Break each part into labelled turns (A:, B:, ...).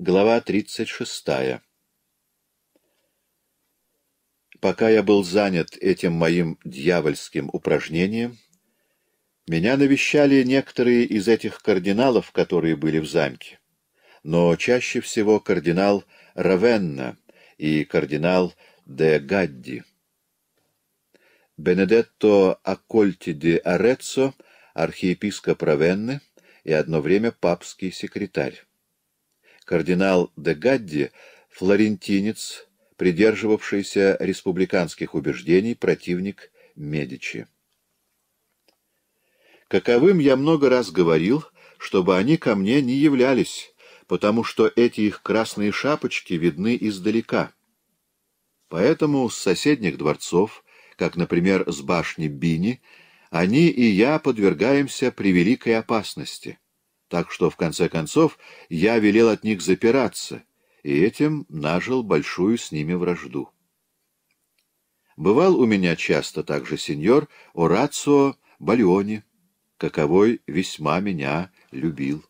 A: Глава 36. Пока я был занят этим моим дьявольским упражнением, меня навещали некоторые из этих кардиналов, которые были в замке, но чаще всего кардинал Равенна и кардинал де Гадди. Бенедетто Акольти де Ареццо, архиепископ Равенны и одно время папский секретарь. Кардинал де Гадди — флорентинец, придерживавшийся республиканских убеждений, противник Медичи. Каковым я много раз говорил, чтобы они ко мне не являлись, потому что эти их красные шапочки видны издалека. Поэтому с соседних дворцов, как, например, с башни Бини, они и я подвергаемся превеликой опасности. Так что, в конце концов, я велел от них запираться, и этим нажил большую с ними вражду. Бывал у меня часто также сеньор Орацио Балиони, каковой весьма меня любил.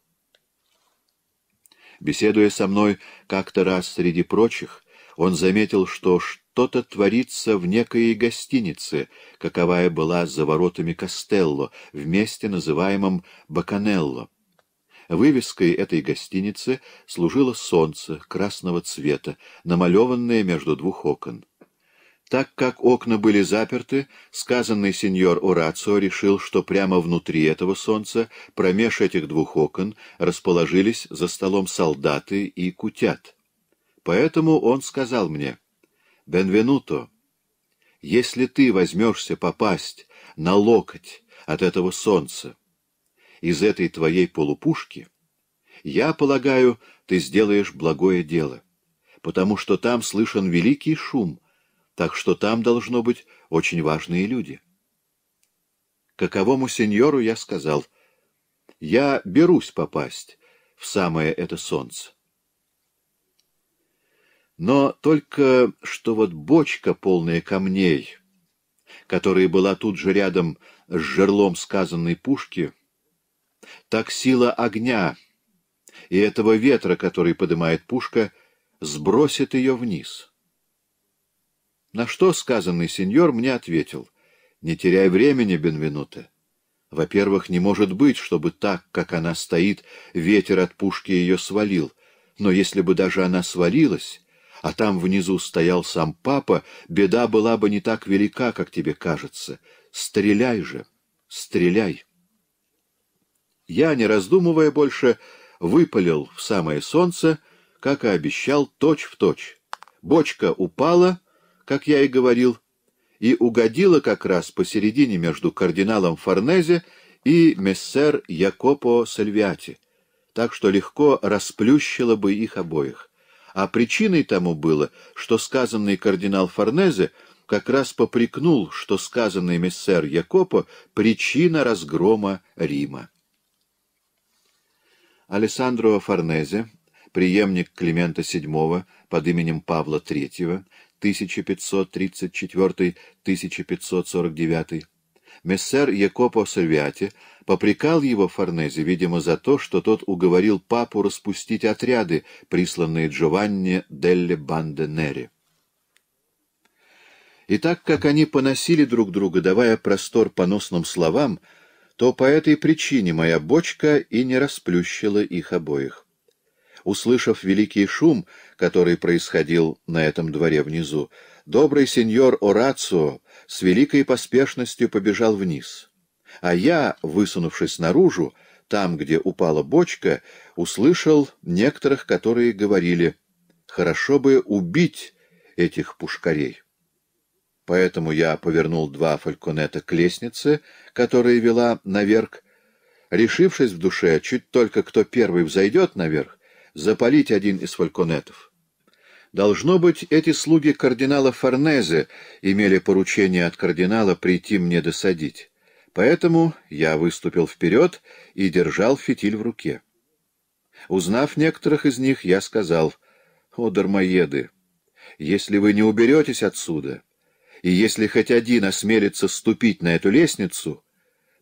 A: Беседуя со мной как-то раз среди прочих, он заметил, что что-то творится в некой гостинице, каковая была за воротами Костелло, вместе называемом Баканелло. Вывеской этой гостиницы служило солнце красного цвета, намалеванное между двух окон. Так как окна были заперты, сказанный сеньор Урацио решил, что прямо внутри этого солнца, промеж этих двух окон, расположились за столом солдаты и кутят. Поэтому он сказал мне, «Бенвенуто, если ты возьмешься попасть на локоть от этого солнца, из этой твоей полупушки, я полагаю, ты сделаешь благое дело, потому что там слышен великий шум, так что там должно быть очень важные люди. Каковому сеньору я сказал, я берусь попасть в самое это солнце. Но только что вот бочка, полная камней, которая была тут же рядом с жерлом сказанной пушки, так сила огня и этого ветра, который поднимает пушка, сбросит ее вниз. На что сказанный сеньор мне ответил, «Не теряй времени, Бенвенуте. Во-первых, не может быть, чтобы так, как она стоит, ветер от пушки ее свалил. Но если бы даже она свалилась, а там внизу стоял сам папа, беда была бы не так велика, как тебе кажется. Стреляй же, стреляй!» Я, не раздумывая больше, выпалил в самое солнце, как и обещал, точь-в-точь. Бочка упала, как я и говорил, и угодила как раз посередине между кардиналом Форнезе и мессер Якопо Сальвиати, так что легко расплющило бы их обоих. А причиной тому было, что сказанный кардинал Форнезе как раз попрекнул, что сказанный мессер Якопо — причина разгрома Рима. Алессандро Форнезе, преемник Климента VII под именем Павла III, 1534-1549, мессер Якопо Сальвиати попрекал его Форнезе, видимо, за то, что тот уговорил папу распустить отряды, присланные Джованни Делле Банденери. И так как они поносили друг друга, давая простор поносным словам, то по этой причине моя бочка и не расплющила их обоих. Услышав великий шум, который происходил на этом дворе внизу, добрый сеньор Орацио с великой поспешностью побежал вниз. А я, высунувшись наружу, там, где упала бочка, услышал некоторых, которые говорили «Хорошо бы убить этих пушкарей». Поэтому я повернул два фальконета к лестнице, которая вела наверх, решившись в душе, чуть только кто первый взойдет наверх, запалить один из фальконетов. Должно быть, эти слуги кардинала Форнезе имели поручение от кардинала прийти мне досадить. Поэтому я выступил вперед и держал фитиль в руке. Узнав некоторых из них, я сказал, «О, дармоеды, если вы не уберетесь отсюда, и если хоть один осмелится ступить на эту лестницу,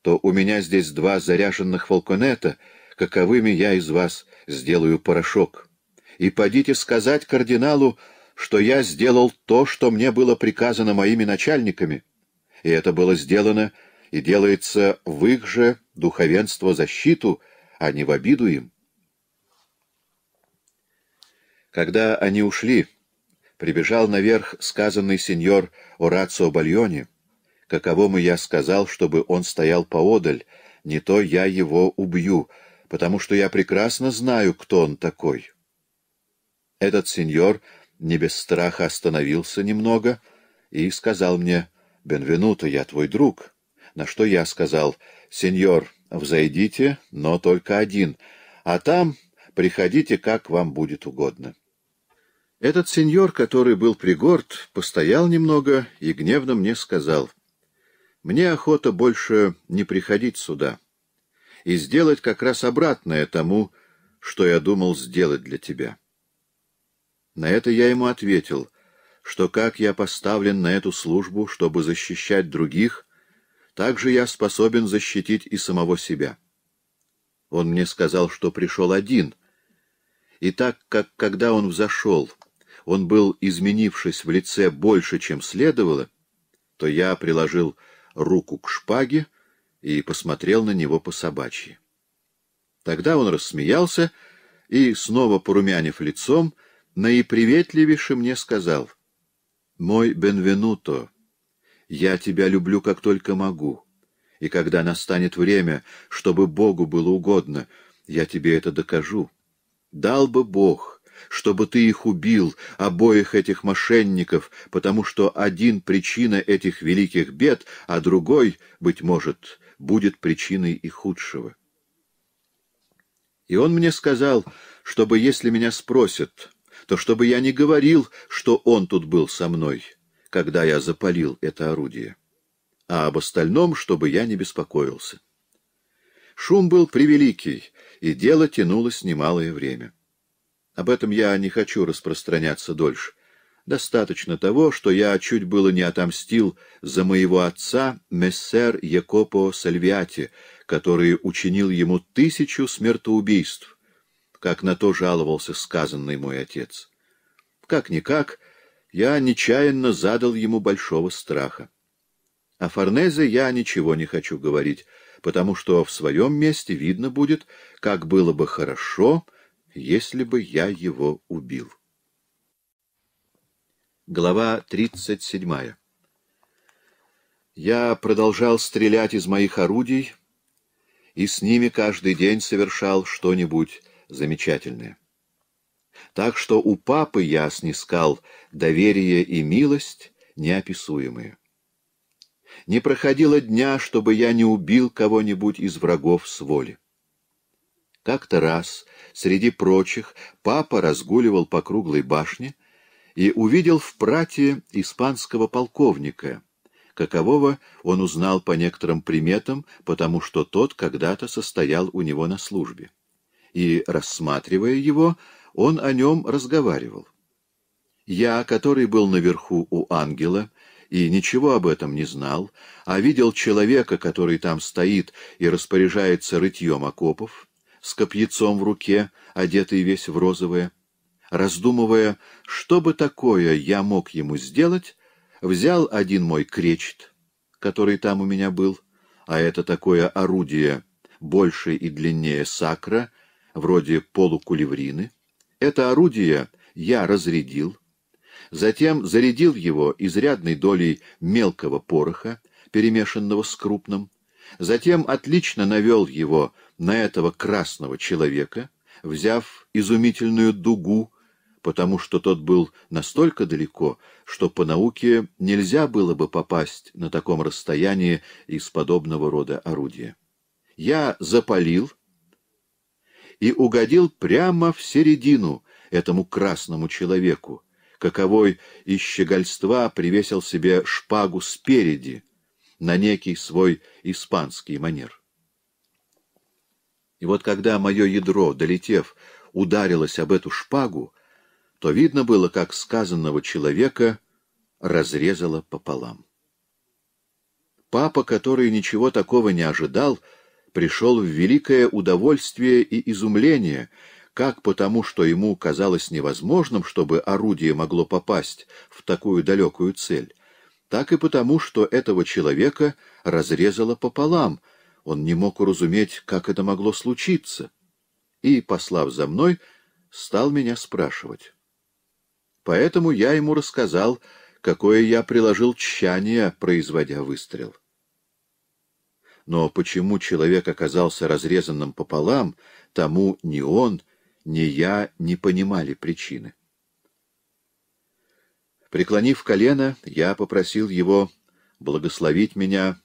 A: то у меня здесь два заряженных фалконета, каковыми я из вас сделаю порошок. И подите сказать кардиналу, что я сделал то, что мне было приказано моими начальниками, и это было сделано и делается в их же духовенство защиту, а не в обиду им. Когда они ушли прибежал наверх сказанный сеньор Орацио Бальони, каковому я сказал, чтобы он стоял поодаль, не то я его убью, потому что я прекрасно знаю, кто он такой. Этот сеньор не без страха остановился немного и сказал мне, «Бенвенуто, я твой друг». На что я сказал, «Сеньор, взойдите, но только один, а там приходите, как вам будет угодно». Этот сеньор, который был пригорд, постоял немного и гневно мне сказал, «Мне охота больше не приходить сюда и сделать как раз обратное тому, что я думал сделать для тебя». На это я ему ответил, что как я поставлен на эту службу, чтобы защищать других, так же я способен защитить и самого себя. Он мне сказал, что пришел один, и так как, когда он взошел, он был, изменившись в лице больше, чем следовало, то я приложил руку к шпаге и посмотрел на него по-собачьи. Тогда он рассмеялся и, снова порумянив лицом, наиприветливейше мне сказал, «Мой Бенвенуто, я тебя люблю, как только могу, и когда настанет время, чтобы Богу было угодно, я тебе это докажу. Дал бы Бог, чтобы ты их убил, обоих этих мошенников, потому что один — причина этих великих бед, а другой, быть может, будет причиной и худшего. И он мне сказал, чтобы, если меня спросят, то чтобы я не говорил, что он тут был со мной, когда я запалил это орудие, а об остальном, чтобы я не беспокоился. Шум был превеликий, и дело тянулось немалое время. Об этом я не хочу распространяться дольше. Достаточно того, что я чуть было не отомстил за моего отца, мессер Якопо Сальвиати, который учинил ему тысячу смертоубийств, как на то жаловался сказанный мой отец. Как-никак, я нечаянно задал ему большого страха. О Форнезе я ничего не хочу говорить, потому что в своем месте видно будет, как было бы хорошо, если бы я его убил. Глава 37. Я продолжал стрелять из моих орудий и с ними каждый день совершал что-нибудь замечательное. Так что у папы я снискал доверие и милость неописуемые. Не проходило дня, чтобы я не убил кого-нибудь из врагов с воли. Как-то раз, среди прочих, папа разгуливал по круглой башне и увидел в прате испанского полковника, какового он узнал по некоторым приметам, потому что тот когда-то состоял у него на службе. И, рассматривая его, он о нем разговаривал. Я, который был наверху у ангела, и ничего об этом не знал, а видел человека, который там стоит и распоряжается рытьем окопов, с копьяцом в руке, одетый весь в розовое. Раздумывая, что бы такое я мог ему сделать, взял один мой кречет, который там у меня был, а это такое орудие больше и длиннее сакра, вроде полукулеврины. Это орудие я разрядил, затем зарядил его изрядной долей мелкого пороха, перемешанного с крупным, затем отлично навел его на этого красного человека, взяв изумительную дугу, потому что тот был настолько далеко, что по науке нельзя было бы попасть на таком расстоянии из подобного рода орудия. Я запалил и угодил прямо в середину этому красному человеку, каковой из щегольства привесил себе шпагу спереди на некий свой испанский манер. И вот когда мое ядро, долетев, ударилось об эту шпагу, то видно было, как сказанного человека разрезало пополам. Папа, который ничего такого не ожидал, пришел в великое удовольствие и изумление, как потому, что ему казалось невозможным, чтобы орудие могло попасть в такую далекую цель, так и потому, что этого человека разрезало пополам — он не мог уразуметь, как это могло случиться, и, послав за мной, стал меня спрашивать. Поэтому я ему рассказал, какое я приложил тщание, производя выстрел. Но почему человек оказался разрезанным пополам, тому ни он, ни я не понимали причины. Преклонив колено, я попросил его благословить меня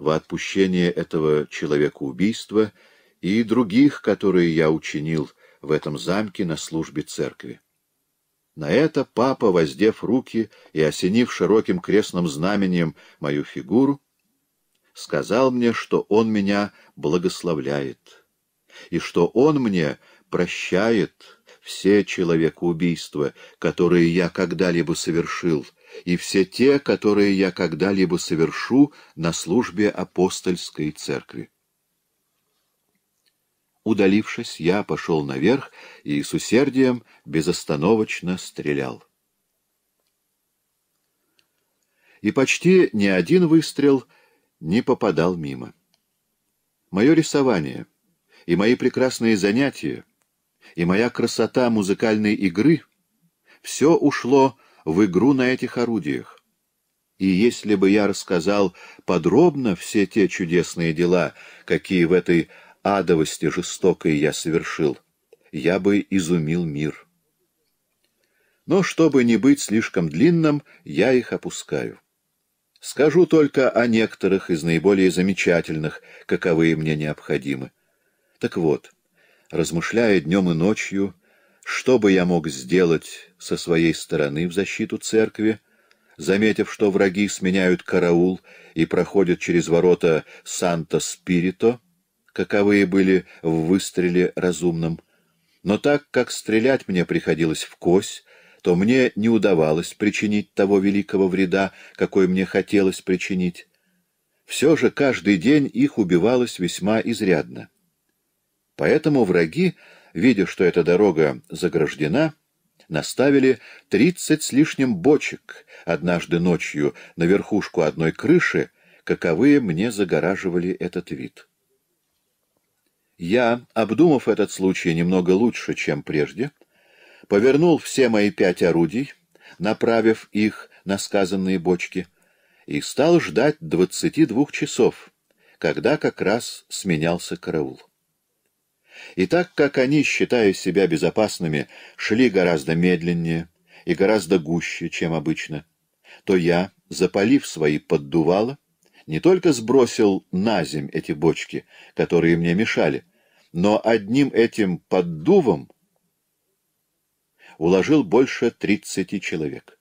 A: во отпущение этого человекоубийства и других, которые я учинил в этом замке на службе церкви. На это папа, воздев руки и осенив широким крестным знаменем мою фигуру, сказал мне, что он меня благословляет, и что он мне прощает все человекоубийства, которые я когда-либо совершил — и все те, которые я когда-либо совершу на службе апостольской церкви. Удалившись, я пошел наверх и с усердием безостановочно стрелял. И почти ни один выстрел не попадал мимо. Мое рисование и мои прекрасные занятия и моя красота музыкальной игры — все ушло в игру на этих орудиях. И если бы я рассказал подробно все те чудесные дела, какие в этой адовости жестокой я совершил, я бы изумил мир. Но чтобы не быть слишком длинным, я их опускаю. Скажу только о некоторых из наиболее замечательных, каковые мне необходимы. Так вот, размышляя днем и ночью, что бы я мог сделать со своей стороны в защиту церкви, заметив, что враги сменяют караул и проходят через ворота Санта-Спирито, каковые были в выстреле разумным, Но так как стрелять мне приходилось в кость, то мне не удавалось причинить того великого вреда, какой мне хотелось причинить. Все же каждый день их убивалось весьма изрядно. Поэтому враги видя, что эта дорога заграждена, наставили тридцать с лишним бочек однажды ночью на верхушку одной крыши, каковые мне загораживали этот вид. Я, обдумав этот случай немного лучше, чем прежде, повернул все мои пять орудий, направив их на сказанные бочки, и стал ждать двадцати двух часов, когда как раз сменялся караул. И так как они, считая себя безопасными, шли гораздо медленнее и гораздо гуще, чем обычно, то я, запалив свои поддувала, не только сбросил на земь эти бочки, которые мне мешали, но одним этим поддувом уложил больше тридцати человек.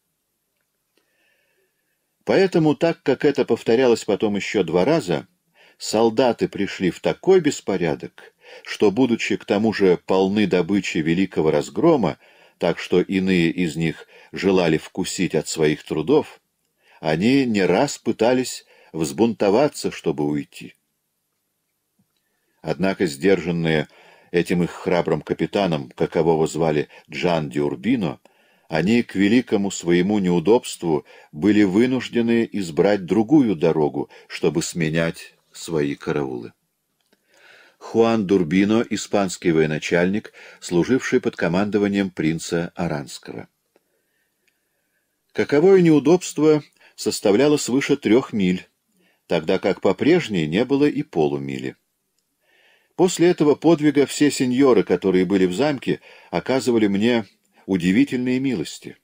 A: Поэтому, так как это повторялось потом еще два раза, солдаты пришли в такой беспорядок, что, будучи к тому же полны добычи великого разгрома, так что иные из них желали вкусить от своих трудов, они не раз пытались взбунтоваться, чтобы уйти. Однако сдержанные этим их храбрым капитаном, какового звали Джан Диурбино, они к великому своему неудобству были вынуждены избрать другую дорогу, чтобы сменять свои караулы. Хуан Дурбино, испанский военачальник, служивший под командованием принца Аранского. Каковое неудобство составляло свыше трех миль, тогда как по прежней не было и полумили. После этого подвига все сеньоры, которые были в замке, оказывали мне удивительные милости.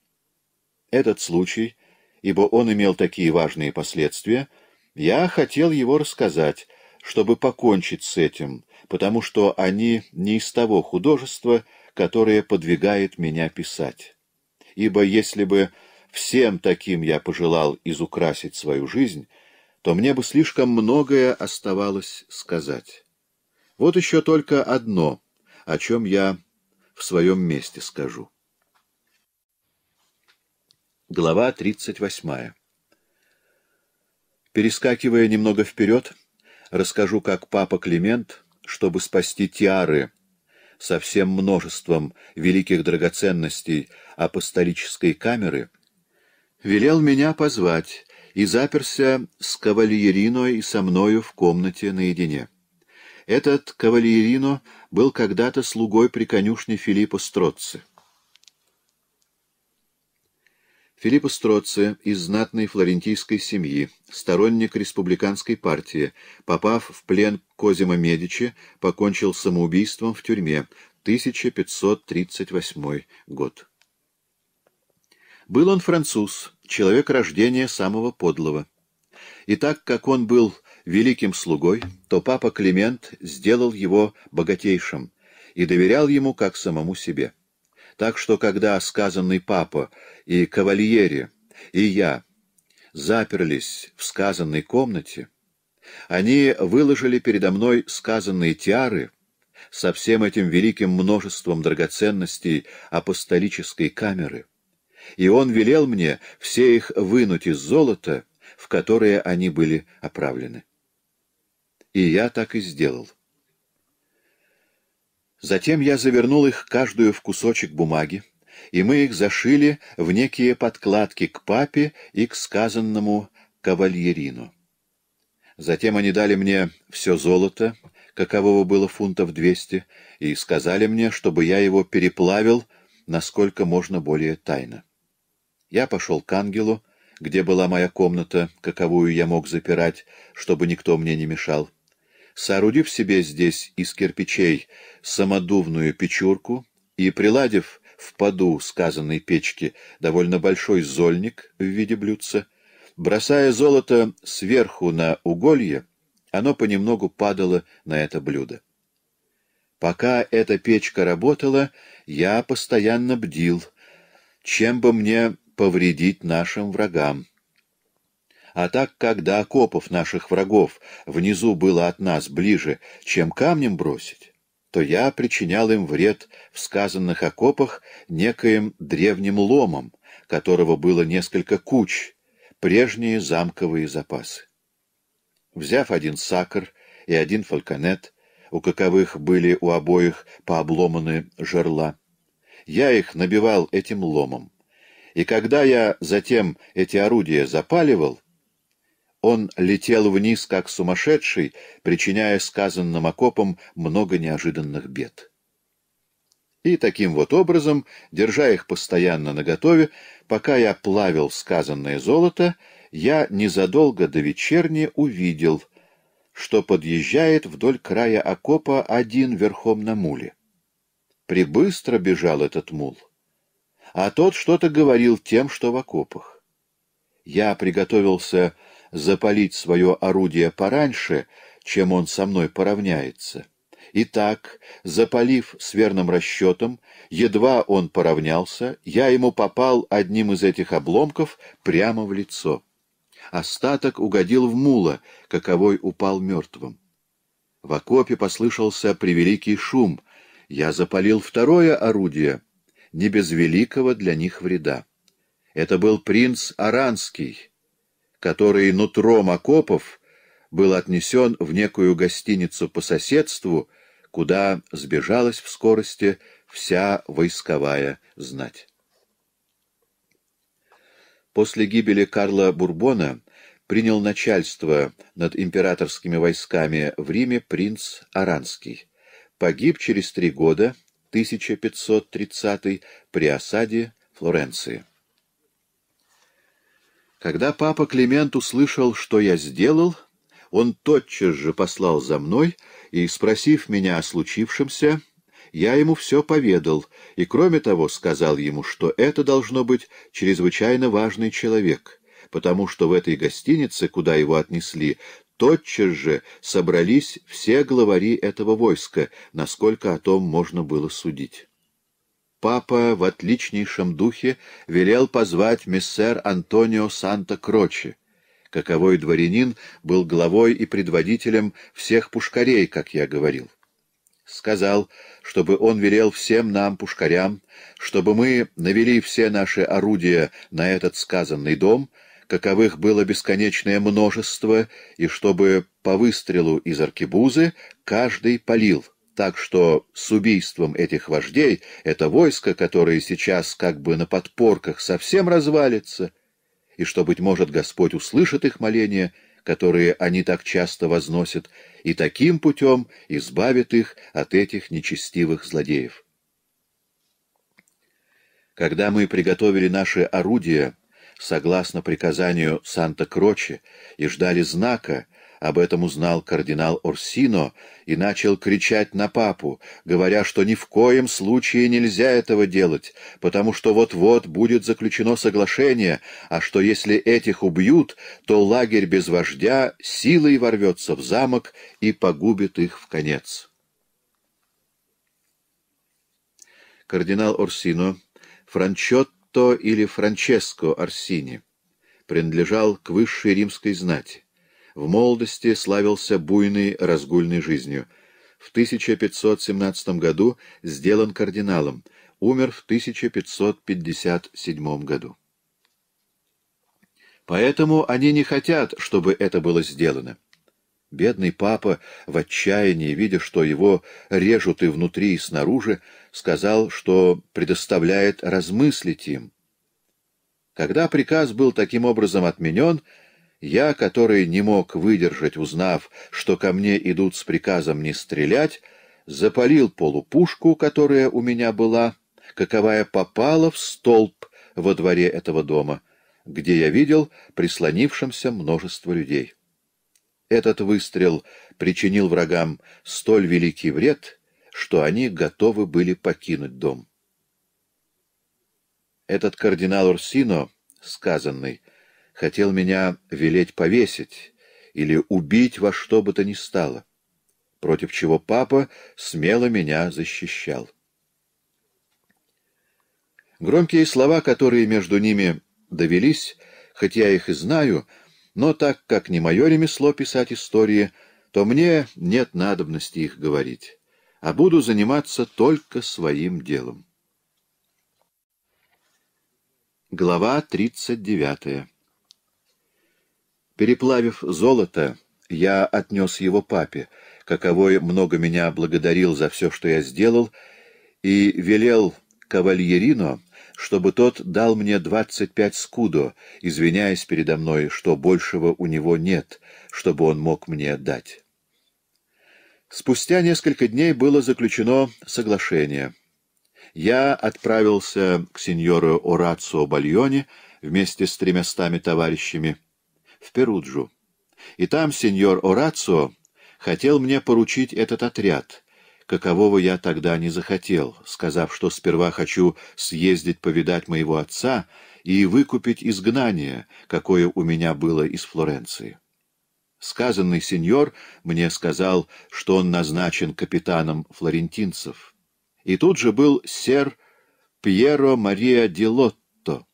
A: Этот случай, ибо он имел такие важные последствия, я хотел его рассказать, чтобы покончить с этим, потому что они не из того художества, которое подвигает меня писать. Ибо если бы всем таким я пожелал изукрасить свою жизнь, то мне бы слишком многое оставалось сказать. Вот еще только одно, о чем я в своем месте скажу. Глава 38. Перескакивая немного вперед, расскажу, как папа Климент, чтобы спасти тиары со всем множеством великих драгоценностей апостолической камеры, велел меня позвать и заперся с кавальериной и со мною в комнате наедине. Этот кавалерино был когда-то слугой при конюшне Филиппа Строцци. Филиппо Строце из знатной флорентийской семьи, сторонник республиканской партии, попав в плен Козимо Медичи, покончил самоубийством в тюрьме, 1538 год. Был он француз, человек рождения самого подлого. И так как он был великим слугой, то папа Климент сделал его богатейшим и доверял ему как самому себе. Так что, когда сказанный папа и кавальери, и я заперлись в сказанной комнате, они выложили передо мной сказанные тиары со всем этим великим множеством драгоценностей апостолической камеры, и он велел мне все их вынуть из золота, в которое они были оправлены. И я так и сделал. Затем я завернул их каждую в кусочек бумаги, и мы их зашили в некие подкладки к папе и к сказанному кавальерину. Затем они дали мне все золото, какового было фунтов двести, и сказали мне, чтобы я его переплавил насколько можно более тайно. Я пошел к ангелу, где была моя комната, каковую я мог запирать, чтобы никто мне не мешал. Соорудив себе здесь из кирпичей самодувную печурку и приладив в поду сказанной печки довольно большой зольник в виде блюдца, бросая золото сверху на уголье, оно понемногу падало на это блюдо. Пока эта печка работала, я постоянно бдил, чем бы мне повредить нашим врагам. А так как до окопов наших врагов внизу было от нас ближе, чем камнем бросить, то я причинял им вред в сказанных окопах некоим древним ломом, которого было несколько куч, прежние замковые запасы. Взяв один сакр и один фальконет, у каковых были у обоих пообломаны жерла, я их набивал этим ломом. И когда я затем эти орудия запаливал, он летел вниз, как сумасшедший, причиняя сказанным окопам много неожиданных бед. И таким вот образом, держа их постоянно наготове, пока я плавил сказанное золото, я незадолго до вечерни увидел, что подъезжает вдоль края окопа один верхом на муле. Прибыстро бежал этот мул, а тот что-то говорил тем, что в окопах. Я приготовился запалить свое орудие пораньше, чем он со мной поравняется. Итак, запалив с верным расчетом, едва он поравнялся, я ему попал одним из этих обломков прямо в лицо. Остаток угодил в мула, каковой упал мертвым. В окопе послышался превеликий шум. Я запалил второе орудие, не без великого для них вреда. Это был принц Аранский, который нутром окопов был отнесен в некую гостиницу по соседству, куда сбежалась в скорости вся войсковая знать. После гибели Карла Бурбона принял начальство над императорскими войсками в Риме принц Аранский. Погиб через три года, 1530 при осаде Флоренции. Когда папа Климент услышал, что я сделал, он тотчас же послал за мной и, спросив меня о случившемся, я ему все поведал и, кроме того, сказал ему, что это должно быть чрезвычайно важный человек, потому что в этой гостинице, куда его отнесли, тотчас же собрались все главари этого войска, насколько о том можно было судить папа в отличнейшем духе велел позвать мессер Антонио Санта-Крочи, каковой дворянин был главой и предводителем всех пушкарей, как я говорил. Сказал, чтобы он велел всем нам, пушкарям, чтобы мы навели все наши орудия на этот сказанный дом, каковых было бесконечное множество, и чтобы по выстрелу из аркебузы каждый полил — так что с убийством этих вождей это войско, которое сейчас как бы на подпорках совсем развалится, и что, быть может, Господь услышит их моления, которые они так часто возносят, и таким путем избавит их от этих нечестивых злодеев. Когда мы приготовили наши орудия, согласно приказанию санта Крочи и ждали знака, об этом узнал кардинал Орсино и начал кричать на папу, говоря, что ни в коем случае нельзя этого делать, потому что вот-вот будет заключено соглашение, а что если этих убьют, то лагерь без вождя силой ворвется в замок и погубит их в конец. Кардинал Орсино, Франчотто или Франческо Орсини, принадлежал к высшей римской знати в молодости славился буйной разгульной жизнью. В 1517 году сделан кардиналом, умер в 1557 году. Поэтому они не хотят, чтобы это было сделано. Бедный папа, в отчаянии, видя, что его режут и внутри, и снаружи, сказал, что предоставляет размыслить им. Когда приказ был таким образом отменен, я, который не мог выдержать, узнав, что ко мне идут с приказом не стрелять, запалил полупушку, которая у меня была, каковая попала в столб во дворе этого дома, где я видел прислонившимся множество людей. Этот выстрел причинил врагам столь великий вред, что они готовы были покинуть дом. Этот кардинал Урсино, сказанный, хотел меня велеть повесить или убить во что бы то ни стало, против чего папа смело меня защищал. Громкие слова, которые между ними довелись, хоть я их и знаю, но так как не мое ремесло писать истории, то мне нет надобности их говорить, а буду заниматься только своим делом. Глава тридцать девятая. Переплавив золото, я отнес его папе, каковой много меня благодарил за все, что я сделал, и велел кавальерино, чтобы тот дал мне двадцать пять скудо, извиняясь передо мной, что большего у него нет, чтобы он мог мне дать. Спустя несколько дней было заключено соглашение. Я отправился к сеньору Орацио Бальоне вместе с тремястами товарищами, в Перуджу. И там сеньор Орацио хотел мне поручить этот отряд, какового я тогда не захотел, сказав, что сперва хочу съездить повидать моего отца и выкупить изгнание, какое у меня было из Флоренции. Сказанный сеньор мне сказал, что он назначен капитаном флорентинцев. И тут же был сер Пьеро Мария Делотто,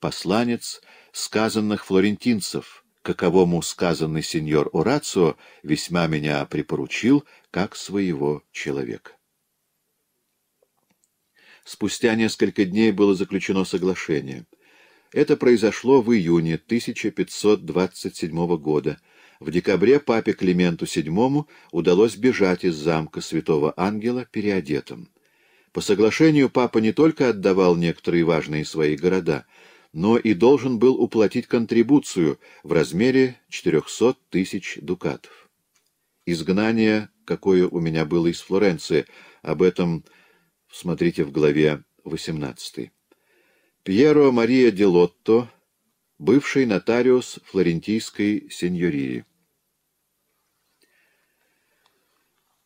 A: посланец сказанных флорентинцев, каковому сказанный сеньор Орацио весьма меня припоручил как своего человека. Спустя несколько дней было заключено соглашение. Это произошло в июне 1527 года. В декабре папе Клименту VII удалось бежать из замка Святого Ангела переодетым. По соглашению папа не только отдавал некоторые важные свои города — но и должен был уплатить контрибуцию в размере 400 тысяч дукатов. Изгнание, какое у меня было из Флоренции, об этом смотрите в главе 18. Пьеро Мария Делотто, бывший нотариус флорентийской сеньории.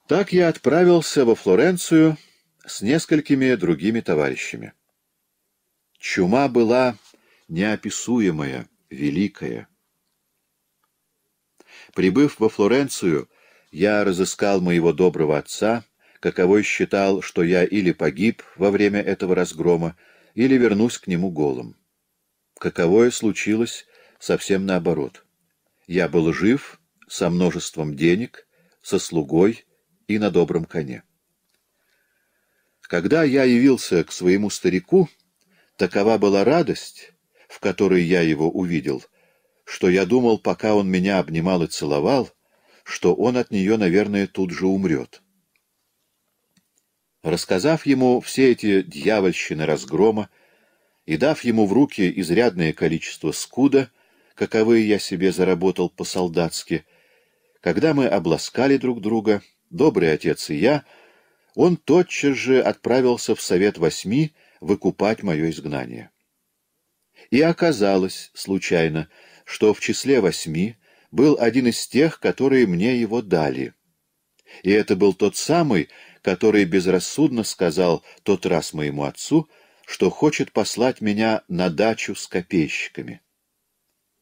A: Так я отправился во Флоренцию с несколькими другими товарищами. Чума была неописуемое, великое. Прибыв во Флоренцию, я разыскал моего доброго отца, каковой считал, что я или погиб во время этого разгрома, или вернусь к нему голым. Каковое случилось совсем наоборот. Я был жив, со множеством денег, со слугой и на добром коне. Когда я явился к своему старику, такова была радость, в которой я его увидел, что я думал, пока он меня обнимал и целовал, что он от нее, наверное, тут же умрет. Рассказав ему все эти дьявольщины разгрома и дав ему в руки изрядное количество скуда, каковые я себе заработал по-солдатски, когда мы обласкали друг друга, добрый отец и я, он тотчас же отправился в Совет Восьми выкупать мое изгнание. И оказалось, случайно, что в числе восьми был один из тех, которые мне его дали. И это был тот самый, который безрассудно сказал тот раз моему отцу, что хочет послать меня на дачу с копейщиками.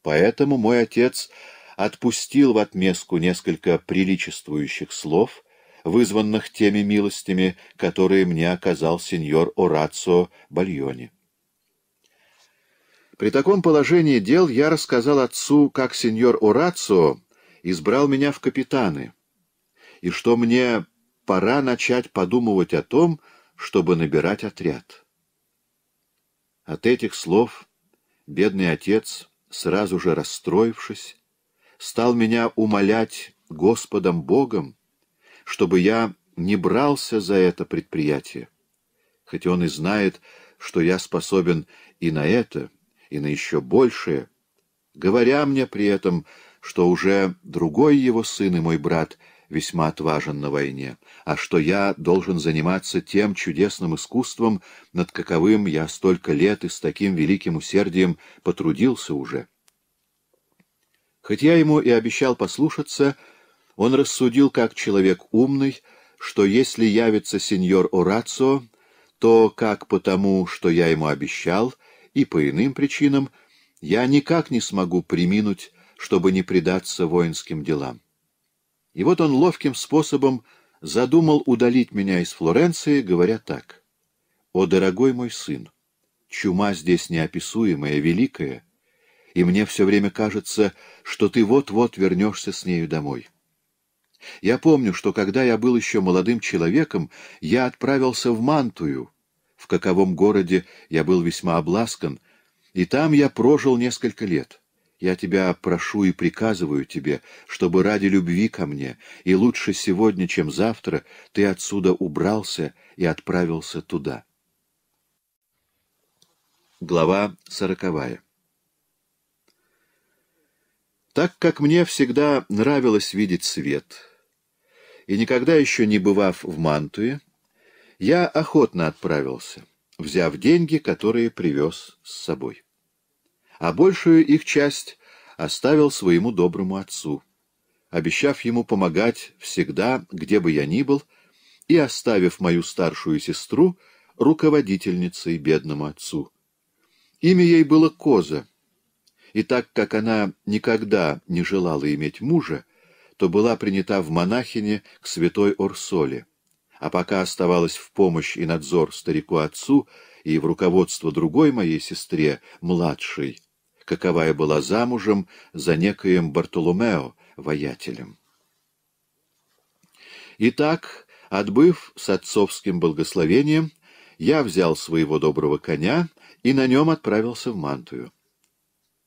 A: Поэтому мой отец отпустил в отместку несколько приличествующих слов, вызванных теми милостями, которые мне оказал сеньор Орацио Бальони. При таком положении дел я рассказал отцу, как сеньор Орацио избрал меня в капитаны, и что мне пора начать подумывать о том, чтобы набирать отряд. От этих слов бедный отец, сразу же расстроившись, стал меня умолять Господом Богом, чтобы я не брался за это предприятие, хоть он и знает, что я способен и на это, и на еще большее, говоря мне при этом, что уже другой его сын и мой брат весьма отважен на войне, а что я должен заниматься тем чудесным искусством, над каковым я столько лет и с таким великим усердием потрудился уже. Хоть я ему и обещал послушаться, он рассудил как человек умный, что если явится сеньор Орацио, то как потому, что я ему обещал — и по иным причинам, я никак не смогу приминуть, чтобы не предаться воинским делам. И вот он ловким способом задумал удалить меня из Флоренции, говоря так. «О, дорогой мой сын, чума здесь неописуемая, великая, и мне все время кажется, что ты вот-вот вернешься с нею домой». Я помню, что когда я был еще молодым человеком, я отправился в Мантую, в каковом городе я был весьма обласкан, и там я прожил несколько лет. Я тебя прошу и приказываю тебе, чтобы ради любви ко мне, и лучше сегодня, чем завтра, ты отсюда убрался и отправился туда. Глава сороковая Так как мне всегда нравилось видеть свет, и никогда еще не бывав в Мантуе, я охотно отправился, взяв деньги, которые привез с собой. А большую их часть оставил своему доброму отцу, обещав ему помогать всегда, где бы я ни был, и оставив мою старшую сестру руководительницей бедному отцу. Имя ей было Коза, и так как она никогда не желала иметь мужа, то была принята в монахине к святой Орсоле — а пока оставалась в помощь и надзор старику-отцу и в руководство другой моей сестре, младшей, каковая была замужем за некоем Бартоломео, воятелем. Итак, отбыв с отцовским благословением, я взял своего доброго коня и на нем отправился в Мантую.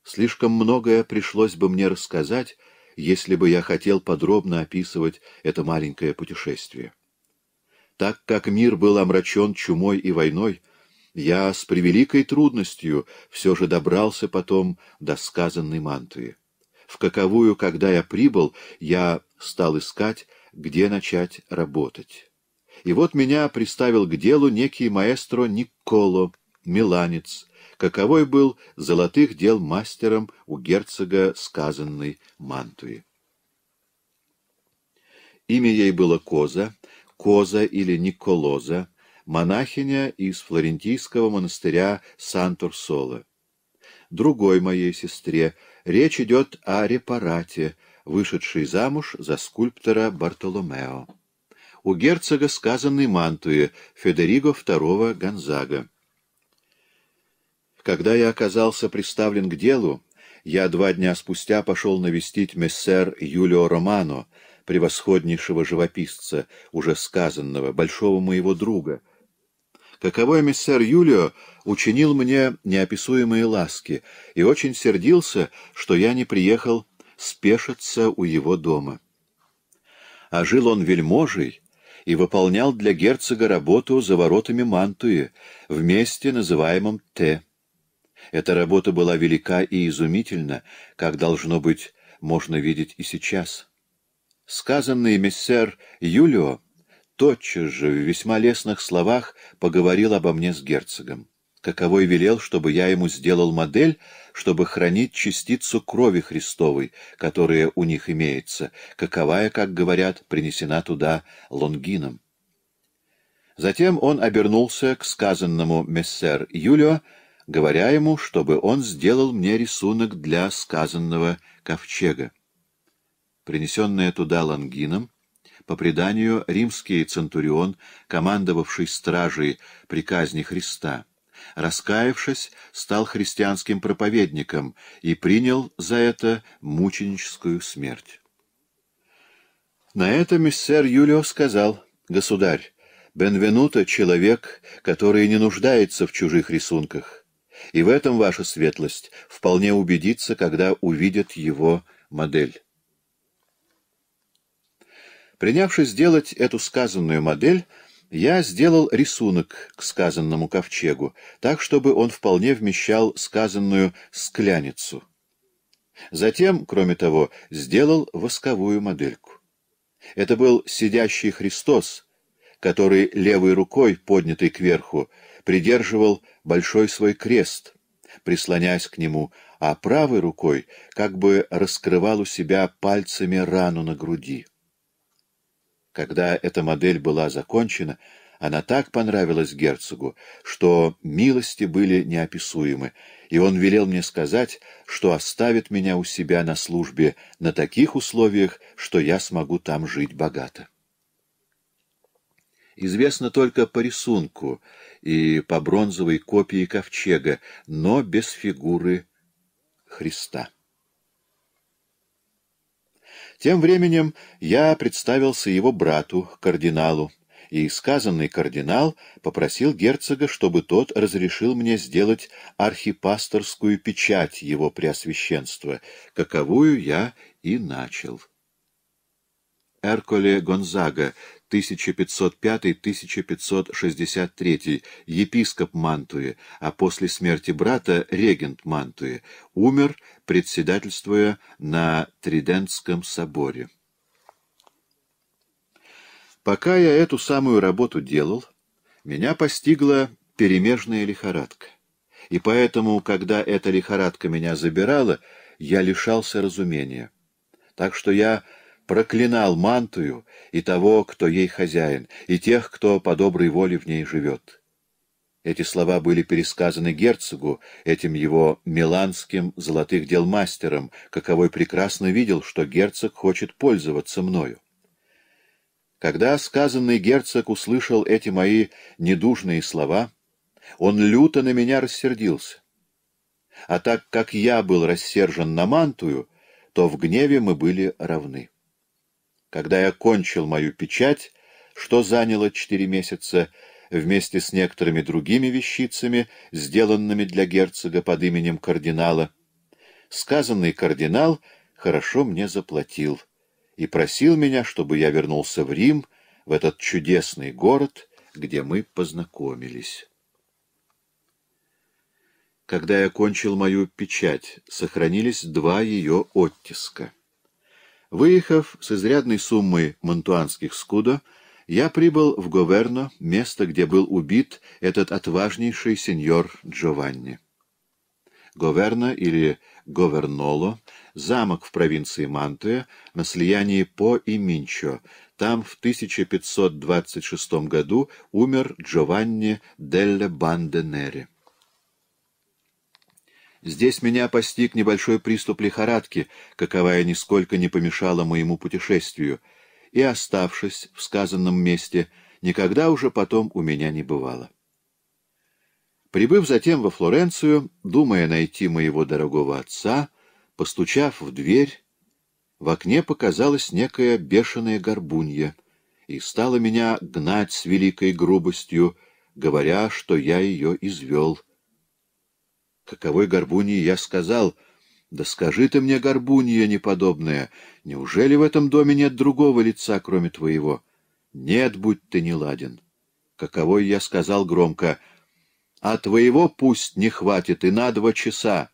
A: Слишком многое пришлось бы мне рассказать, если бы я хотел подробно описывать это маленькое путешествие. Так как мир был омрачен чумой и войной, я с превеликой трудностью все же добрался потом до сказанной мантуи. В каковую, когда я прибыл, я стал искать, где начать работать. И вот меня приставил к делу некий маэстро Николо, миланец, каковой был золотых дел мастером у герцога сказанной Мантуи. Имя ей было Коза, Коза или Николоза, монахиня из флорентийского монастыря Сантурсола. Другой моей сестре речь идет о репарате, вышедшей замуж за скульптора Бартоломео. У герцога сказанной мантуе Федериго II Гонзага. Когда я оказался приставлен к делу, я два дня спустя пошел навестить мессер Юлио Романо, превосходнейшего живописца, уже сказанного, большого моего друга. Каковой миссер Юлио учинил мне неописуемые ласки и очень сердился, что я не приехал спешиться у его дома. А жил он вельможей и выполнял для герцога работу за воротами Мантуи, вместе называемом Т. Эта работа была велика и изумительна, как, должно быть, можно видеть и сейчас. Сказанный мессер Юлио тотчас же в весьма лестных словах поговорил обо мне с герцогом. Каковой велел, чтобы я ему сделал модель, чтобы хранить частицу крови Христовой, которая у них имеется, каковая, как говорят, принесена туда лонгином. Затем он обернулся к сказанному мессер Юлио, говоря ему, чтобы он сделал мне рисунок для сказанного ковчега принесенная туда лангином, по преданию, римский центурион, командовавший стражей при казни Христа, раскаявшись, стал христианским проповедником и принял за это мученическую смерть. На это мессер Юлио сказал, «Государь, Бенвенуто — человек, который не нуждается в чужих рисунках, и в этом ваша светлость вполне убедится, когда увидит его модель». Принявшись делать эту сказанную модель, я сделал рисунок к сказанному ковчегу, так, чтобы он вполне вмещал сказанную скляницу. Затем, кроме того, сделал восковую модельку. Это был сидящий Христос, который левой рукой, поднятой кверху, придерживал большой свой крест, прислонясь к нему, а правой рукой как бы раскрывал у себя пальцами рану на груди. Когда эта модель была закончена, она так понравилась герцогу, что милости были неописуемы, и он велел мне сказать, что оставит меня у себя на службе на таких условиях, что я смогу там жить богато. Известно только по рисунку и по бронзовой копии ковчега, но без фигуры Христа. Тем временем я представился его брату, кардиналу, и сказанный кардинал попросил герцога, чтобы тот разрешил мне сделать архипасторскую печать его преосвященства, каковую я и начал. Эрколе Гонзага 1505-1563, епископ Мантуи, а после смерти брата регент Мантуи, умер, председательствуя на Тридентском соборе. Пока я эту самую работу делал, меня постигла перемежная лихорадка. И поэтому, когда эта лихорадка меня забирала, я лишался разумения. Так что я проклинал мантую и того, кто ей хозяин, и тех, кто по доброй воле в ней живет. Эти слова были пересказаны герцогу, этим его миланским золотых дел мастером, каковой прекрасно видел, что герцог хочет пользоваться мною. Когда сказанный герцог услышал эти мои недужные слова, он люто на меня рассердился. А так как я был рассержен на мантую, то в гневе мы были равны. Когда я кончил мою печать, что заняло четыре месяца, вместе с некоторыми другими вещицами, сделанными для герцога под именем кардинала, сказанный кардинал хорошо мне заплатил и просил меня, чтобы я вернулся в Рим, в этот чудесный город, где мы познакомились. Когда я кончил мою печать, сохранились два ее оттиска. Выехав с изрядной суммой мантуанских скудо, я прибыл в Говерно, место, где был убит этот отважнейший сеньор Джованни. Говерно или Говерноло — замок в провинции Мантуя на слиянии По и Минчо. Там в 1526 году умер Джованни Делле Банденери. Здесь меня постиг небольшой приступ лихорадки, каковая нисколько не помешала моему путешествию, и, оставшись в сказанном месте, никогда уже потом у меня не бывало. Прибыв затем во Флоренцию, думая найти моего дорогого отца, постучав в дверь, в окне показалась некая бешеная горбунья и стала меня гнать с великой грубостью, говоря, что я ее извел каковой горбуньи я сказал, «Да скажи ты мне, горбунья неподобная, неужели в этом доме нет другого лица, кроме твоего? Нет, будь ты не ладен». Каковой я сказал громко, «А твоего пусть не хватит и на два часа».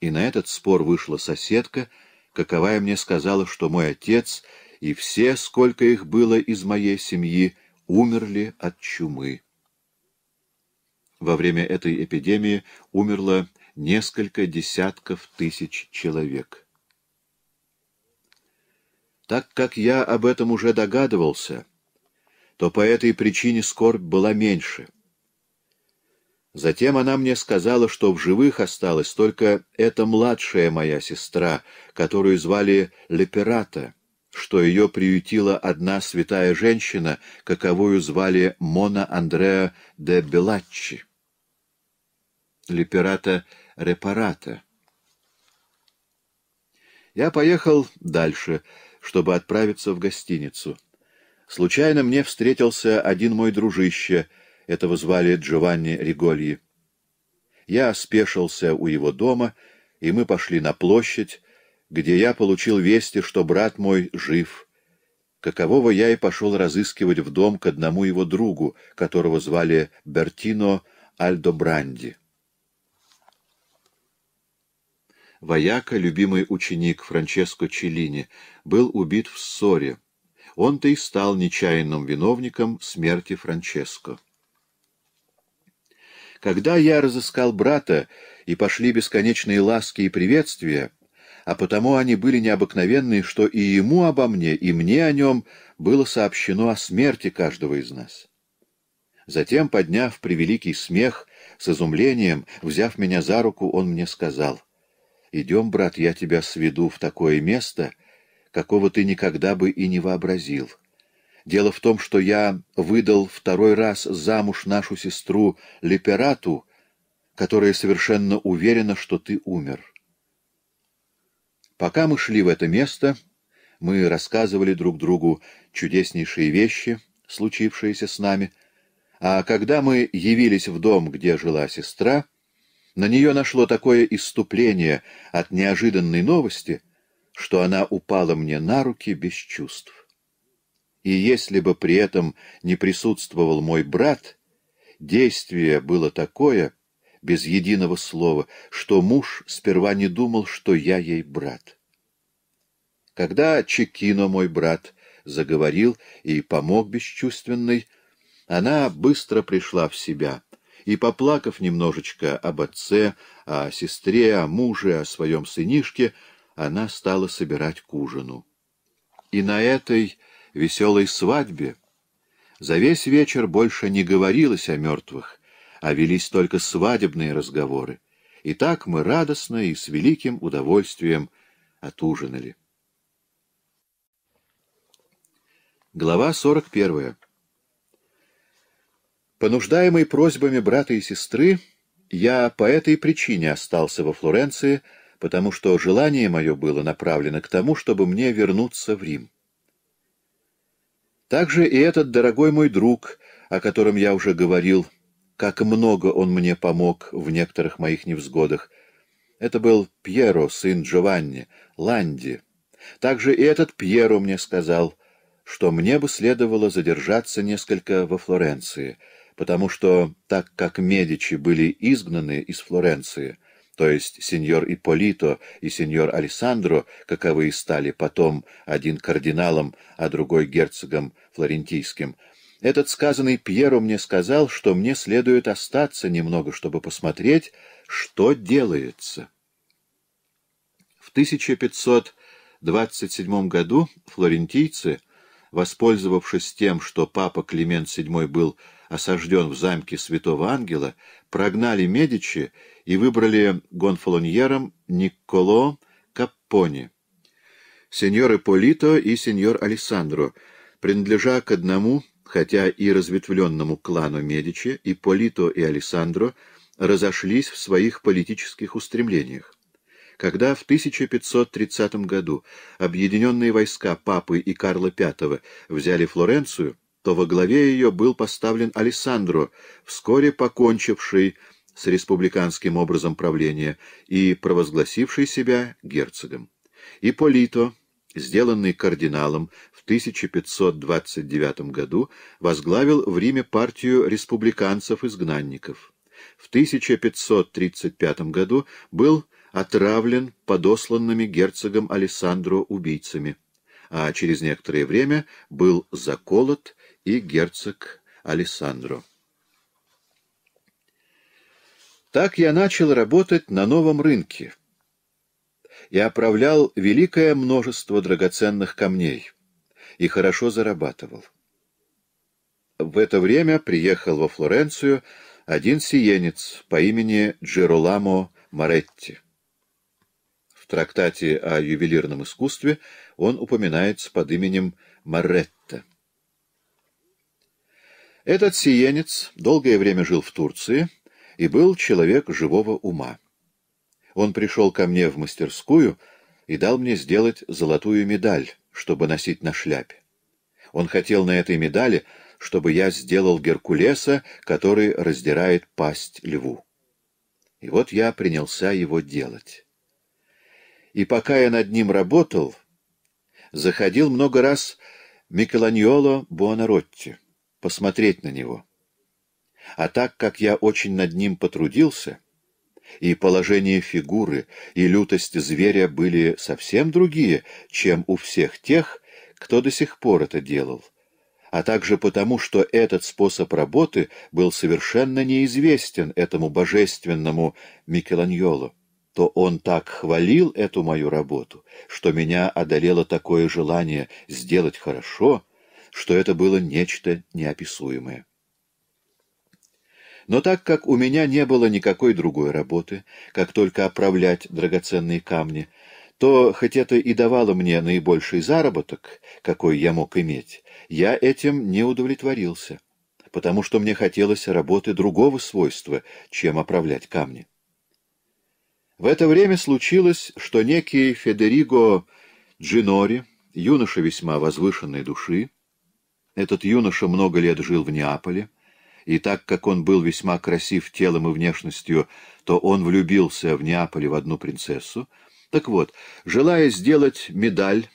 A: И на этот спор вышла соседка, каковая мне сказала, что мой отец и все, сколько их было из моей семьи, умерли от чумы во время этой эпидемии умерло несколько десятков тысяч человек. Так как я об этом уже догадывался, то по этой причине скорбь была меньше. Затем она мне сказала, что в живых осталась только эта младшая моя сестра, которую звали Леперата, что ее приютила одна святая женщина, каковую звали Мона Андреа де Белаччи. Липерата Репарата. Я поехал дальше, чтобы отправиться в гостиницу. Случайно мне встретился один мой дружище, этого звали Джованни Ригольи. Я спешился у его дома, и мы пошли на площадь, где я получил вести, что брат мой жив, какового я и пошел разыскивать в дом к одному его другу, которого звали Бертино Альдобранди. вояка, любимый ученик Франческо Челлини, был убит в ссоре. Он-то и стал нечаянным виновником смерти Франческо. Когда я разыскал брата, и пошли бесконечные ласки и приветствия, а потому они были необыкновенные, что и ему обо мне, и мне о нем было сообщено о смерти каждого из нас. Затем, подняв превеликий смех, с изумлением, взяв меня за руку, он мне сказал — Идем, брат, я тебя сведу в такое место, какого ты никогда бы и не вообразил. Дело в том, что я выдал второй раз замуж нашу сестру Леперату, которая совершенно уверена, что ты умер. Пока мы шли в это место, мы рассказывали друг другу чудеснейшие вещи, случившиеся с нами, а когда мы явились в дом, где жила сестра, — на нее нашло такое иступление от неожиданной новости, что она упала мне на руки без чувств. И если бы при этом не присутствовал мой брат, действие было такое, без единого слова, что муж сперва не думал, что я ей брат. Когда Чекино, мой брат, заговорил и помог бесчувственной, она быстро пришла в себя — и, поплакав немножечко об отце, о сестре, о муже, о своем сынишке, она стала собирать к ужину. И на этой веселой свадьбе за весь вечер больше не говорилось о мертвых, а велись только свадебные разговоры. И так мы радостно и с великим удовольствием отужинали. Глава сорок первая. Понуждаемый просьбами брата и сестры, я по этой причине остался во Флоренции, потому что желание мое было направлено к тому, чтобы мне вернуться в Рим. Также и этот дорогой мой друг, о котором я уже говорил, как много он мне помог в некоторых моих невзгодах. Это был Пьеро, сын Джованни, Ланди. Также и этот Пьеро мне сказал, что мне бы следовало задержаться несколько во Флоренции — потому что, так как Медичи были изгнаны из Флоренции, то есть сеньор Иполито и сеньор Алессандро, каковы и стали потом один кардиналом, а другой герцогом флорентийским, этот сказанный Пьеру мне сказал, что мне следует остаться немного, чтобы посмотреть, что делается. В 1527 году флорентийцы, воспользовавшись тем, что папа Климент VII был осажден в замке Святого Ангела, прогнали Медичи и выбрали гонфолоньером Никколо Каппони, сеньор Полито и сеньор Алессандро, принадлежа к одному, хотя и разветвленному клану Медичи, и Полито и Алессандро разошлись в своих политических устремлениях. Когда в 1530 году объединенные войска Папы и Карла V взяли Флоренцию, то во главе ее был поставлен Алессандро, вскоре покончивший с республиканским образом правления и провозгласивший себя герцогом. Иполито, сделанный кардиналом в 1529 году, возглавил в Риме партию республиканцев-изгнанников. В 1535 году был отравлен подосланными герцогом Алессандро убийцами, а через некоторое время был заколот и герцог Алессандро. Так я начал работать на новом рынке и оправлял великое множество драгоценных камней и хорошо зарабатывал. В это время приехал во Флоренцию один сиенец по имени Джероламо Маретти. В трактате о ювелирном искусстве он упоминается под именем Моретта. Этот сиенец долгое время жил в Турции и был человек живого ума. Он пришел ко мне в мастерскую и дал мне сделать золотую медаль, чтобы носить на шляпе. Он хотел на этой медали, чтобы я сделал Геркулеса, который раздирает пасть льву. И вот я принялся его делать. И пока я над ним работал, заходил много раз Микеланьоло Буонаротти посмотреть на него. А так как я очень над ним потрудился, и положение фигуры, и лютость зверя были совсем другие, чем у всех тех, кто до сих пор это делал, а также потому, что этот способ работы был совершенно неизвестен этому божественному Микеланьолу, то он так хвалил эту мою работу, что меня одолело такое желание сделать хорошо — что это было нечто неописуемое. Но так как у меня не было никакой другой работы, как только оправлять драгоценные камни, то, хоть это и давало мне наибольший заработок, какой я мог иметь, я этим не удовлетворился, потому что мне хотелось работы другого свойства, чем оправлять камни. В это время случилось, что некий Федериго Джинори, юноша весьма возвышенной души, этот юноша много лет жил в Неаполе, и так как он был весьма красив телом и внешностью, то он влюбился в Неаполе в одну принцессу. Так вот, желая сделать медаль,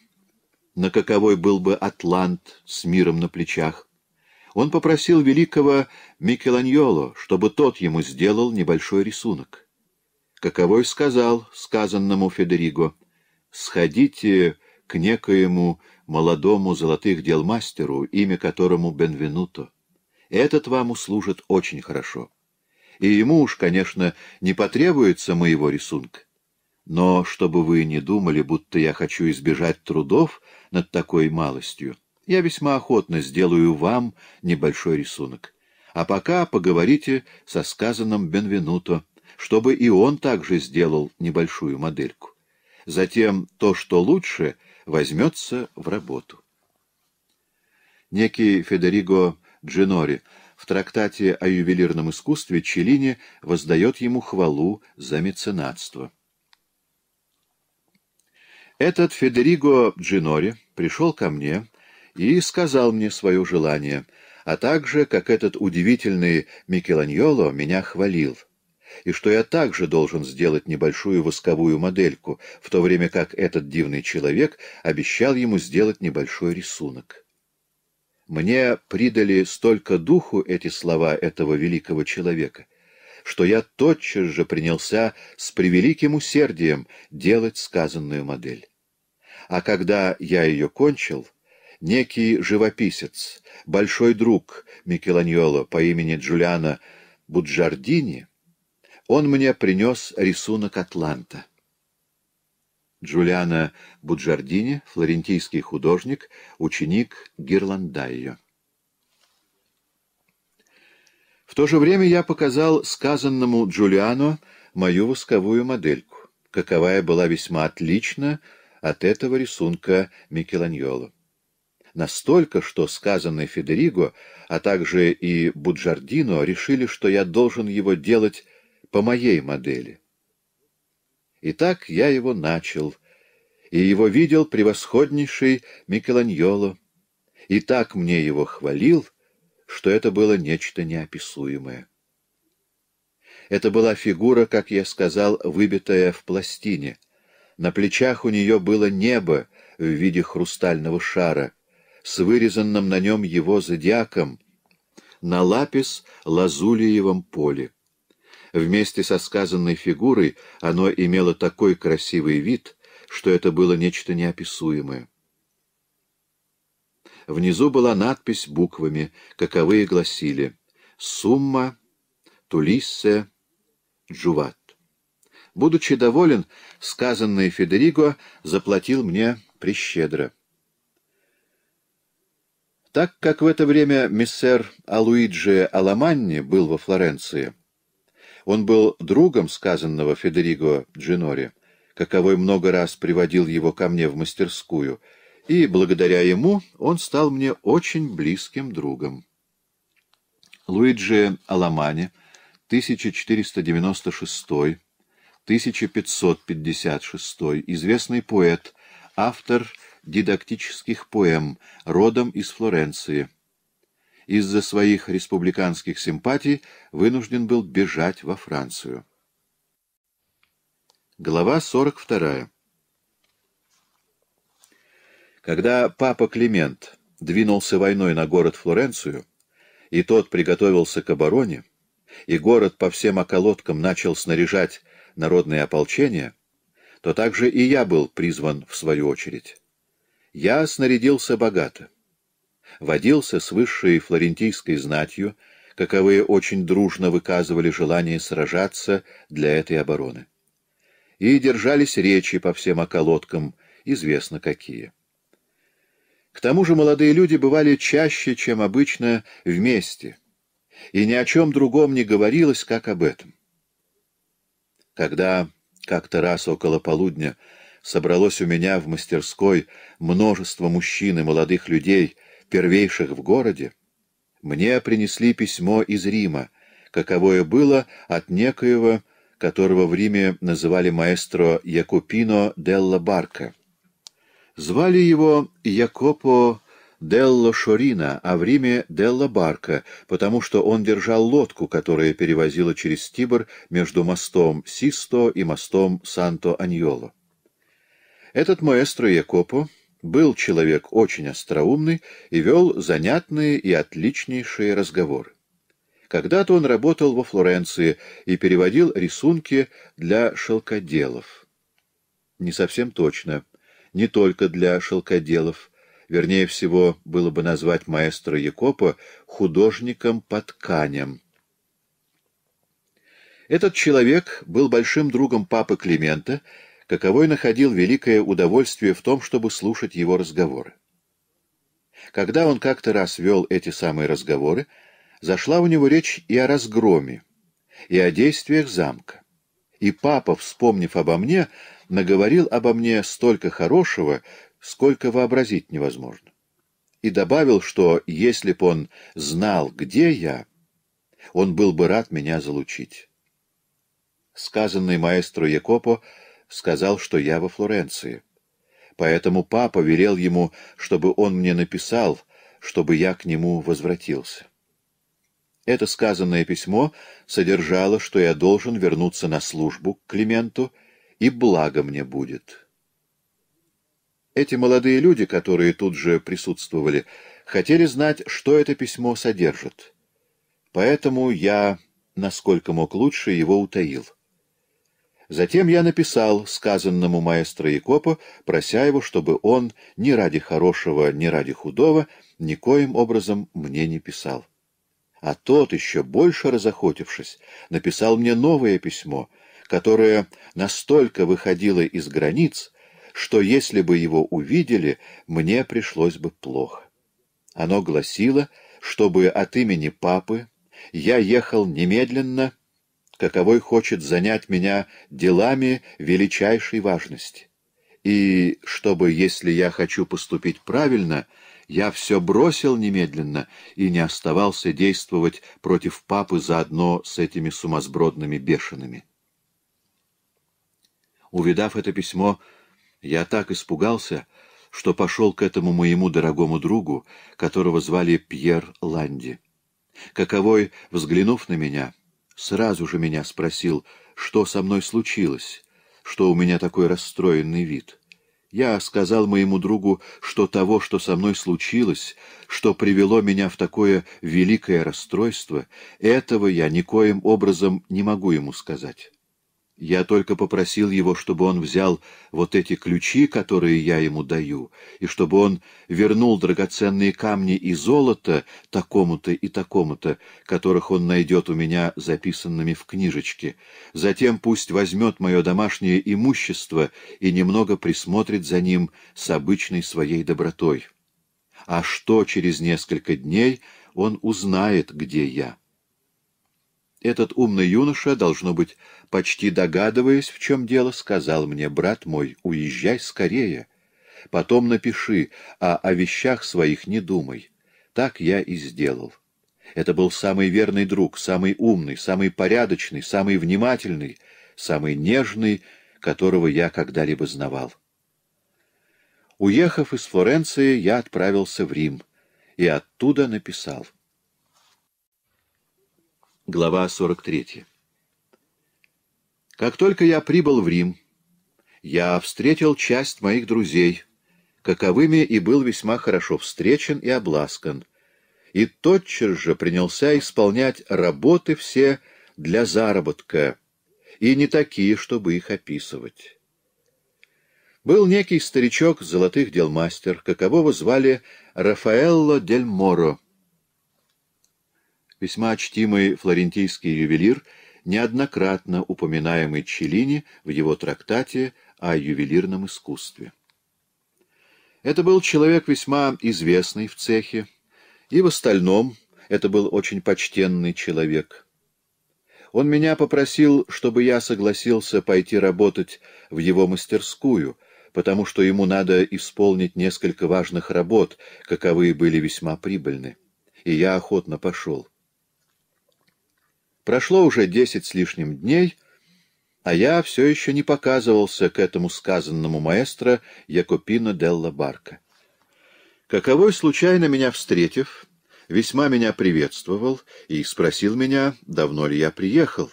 A: на каковой был бы атлант с миром на плечах, он попросил великого Микеланьоло, чтобы тот ему сделал небольшой рисунок. Каковой сказал сказанному Федериго, «Сходите к некоему молодому золотых дел мастеру, имя которому Бенвенуто. Этот вам услужит очень хорошо. И ему уж, конечно, не потребуется моего рисунка. Но чтобы вы не думали, будто я хочу избежать трудов над такой малостью, я весьма охотно сделаю вам небольшой рисунок. А пока поговорите со сказанным Бенвенуто, чтобы и он также сделал небольшую модельку. Затем то, что лучше — возьмется в работу. Некий Федериго Джинори в трактате о ювелирном искусстве Челлини воздает ему хвалу за меценатство. Этот Федериго Джинори пришел ко мне и сказал мне свое желание, а также, как этот удивительный Микеланьоло меня хвалил — и что я также должен сделать небольшую восковую модельку, в то время как этот дивный человек обещал ему сделать небольшой рисунок. Мне придали столько духу эти слова этого великого человека, что я тотчас же принялся с превеликим усердием делать сказанную модель. А когда я ее кончил, некий живописец, большой друг Микеланьоло по имени Джулиано Буджардини, он мне принес рисунок Атланта. Джулиано Буджардини, флорентийский художник, ученик Гирландайо. В то же время я показал сказанному Джулиано мою восковую модельку, каковая была весьма отлична от этого рисунка Микеланьоло. Настолько, что сказанный Федериго, а также и Буджардино решили, что я должен его делать по моей модели. И так я его начал, и его видел превосходнейший Микеланьоло, и так мне его хвалил, что это было нечто неописуемое. Это была фигура, как я сказал, выбитая в пластине. На плечах у нее было небо в виде хрустального шара, с вырезанным на нем его зодиаком, на лапис лазулиевом поле. Вместе со сказанной фигурой оно имело такой красивый вид, что это было нечто неописуемое. Внизу была надпись буквами, каковые гласили «Сумма Тулиссе Джуват». Будучи доволен, сказанное Федериго заплатил мне прищедро. Так как в это время мессер Алуиджи Аламанни был во Флоренции, он был другом сказанного Федериго Джинори, каковой много раз приводил его ко мне в мастерскую, и благодаря ему он стал мне очень близким другом. Луиджи Аламани, 1496-1556, известный поэт, автор дидактических поэм, родом из Флоренции – из-за своих республиканских симпатий вынужден был бежать во Францию. Глава 42. Когда папа Климент двинулся войной на город Флоренцию, и тот приготовился к обороне, и город по всем околоткам начал снаряжать народное ополчение, то также и я был призван в свою очередь. Я снарядился богато водился с высшей флорентийской знатью, каковые очень дружно выказывали желание сражаться для этой обороны. И держались речи по всем околоткам, известно какие. К тому же молодые люди бывали чаще, чем обычно, вместе, и ни о чем другом не говорилось, как об этом. Когда как-то раз около полудня собралось у меня в мастерской множество мужчин и молодых людей — первейших в городе, мне принесли письмо из Рима, каковое было от некоего, которого в Риме называли маэстро Якупино Делла Барка. Звали его Якопо Делла Шорина, а в Риме Делла Барка, потому что он держал лодку, которая перевозила через Тибр между мостом Систо и мостом Санто-Аньоло. Этот маэстро Якопо был человек очень остроумный и вел занятные и отличнейшие разговоры. Когда-то он работал во Флоренции и переводил рисунки для шелкоделов. Не совсем точно. Не только для шелкоделов. Вернее всего, было бы назвать маэстро Якопа художником по тканям. Этот человек был большим другом папы Климента каковой находил великое удовольствие в том, чтобы слушать его разговоры. Когда он как-то раз вел эти самые разговоры, зашла у него речь и о разгроме, и о действиях замка. И папа, вспомнив обо мне, наговорил обо мне столько хорошего, сколько вообразить невозможно. И добавил, что если б он знал, где я, он был бы рад меня залучить. Сказанный маэстро Якопо сказал, что я во Флоренции. Поэтому папа велел ему, чтобы он мне написал, чтобы я к нему возвратился. Это сказанное письмо содержало, что я должен вернуться на службу к Клименту, и благо мне будет. Эти молодые люди, которые тут же присутствовали, хотели знать, что это письмо содержит. Поэтому я, насколько мог лучше, его утаил. Затем я написал сказанному маэстро Якопо, прося его, чтобы он ни ради хорошего, ни ради худого никоим образом мне не писал. А тот, еще больше разохотившись, написал мне новое письмо, которое настолько выходило из границ, что если бы его увидели, мне пришлось бы плохо. Оно гласило, чтобы от имени папы я ехал немедленно каковой хочет занять меня делами величайшей важности. И чтобы, если я хочу поступить правильно, я все бросил немедленно и не оставался действовать против папы заодно с этими сумасбродными бешеными. Увидав это письмо, я так испугался, что пошел к этому моему дорогому другу, которого звали Пьер Ланди. Каковой, взглянув на меня, — сразу же меня спросил, что со мной случилось, что у меня такой расстроенный вид. Я сказал моему другу, что того, что со мной случилось, что привело меня в такое великое расстройство, этого я никоим образом не могу ему сказать. Я только попросил его, чтобы он взял вот эти ключи, которые я ему даю, и чтобы он вернул драгоценные камни и золото такому-то и такому-то, которых он найдет у меня записанными в книжечке. Затем пусть возьмет мое домашнее имущество и немного присмотрит за ним с обычной своей добротой. А что через несколько дней он узнает, где я? Этот умный юноша, должно быть, почти догадываясь, в чем дело, сказал мне, «Брат мой, уезжай скорее. Потом напиши, а о вещах своих не думай». Так я и сделал. Это был самый верный друг, самый умный, самый порядочный, самый внимательный, самый нежный, которого я когда-либо знавал. Уехав из Флоренции, я отправился в Рим и оттуда написал — Глава 43. Как только я прибыл в Рим, я встретил часть моих друзей, каковыми и был весьма хорошо встречен и обласкан, и тотчас же принялся исполнять работы все для заработка, и не такие, чтобы их описывать. Был некий старичок золотых дел мастер, какового звали Рафаэлло дель Моро, весьма чтимый флорентийский ювелир, неоднократно упоминаемый Челлини в его трактате о ювелирном искусстве. Это был человек весьма известный в цехе, и в остальном это был очень почтенный человек. Он меня попросил, чтобы я согласился пойти работать в его мастерскую, потому что ему надо исполнить несколько важных работ, каковые были весьма прибыльны. И я охотно пошел. Прошло уже десять с лишним дней, а я все еще не показывался к этому сказанному маэстро Якопино делла Барка. Каковой, случайно меня встретив, весьма меня приветствовал и спросил меня, давно ли я приехал,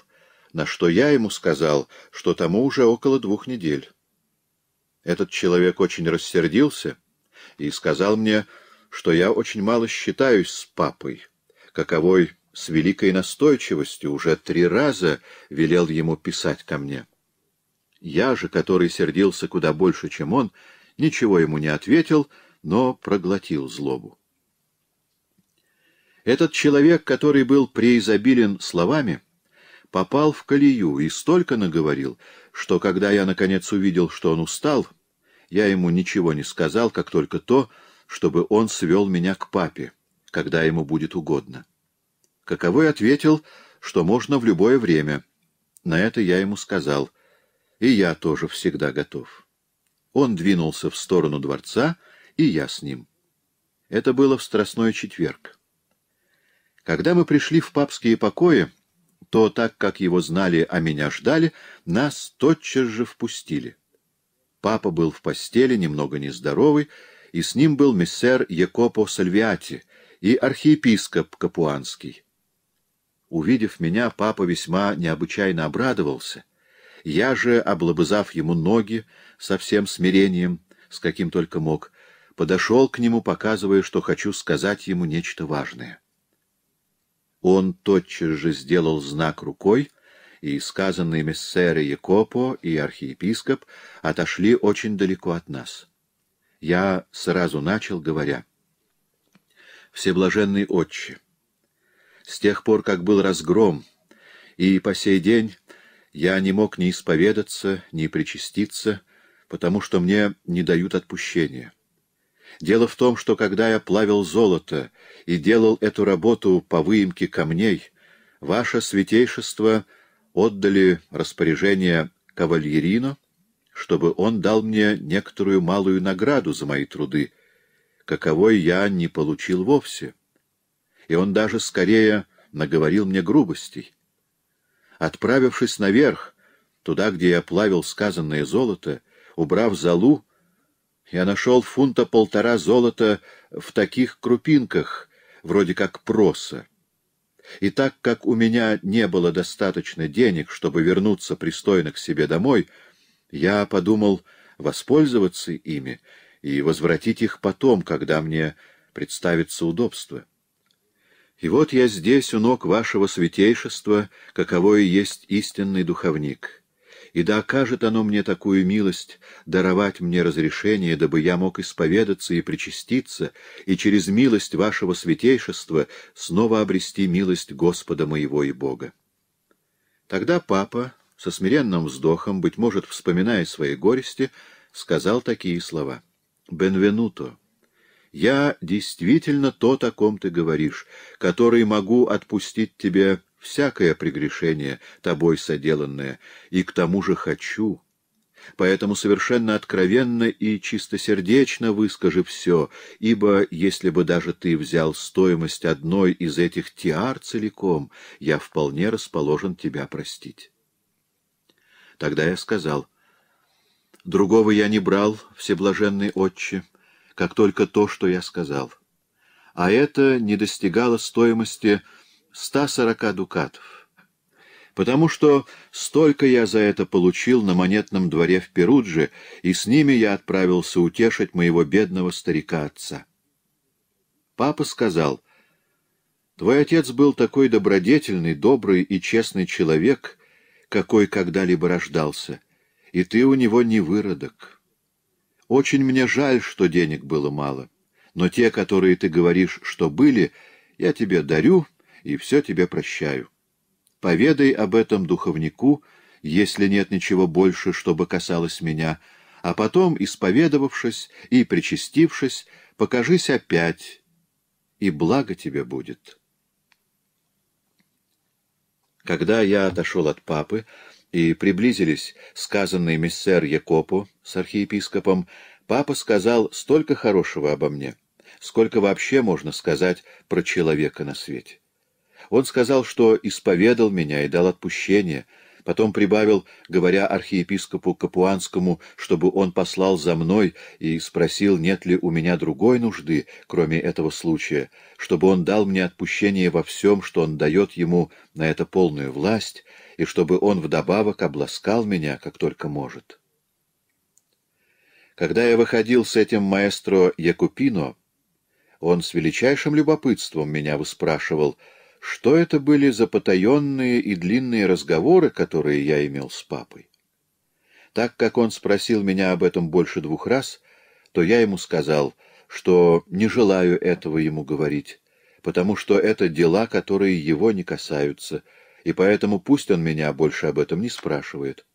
A: на что я ему сказал, что тому уже около двух недель. Этот человек очень рассердился и сказал мне, что я очень мало считаюсь с папой, каковой с великой настойчивостью уже три раза велел ему писать ко мне. Я же, который сердился куда больше, чем он, ничего ему не ответил, но проглотил злобу. Этот человек, который был преизобилен словами, попал в колею и столько наговорил, что когда я наконец увидел, что он устал, я ему ничего не сказал, как только то, чтобы он свел меня к папе, когда ему будет угодно. Каковой ответил, что можно в любое время. На это я ему сказал. И я тоже всегда готов. Он двинулся в сторону дворца, и я с ним. Это было в Страстной четверг. Когда мы пришли в папские покои, то, так как его знали, а меня ждали, нас тотчас же впустили. Папа был в постели, немного нездоровый, и с ним был мессер Якопо Сальвиати и архиепископ Капуанский. Увидев меня, папа весьма необычайно обрадовался. Я же, облобызав ему ноги со всем смирением, с каким только мог, подошел к нему, показывая, что хочу сказать ему нечто важное. Он тотчас же сделал знак рукой, и сказанные мессеры Якопо и архиепископ отошли очень далеко от нас. Я сразу начал, говоря, «Всеблаженный отче» с тех пор, как был разгром, и по сей день я не мог ни исповедаться, ни причаститься, потому что мне не дают отпущения. Дело в том, что когда я плавил золото и делал эту работу по выемке камней, ваше святейшество отдали распоряжение кавальерино, чтобы он дал мне некоторую малую награду за мои труды, каковой я не получил вовсе и он даже скорее наговорил мне грубостей. Отправившись наверх, туда, где я плавил сказанное золото, убрав залу, я нашел фунта полтора золота в таких крупинках, вроде как проса. И так как у меня не было достаточно денег, чтобы вернуться пристойно к себе домой, я подумал воспользоваться ими и возвратить их потом, когда мне представится удобство. И вот я здесь у ног вашего святейшества, и есть истинный духовник. И да окажет оно мне такую милость, даровать мне разрешение, дабы я мог исповедаться и причаститься, и через милость вашего святейшества снова обрести милость Господа моего и Бога. Тогда папа, со смиренным вздохом, быть может, вспоминая свои горести, сказал такие слова. «Бенвенуто». Я действительно тот, о ком ты говоришь, который могу отпустить тебе всякое прегрешение, тобой соделанное, и к тому же хочу. Поэтому совершенно откровенно и чистосердечно выскажи все, ибо если бы даже ты взял стоимость одной из этих тиар целиком, я вполне расположен тебя простить. Тогда я сказал, «Другого я не брал, всеблаженный отче, как только то, что я сказал. А это не достигало стоимости 140 дукатов. Потому что столько я за это получил на монетном дворе в Перудже, и с ними я отправился утешить моего бедного старика-отца. Папа сказал, «Твой отец был такой добродетельный, добрый и честный человек, какой когда-либо рождался, и ты у него не выродок». Очень мне жаль, что денег было мало. Но те, которые ты говоришь, что были, я тебе дарю и все тебе прощаю. Поведай об этом духовнику, если нет ничего больше, чтобы касалось меня, а потом, исповедовавшись и причастившись, покажись опять, и благо тебе будет». Когда я отошел от папы, и приблизились сказанный мессер Якопу с архиепископом, папа сказал столько хорошего обо мне, сколько вообще можно сказать про человека на свете. Он сказал, что исповедал меня и дал отпущение, потом прибавил, говоря архиепископу Капуанскому, чтобы он послал за мной и спросил, нет ли у меня другой нужды, кроме этого случая, чтобы он дал мне отпущение во всем, что он дает ему на это полную власть, и чтобы он вдобавок обласкал меня, как только может. Когда я выходил с этим маэстро Якупино, он с величайшим любопытством меня выспрашивал, что это были за потаенные и длинные разговоры, которые я имел с папой. Так как он спросил меня об этом больше двух раз, то я ему сказал, что не желаю этого ему говорить, потому что это дела, которые его не касаются, и поэтому пусть он меня больше об этом не спрашивает.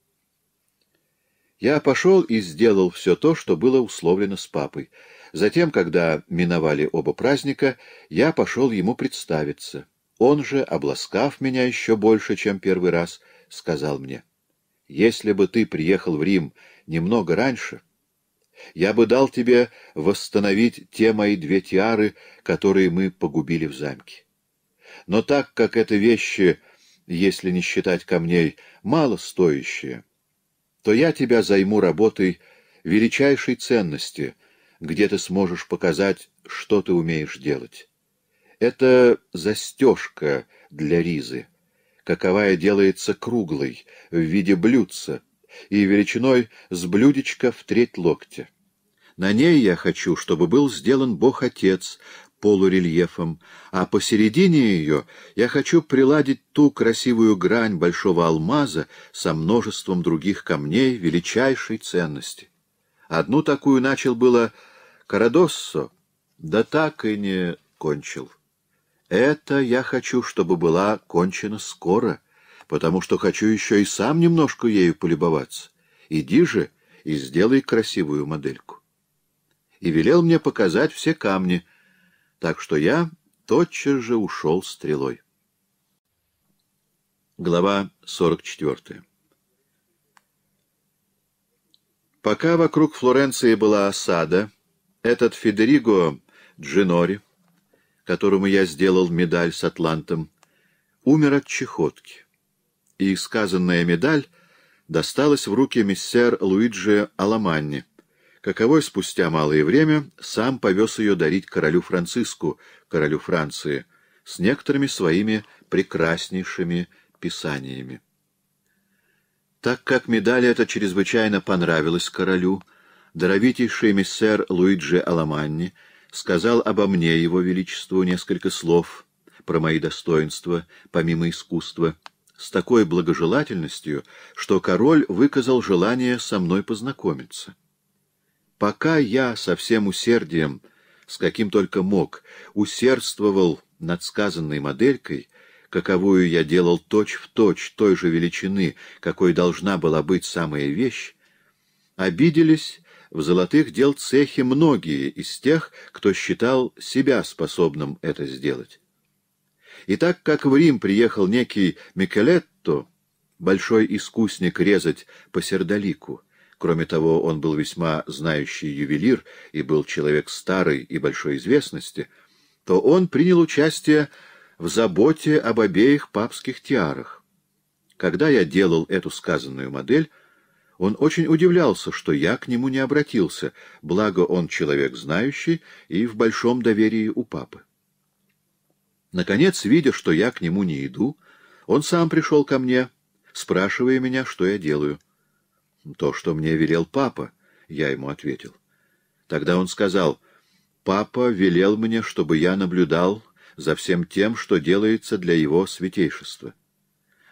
A: Я пошел и сделал все то, что было условлено с папой. Затем, когда миновали оба праздника, я пошел ему представиться. Он же, обласкав меня еще больше, чем первый раз, сказал мне, «Если бы ты приехал в Рим немного раньше, я бы дал тебе восстановить те мои две тиары, которые мы погубили в замке. Но так как это вещи если не считать камней, мало стоящее, то я тебя займу работой величайшей ценности, где ты сможешь показать, что ты умеешь делать. Это застежка для ризы, каковая делается круглой, в виде блюдца, и величиной с блюдечка в треть локтя. На ней я хочу, чтобы был сделан Бог-Отец, полурельефом, а посередине ее я хочу приладить ту красивую грань большого алмаза со множеством других камней величайшей ценности. Одну такую начал было Карадоссо, да так и не кончил. Это я хочу, чтобы была кончена скоро, потому что хочу еще и сам немножко ею полюбоваться. Иди же и сделай красивую модельку. И велел мне показать все камни — так что я тотчас же ушел стрелой. Глава 44 Пока вокруг Флоренции была осада, этот Федериго Джинори, которому я сделал медаль с атлантом, умер от чехотки, и сказанная медаль досталась в руки миссер Луиджи Аламанни, каковой спустя малое время сам повез ее дарить королю Франциску, королю Франции, с некоторыми своими прекраснейшими писаниями. Так как медаль эта чрезвычайно понравилась королю, даровитейший миссер Луиджи Аламанни сказал обо мне его величеству несколько слов про мои достоинства, помимо искусства, с такой благожелательностью, что король выказал желание со мной познакомиться. Пока я со всем усердием, с каким только мог, усердствовал над сказанной моделькой, каковую я делал точь-в-точь точь той же величины, какой должна была быть самая вещь, обиделись в золотых дел цехи многие из тех, кто считал себя способным это сделать. И так как в Рим приехал некий Микелетто, большой искусник резать по сердолику, Кроме того, он был весьма знающий ювелир и был человек старой и большой известности, то он принял участие в заботе об обеих папских тиарах. Когда я делал эту сказанную модель, он очень удивлялся, что я к нему не обратился, благо он человек знающий и в большом доверии у папы. Наконец, видя, что я к нему не иду, он сам пришел ко мне, спрашивая меня, что я делаю. То, что мне велел папа, я ему ответил. Тогда он сказал, папа велел мне, чтобы я наблюдал за всем тем, что делается для его святейшества.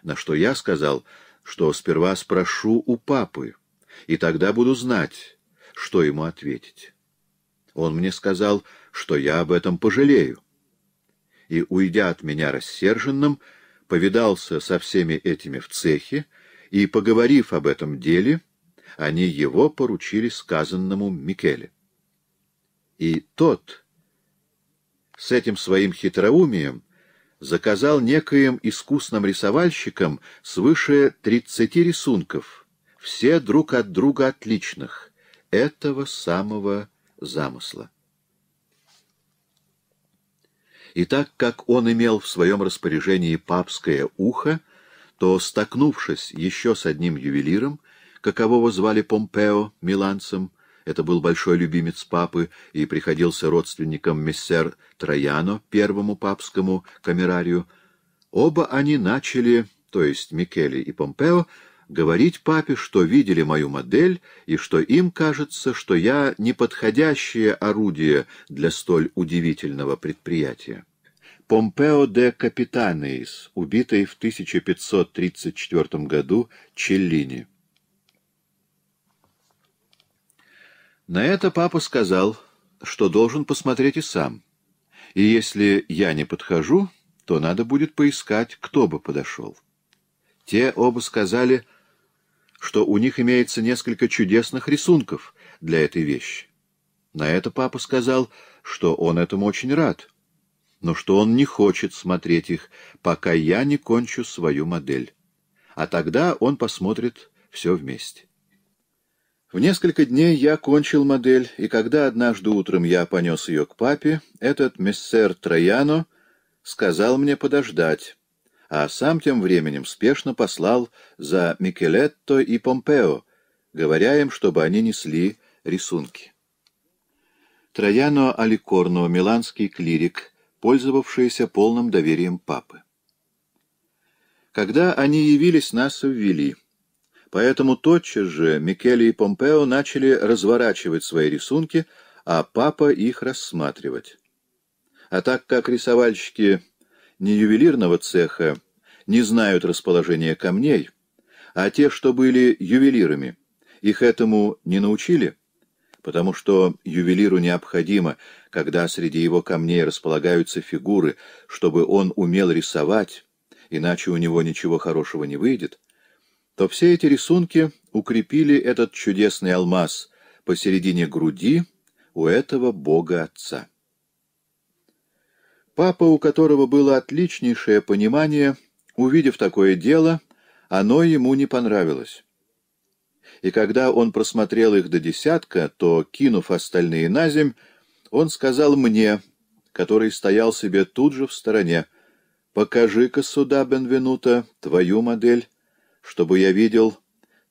A: На что я сказал, что сперва спрошу у папы, и тогда буду знать, что ему ответить. Он мне сказал, что я об этом пожалею. И, уйдя от меня рассерженным, повидался со всеми этими в цехе, и, поговорив об этом деле, они его поручили сказанному Микеле. И тот с этим своим хитроумием заказал некоим искусным рисовальщикам свыше 30 рисунков, все друг от друга отличных, этого самого замысла. И так как он имел в своем распоряжении папское ухо, то, столкнувшись еще с одним ювелиром, какового звали Помпео, миланцем, это был большой любимец папы и приходился родственником мессер Трояно, первому папскому камерарию, оба они начали, то есть Микеле и Помпео, говорить папе, что видели мою модель и что им кажется, что я неподходящее орудие для столь удивительного предприятия. Помпео де Капитанеис, убитый в 1534 году Челлини. На это папа сказал, что должен посмотреть и сам. И если я не подхожу, то надо будет поискать, кто бы подошел. Те оба сказали, что у них имеется несколько чудесных рисунков для этой вещи. На это папа сказал, что он этому очень рад — но что он не хочет смотреть их, пока я не кончу свою модель. А тогда он посмотрит все вместе. В несколько дней я кончил модель, и когда однажды утром я понес ее к папе, этот мессер Трояно сказал мне подождать, а сам тем временем спешно послал за Микелетто и Помпео, говоря им, чтобы они несли рисунки. Трояно Аликорно, миланский клирик, пользовавшаяся полным доверием папы. Когда они явились, нас ввели. Поэтому тотчас же Микеле и Помпео начали разворачивать свои рисунки, а папа их рассматривать. А так как рисовальщики не ювелирного цеха не знают расположения камней, а те, что были ювелирами, их этому не научили, потому что ювелиру необходимо, когда среди его камней располагаются фигуры, чтобы он умел рисовать, иначе у него ничего хорошего не выйдет, то все эти рисунки укрепили этот чудесный алмаз посередине груди у этого бога-отца. Папа, у которого было отличнейшее понимание, увидев такое дело, оно ему не понравилось и когда он просмотрел их до десятка, то, кинув остальные на земь, он сказал мне, который стоял себе тут же в стороне, «Покажи-ка сюда, Бенвенута, твою модель, чтобы я видел,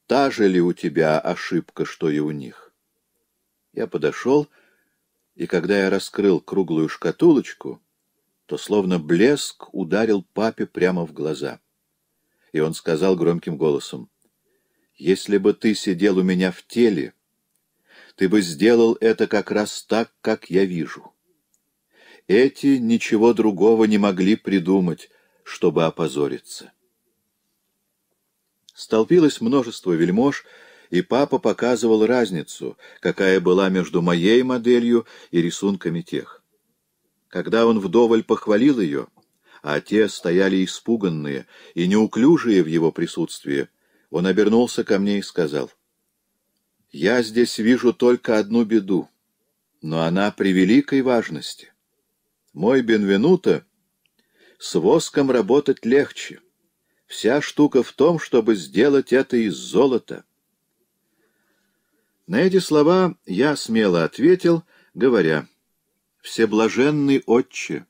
A: та же ли у тебя ошибка, что и у них». Я подошел, и когда я раскрыл круглую шкатулочку, то словно блеск ударил папе прямо в глаза. И он сказал громким голосом, — если бы ты сидел у меня в теле, ты бы сделал это как раз так, как я вижу. Эти ничего другого не могли придумать, чтобы опозориться. Столпилось множество вельмож, и папа показывал разницу, какая была между моей моделью и рисунками тех. Когда он вдоволь похвалил ее, а те стояли испуганные и неуклюжие в его присутствии, он обернулся ко мне и сказал, «Я здесь вижу только одну беду, но она при великой важности. Мой Бенвенуто с воском работать легче. Вся штука в том, чтобы сделать это из золота». На эти слова я смело ответил, говоря, «Всеблаженный отче,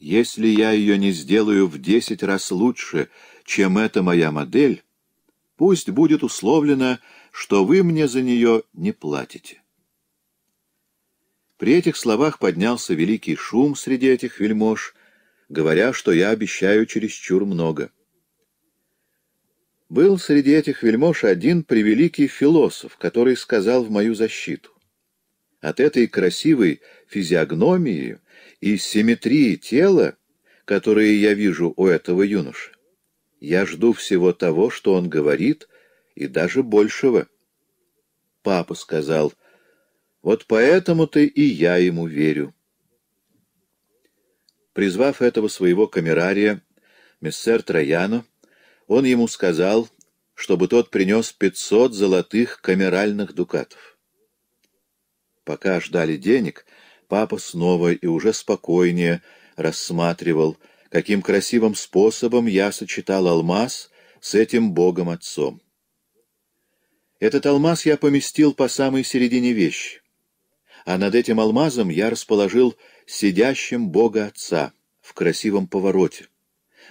A: если я ее не сделаю в десять раз лучше, чем эта моя модель, Пусть будет условлено, что вы мне за нее не платите. При этих словах поднялся великий шум среди этих вельмож, говоря, что я обещаю чересчур много. Был среди этих вельмож один превеликий философ, который сказал в мою защиту. От этой красивой физиогномии и симметрии тела, которые я вижу у этого юноши, я жду всего того, что он говорит, и даже большего. Папа сказал, вот поэтому-то и я ему верю. Призвав этого своего камерария, мессер Трояно, он ему сказал, чтобы тот принес пятьсот золотых камеральных дукатов. Пока ждали денег, папа снова и уже спокойнее рассматривал — каким красивым способом я сочетал алмаз с этим богом-отцом. Этот алмаз я поместил по самой середине вещи, а над этим алмазом я расположил сидящим бога-отца в красивом повороте,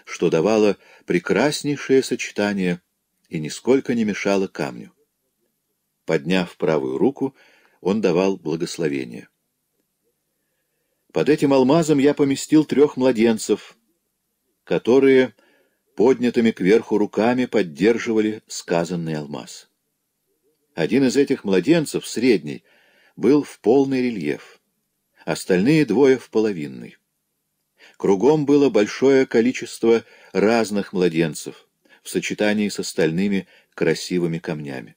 A: что давало прекраснейшее сочетание и нисколько не мешало камню. Подняв правую руку, он давал благословение. Под этим алмазом я поместил трех младенцев — которые поднятыми кверху руками поддерживали сказанный алмаз. Один из этих младенцев, средний, был в полный рельеф, остальные двое — в половинный. Кругом было большое количество разных младенцев в сочетании с остальными красивыми камнями.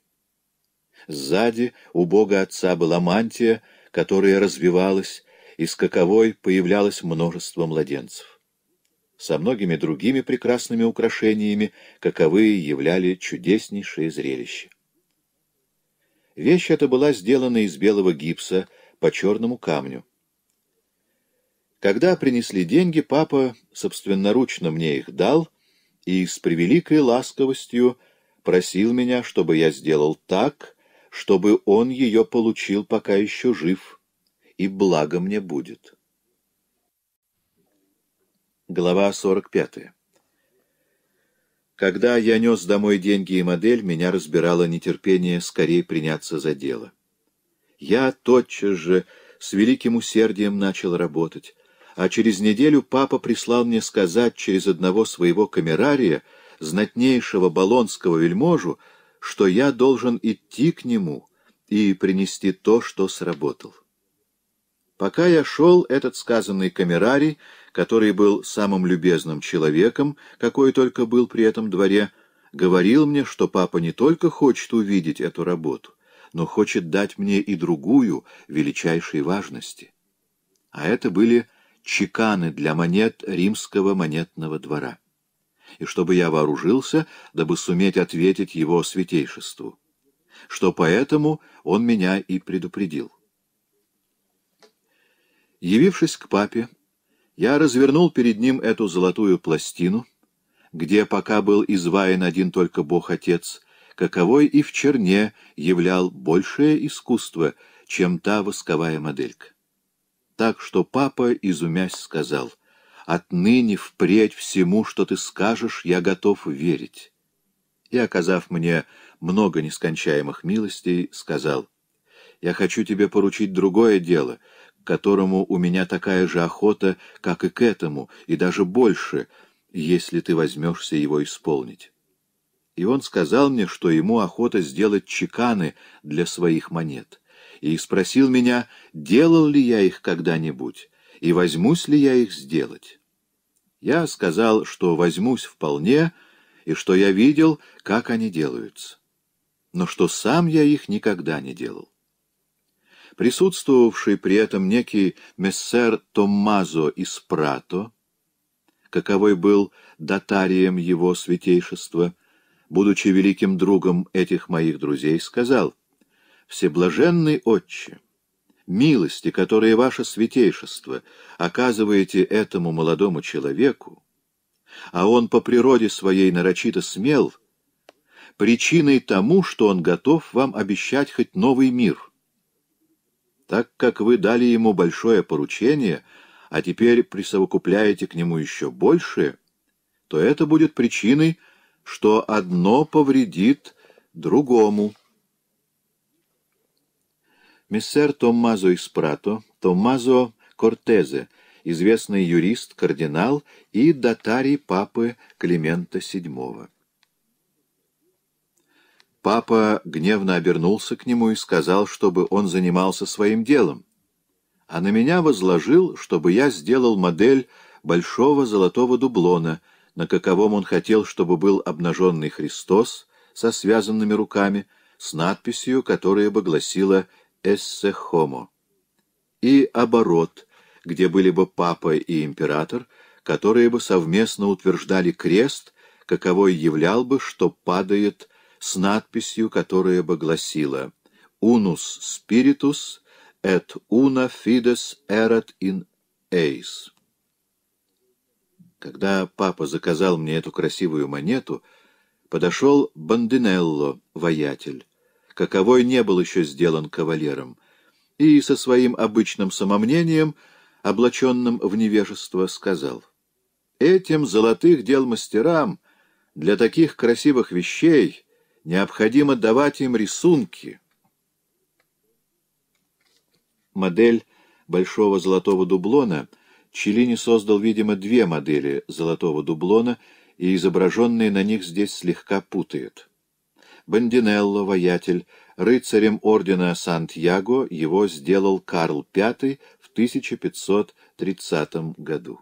A: Сзади у бога отца была мантия, которая развивалась, из каковой появлялось множество младенцев со многими другими прекрасными украшениями, каковые являли чудеснейшее зрелище. Вещь эта была сделана из белого гипса по черному камню. Когда принесли деньги, папа собственноручно мне их дал и с превеликой ласковостью просил меня, чтобы я сделал так, чтобы он ее получил, пока еще жив, и благо мне будет. Глава 45. Когда я нес домой деньги и модель, меня разбирало нетерпение скорее приняться за дело. Я тотчас же с великим усердием начал работать, а через неделю папа прислал мне сказать через одного своего камерария, знатнейшего болонского вельможу, что я должен идти к нему и принести то, что сработал. Пока я шел, этот сказанный камерарий, который был самым любезным человеком, какой только был при этом дворе, говорил мне, что папа не только хочет увидеть эту работу, но хочет дать мне и другую величайшей важности. А это были чеканы для монет римского монетного двора. И чтобы я вооружился, дабы суметь ответить его святейшеству. Что поэтому он меня и предупредил. Явившись к папе, я развернул перед ним эту золотую пластину, где пока был изваян один только Бог-Отец, каковой и в черне являл большее искусство, чем та восковая моделька. Так что папа, изумясь, сказал, «Отныне впредь всему, что ты скажешь, я готов верить». И, оказав мне много нескончаемых милостей, сказал, «Я хочу тебе поручить другое дело — которому у меня такая же охота, как и к этому, и даже больше, если ты возьмешься его исполнить. И он сказал мне, что ему охота сделать чеканы для своих монет, и спросил меня, делал ли я их когда-нибудь, и возьмусь ли я их сделать. Я сказал, что возьмусь вполне, и что я видел, как они делаются, но что сам я их никогда не делал. Присутствовавший при этом некий мессер Томмазо из Прато, каковой был дотарием его святейшества, будучи великим другом этих моих друзей, сказал, «Всеблаженный отче, милости, которые ваше святейшество оказываете этому молодому человеку, а он по природе своей нарочито смел, причиной тому, что он готов вам обещать хоть новый мир» так как вы дали ему большое поручение, а теперь присовокупляете к нему еще большее, то это будет причиной, что одно повредит другому. Мессер Томмазо Испрато, Томмазо Кортезе, известный юрист, кардинал и датарий папы Климента VII. Папа гневно обернулся к нему и сказал, чтобы он занимался своим делом, а на меня возложил, чтобы я сделал модель большого золотого дублона, на каковом он хотел, чтобы был обнаженный Христос со связанными руками, с надписью, которая бы гласила «Эссе Хомо», и оборот, где были бы папа и император, которые бы совместно утверждали крест, каковой являл бы, что падает Христос с надписью, которая бы гласила «Unus spiritus et una fides erat in eis». Когда папа заказал мне эту красивую монету, подошел Бандинелло, воятель, каковой не был еще сделан кавалером, и со своим обычным самомнением, облаченным в невежество, сказал, «Этим золотых дел мастерам, для таких красивых вещей Необходимо давать им рисунки. Модель большого золотого дублона Челлини создал, видимо, две модели золотого дублона, и изображенные на них здесь слегка путает. Бандинелло, воятель, рыцарем ордена Сантьяго его сделал Карл V в 1530 году.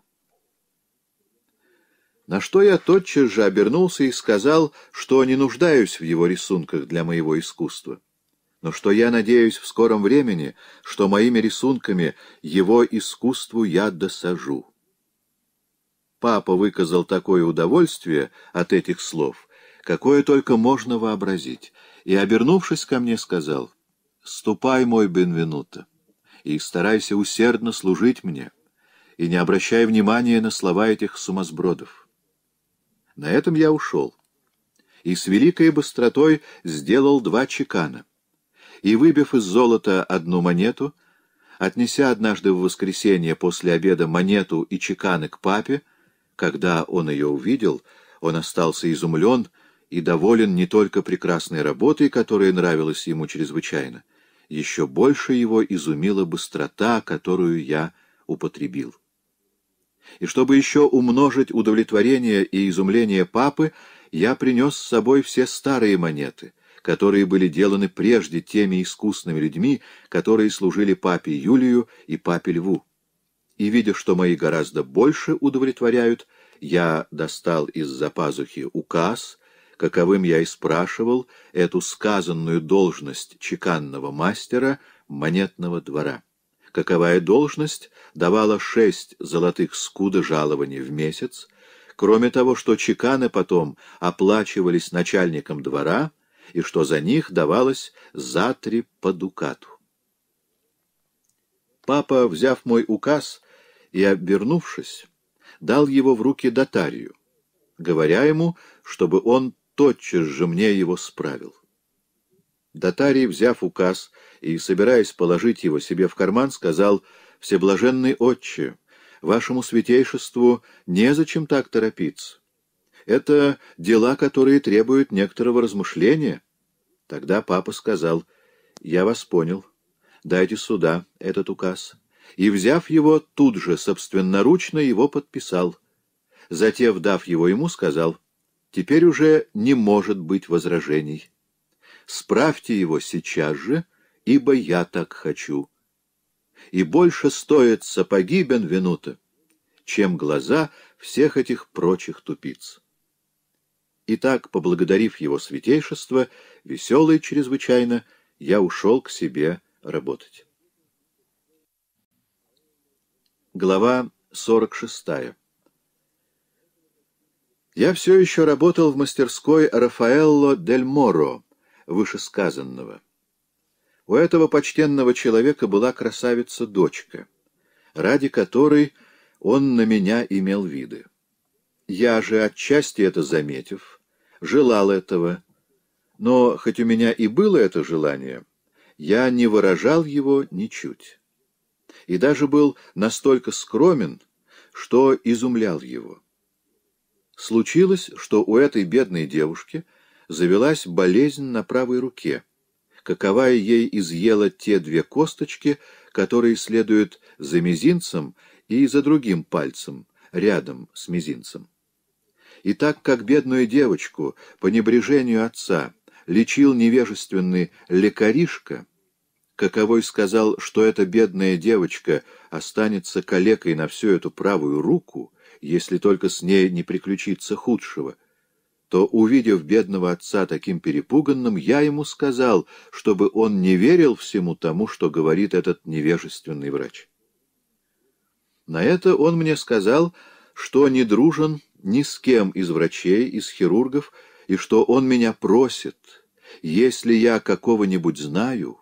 A: На что я тотчас же обернулся и сказал, что не нуждаюсь в его рисунках для моего искусства, но что я надеюсь в скором времени, что моими рисунками его искусству я досажу. Папа выказал такое удовольствие от этих слов, какое только можно вообразить, и, обернувшись ко мне, сказал, «Ступай, мой Бенвенуто, и старайся усердно служить мне, и не обращай внимания на слова этих сумасбродов. На этом я ушел. И с великой быстротой сделал два чекана. И, выбив из золота одну монету, отнеся однажды в воскресенье после обеда монету и чеканы к папе, когда он ее увидел, он остался изумлен и доволен не только прекрасной работой, которая нравилась ему чрезвычайно, еще больше его изумила быстрота, которую я употребил. И чтобы еще умножить удовлетворение и изумление папы, я принес с собой все старые монеты, которые были деланы прежде теми искусными людьми, которые служили папе Юлию и папе Льву. И, видя, что мои гораздо больше удовлетворяют, я достал из-за пазухи указ, каковым я и спрашивал эту сказанную должность чеканного мастера монетного двора каковая должность давала шесть золотых скуда жалований в месяц, кроме того, что чеканы потом оплачивались начальником двора и что за них давалось за три по дукату. Папа, взяв мой указ и обернувшись, дал его в руки дотарию, говоря ему, чтобы он тотчас же мне его справил. Датарий, взяв указ и собираясь положить его себе в карман, сказал «Всеблаженный отче, вашему святейшеству незачем так торопиться. Это дела, которые требуют некоторого размышления». Тогда папа сказал «Я вас понял. Дайте сюда этот указ». И, взяв его, тут же собственноручно его подписал. Затем, дав его ему, сказал «Теперь уже не может быть возражений». Справьте его сейчас же, ибо я так хочу. И больше стоит сапоги Бенвенута, чем глаза всех этих прочих тупиц. Итак, поблагодарив его святейшество, веселый чрезвычайно, я ушел к себе работать. Глава 46 Я все еще работал в мастерской Рафаэлло Дель Моро, вышесказанного. У этого почтенного человека была красавица-дочка, ради которой он на меня имел виды. Я же, отчасти это заметив, желал этого, но, хоть у меня и было это желание, я не выражал его ничуть. И даже был настолько скромен, что изумлял его. Случилось, что у этой бедной девушки завелась болезнь на правой руке, каковая ей изъела те две косточки, которые следуют за мизинцем и за другим пальцем, рядом с мизинцем. И так как бедную девочку по небрежению отца лечил невежественный лекаришка, каковой сказал, что эта бедная девочка останется калекой на всю эту правую руку, если только с ней не приключится худшего, то, увидев бедного отца таким перепуганным, я ему сказал, чтобы он не верил всему тому, что говорит этот невежественный врач. На это он мне сказал, что не дружен ни с кем из врачей, из хирургов, и что он меня просит, если я какого-нибудь знаю,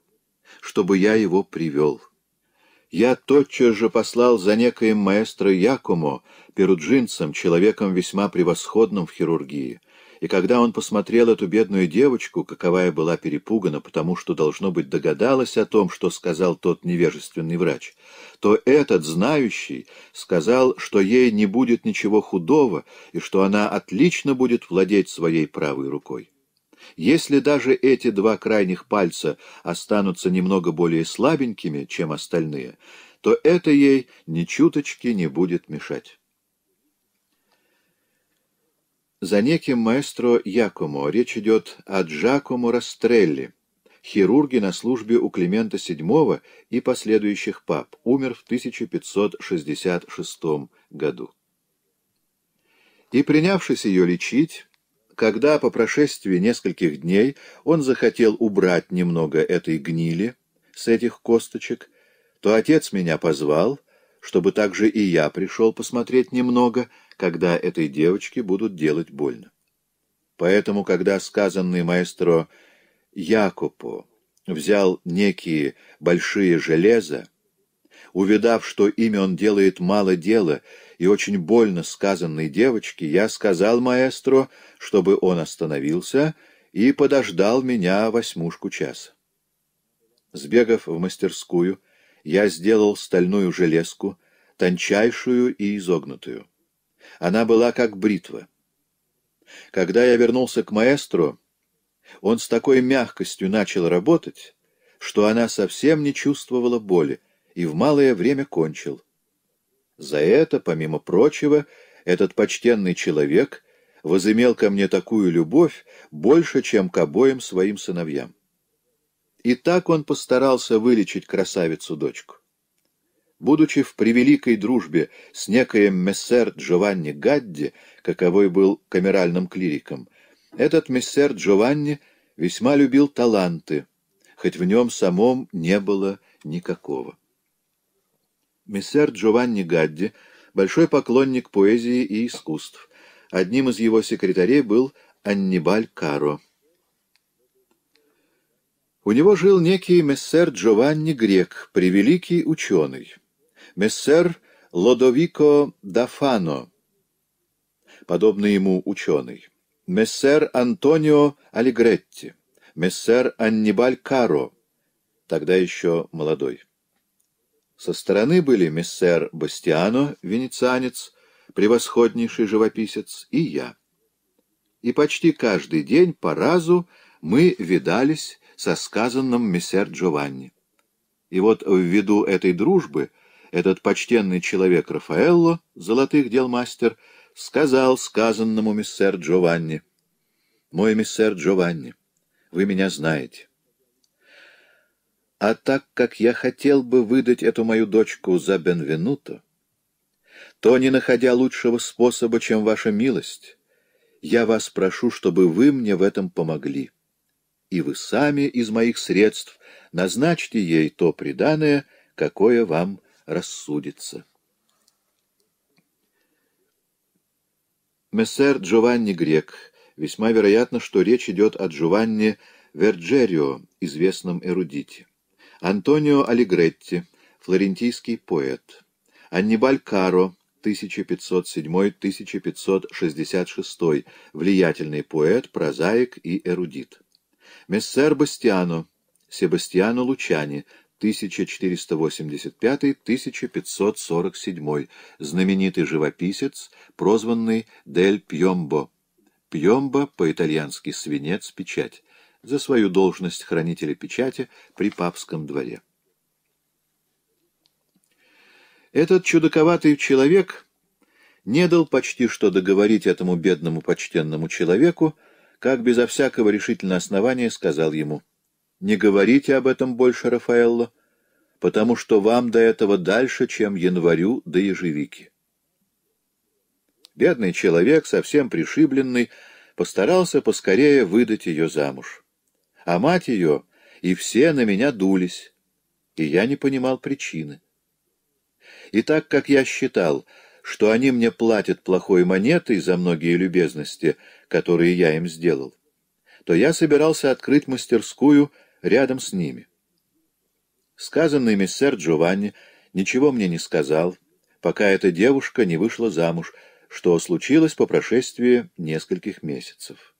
A: чтобы я его привел. Я тотчас же послал за некоим маэстро Якумо перуджинцем, человеком весьма превосходным в хирургии, и когда он посмотрел эту бедную девочку, каковая была перепугана, потому что, должно быть, догадалась о том, что сказал тот невежественный врач, то этот знающий сказал, что ей не будет ничего худого и что она отлично будет владеть своей правой рукой. Если даже эти два крайних пальца останутся немного более слабенькими, чем остальные, то это ей ни чуточки не будет мешать. За неким маэстро Якомо речь идет о Джакомо Растрелли, хирурге на службе у Климента VII и последующих пап, умер в 1566 году. И принявшись ее лечить, когда по прошествии нескольких дней он захотел убрать немного этой гнили с этих косточек, то отец меня позвал, чтобы также и я пришел посмотреть немного — когда этой девочке будут делать больно. Поэтому, когда сказанный маэстро Якупо взял некие большие железа, увидав, что ими он делает мало дела и очень больно сказанной девочке, я сказал маэстро, чтобы он остановился и подождал меня восьмушку часа. Сбегав в мастерскую, я сделал стальную железку, тончайшую и изогнутую. Она была как бритва. Когда я вернулся к маэстро, он с такой мягкостью начал работать, что она совсем не чувствовала боли и в малое время кончил. За это, помимо прочего, этот почтенный человек возымел ко мне такую любовь больше, чем к обоим своим сыновьям. И так он постарался вылечить красавицу-дочку. Будучи в превеликой дружбе с некоем мессер Джованни Гадди, каковой был камеральным клириком, этот мессер Джованни весьма любил таланты, хоть в нем самом не было никакого. Мессер Джованни Гадди — большой поклонник поэзии и искусств. Одним из его секретарей был Аннибаль Каро. У него жил некий мессер Джованни Грек, превеликий ученый мессер Лодовико Дафано, подобный ему ученый, мессер Антонио Алигретти, мессер Аннибаль Каро, тогда еще молодой. Со стороны были мессер Бастиано, венецианец, превосходнейший живописец, и я. И почти каждый день по разу мы видались со сказанным мессер Джованни. И вот в виду этой дружбы этот почтенный человек Рафаэлло, золотых дел мастер, сказал сказанному миссер Джованни. «Мой миссер Джованни, вы меня знаете. А так как я хотел бы выдать эту мою дочку за Бенвенуто, то, не находя лучшего способа, чем ваша милость, я вас прошу, чтобы вы мне в этом помогли. И вы сами из моих средств назначьте ей то преданное, какое вам рассудится. Мессер Джованни Грек. Весьма вероятно, что речь идет о Джованни Верджерио, известном эрудите. Антонио Алигретти, флорентийский поэт. Аннибаль Каро, 1507-1566, влиятельный поэт, прозаик и эрудит. Мессер Бастиано, Себастьяно Лучани, 1485-1547, знаменитый живописец, прозванный Дель Пьомбо. Пьомбо, по-итальянски свинец, печать, за свою должность хранителя печати при папском дворе. Этот чудаковатый человек не дал почти что договорить этому бедному почтенному человеку, как безо всякого решительного основания сказал ему — не говорите об этом больше, Рафаэлло, потому что вам до этого дальше, чем январю до ежевики. Бедный человек, совсем пришибленный, постарался поскорее выдать ее замуж. А мать ее и все на меня дулись, и я не понимал причины. И так как я считал, что они мне платят плохой монетой за многие любезности, которые я им сделал, то я собирался открыть мастерскую — рядом с ними. Сказанный мессер Джованни ничего мне не сказал, пока эта девушка не вышла замуж, что случилось по прошествии нескольких месяцев.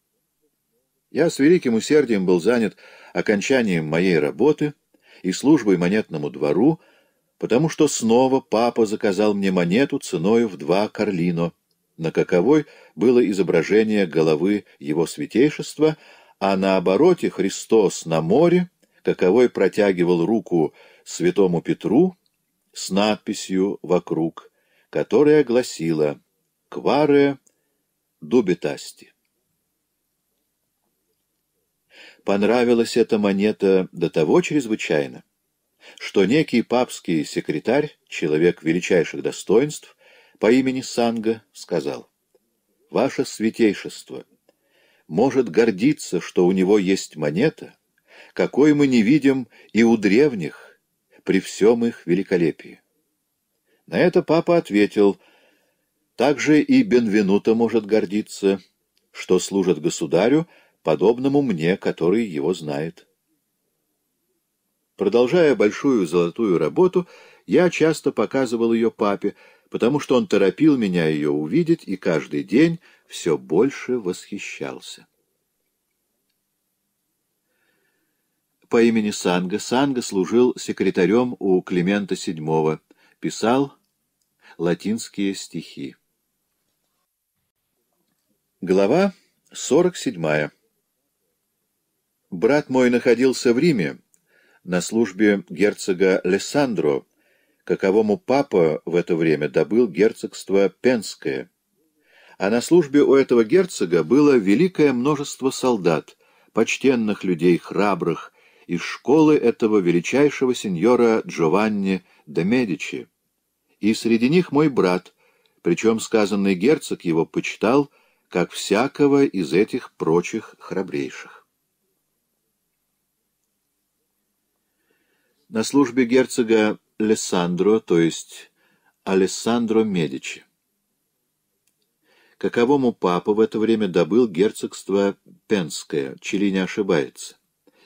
A: Я с великим усердием был занят окончанием моей работы и службой монетному двору, потому что снова папа заказал мне монету ценою в два карлино, на каковой было изображение головы его святейшества, а на обороте Христос на море, каковой протягивал руку святому Петру с надписью вокруг, которая гласила «Кваре дубитасти». Понравилась эта монета до того чрезвычайно, что некий папский секретарь, человек величайших достоинств, по имени Санга, сказал «Ваше святейшество, может гордиться, что у него есть монета, какой мы не видим и у древних, при всем их великолепии. На это папа ответил, также и Бенвенуто может гордиться, что служит государю, подобному мне, который его знает. Продолжая большую золотую работу, я часто показывал ее папе, потому что он торопил меня ее увидеть и каждый день все больше восхищался. По имени Санга Санга служил секретарем у Климента VII, писал латинские стихи. Глава 47. Брат мой находился в Риме на службе герцога Лессандро, каковому папа в это время добыл герцогство Пенское, а на службе у этого герцога было великое множество солдат, почтенных людей, храбрых, из школы этого величайшего сеньора Джованни де Медичи. И среди них мой брат, причем сказанный герцог его почитал, как всякого из этих прочих храбрейших. На службе герцога Лессандро, то есть Алессандро Медичи каковому папа в это время добыл герцогство Пенское, Чили не ошибается.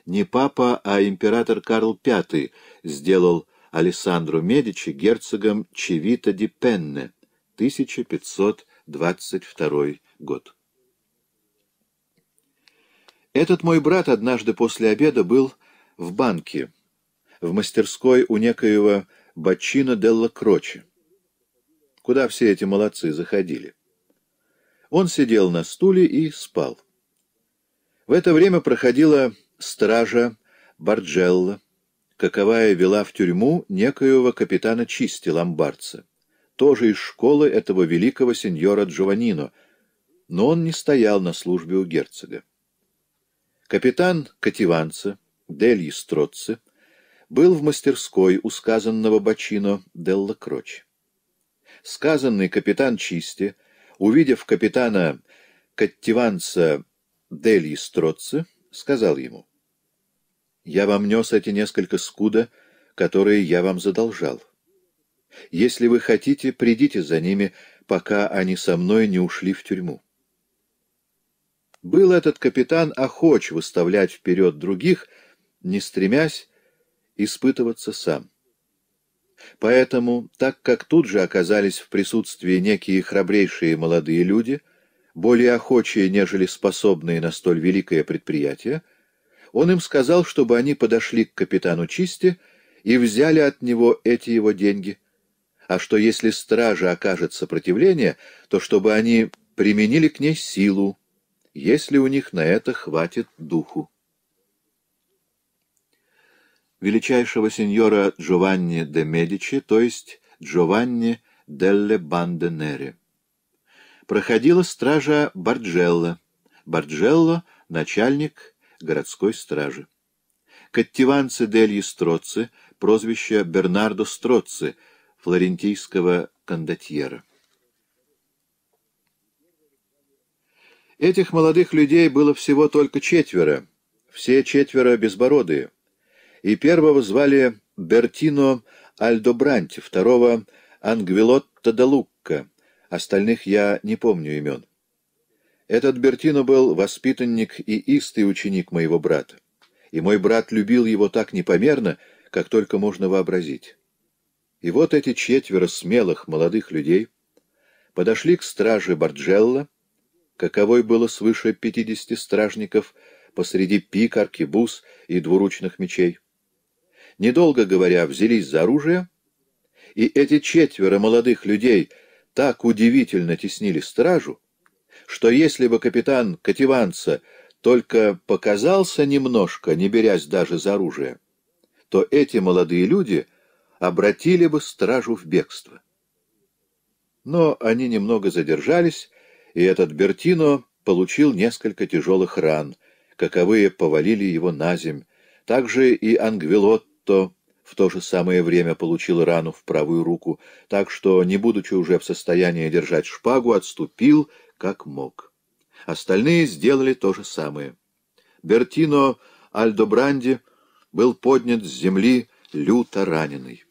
A: Не папа, а император Карл V сделал Алессандру Медичи герцогом Чевита ди Пенне, 1522 год. Этот мой брат однажды после обеда был в банке, в мастерской у некоего Бачино Делла Крочи, куда все эти молодцы заходили. Он сидел на стуле и спал. В это время проходила стража Барджелла, каковая вела в тюрьму некоего капитана Чисти Ломбардца, тоже из школы этого великого сеньора Джованнино, но он не стоял на службе у герцога. Капитан Кативанца, Дельи Строцци, был в мастерской у сказанного Бачино Делла Кроч. Сказанный капитан Чисти — увидев капитана Каттиванца Дели Строцци, сказал ему, «Я вам нес эти несколько скуда, которые я вам задолжал. Если вы хотите, придите за ними, пока они со мной не ушли в тюрьму». Был этот капитан охоч выставлять вперед других, не стремясь испытываться сам. Поэтому, так как тут же оказались в присутствии некие храбрейшие молодые люди, более охочие, нежели способные на столь великое предприятие, он им сказал, чтобы они подошли к капитану Чисти и взяли от него эти его деньги, а что если стража окажет сопротивление, то чтобы они применили к ней силу, если у них на это хватит духу величайшего сеньора Джованни де Медичи, то есть Джованни Делле Банденери. Проходила стража Барджелла. Барджелло — начальник городской стражи. Каттиванцы Дельи Строци, прозвище Бернардо Строци, флорентийского кондотьера. Этих молодых людей было всего только четверо, все четверо безбородые и первого звали Бертино Альдобранти, второго — Ангвилотто да Лукка, остальных я не помню имен. Этот Бертино был воспитанник и истый ученик моего брата, и мой брат любил его так непомерно, как только можно вообразить. И вот эти четверо смелых молодых людей подошли к страже Барджелла, каковой было свыше пятидесяти стражников посреди пик, аркебуз и двуручных мечей недолго говоря, взялись за оружие, и эти четверо молодых людей так удивительно теснили стражу, что если бы капитан Кативанца только показался немножко, не берясь даже за оружие, то эти молодые люди обратили бы стражу в бегство. Но они немного задержались, и этот Бертино получил несколько тяжелых ран, каковые повалили его на земь. Также и Ангвилот Отто в то же самое время получил рану в правую руку, так что, не будучи уже в состоянии держать шпагу, отступил, как мог. Остальные сделали то же самое. Бертино Альдобранди был поднят с земли люто раненый.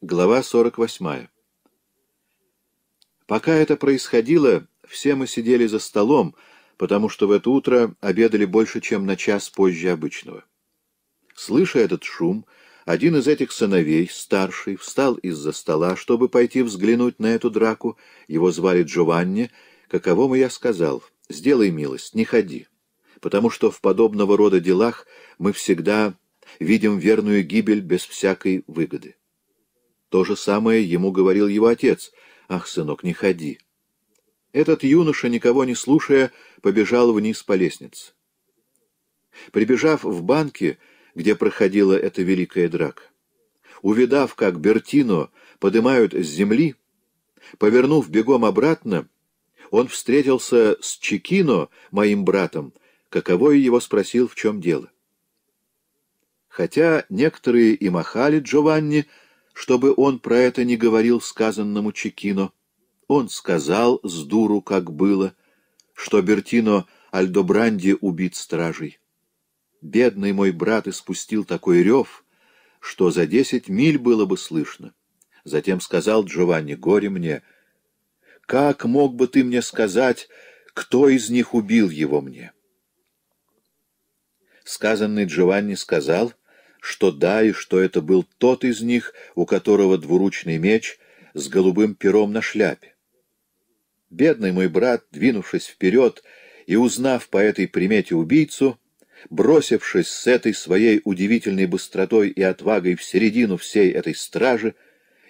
A: Глава 48 Пока это происходило, все мы сидели за столом, потому что в это утро обедали больше, чем на час позже обычного. Слыша этот шум, один из этих сыновей, старший, встал из-за стола, чтобы пойти взглянуть на эту драку. Его звали Джованни, каковому я сказал, «Сделай милость, не ходи, потому что в подобного рода делах мы всегда видим верную гибель без всякой выгоды». То же самое ему говорил его отец, «Ах, сынок, не ходи». Этот юноша, никого не слушая, побежал вниз по лестнице. Прибежав в банке, где проходила эта великая драка, увидав, как Бертино поднимают с земли, повернув бегом обратно, он встретился с Чекино, моим братом, каковой его спросил, в чем дело. Хотя некоторые и махали Джованни, чтобы он про это не говорил сказанному Чекино, он сказал с дуру, как было, что Бертино Альдобранди убит стражей. Бедный мой брат испустил такой рев, что за десять миль было бы слышно. Затем сказал Джованни горе мне, «Как мог бы ты мне сказать, кто из них убил его мне?» Сказанный Джованни сказал, что да, и что это был тот из них, у которого двуручный меч с голубым пером на шляпе. Бедный мой брат, двинувшись вперед и узнав по этой примете убийцу, бросившись с этой своей удивительной быстротой и отвагой в середину всей этой стражи,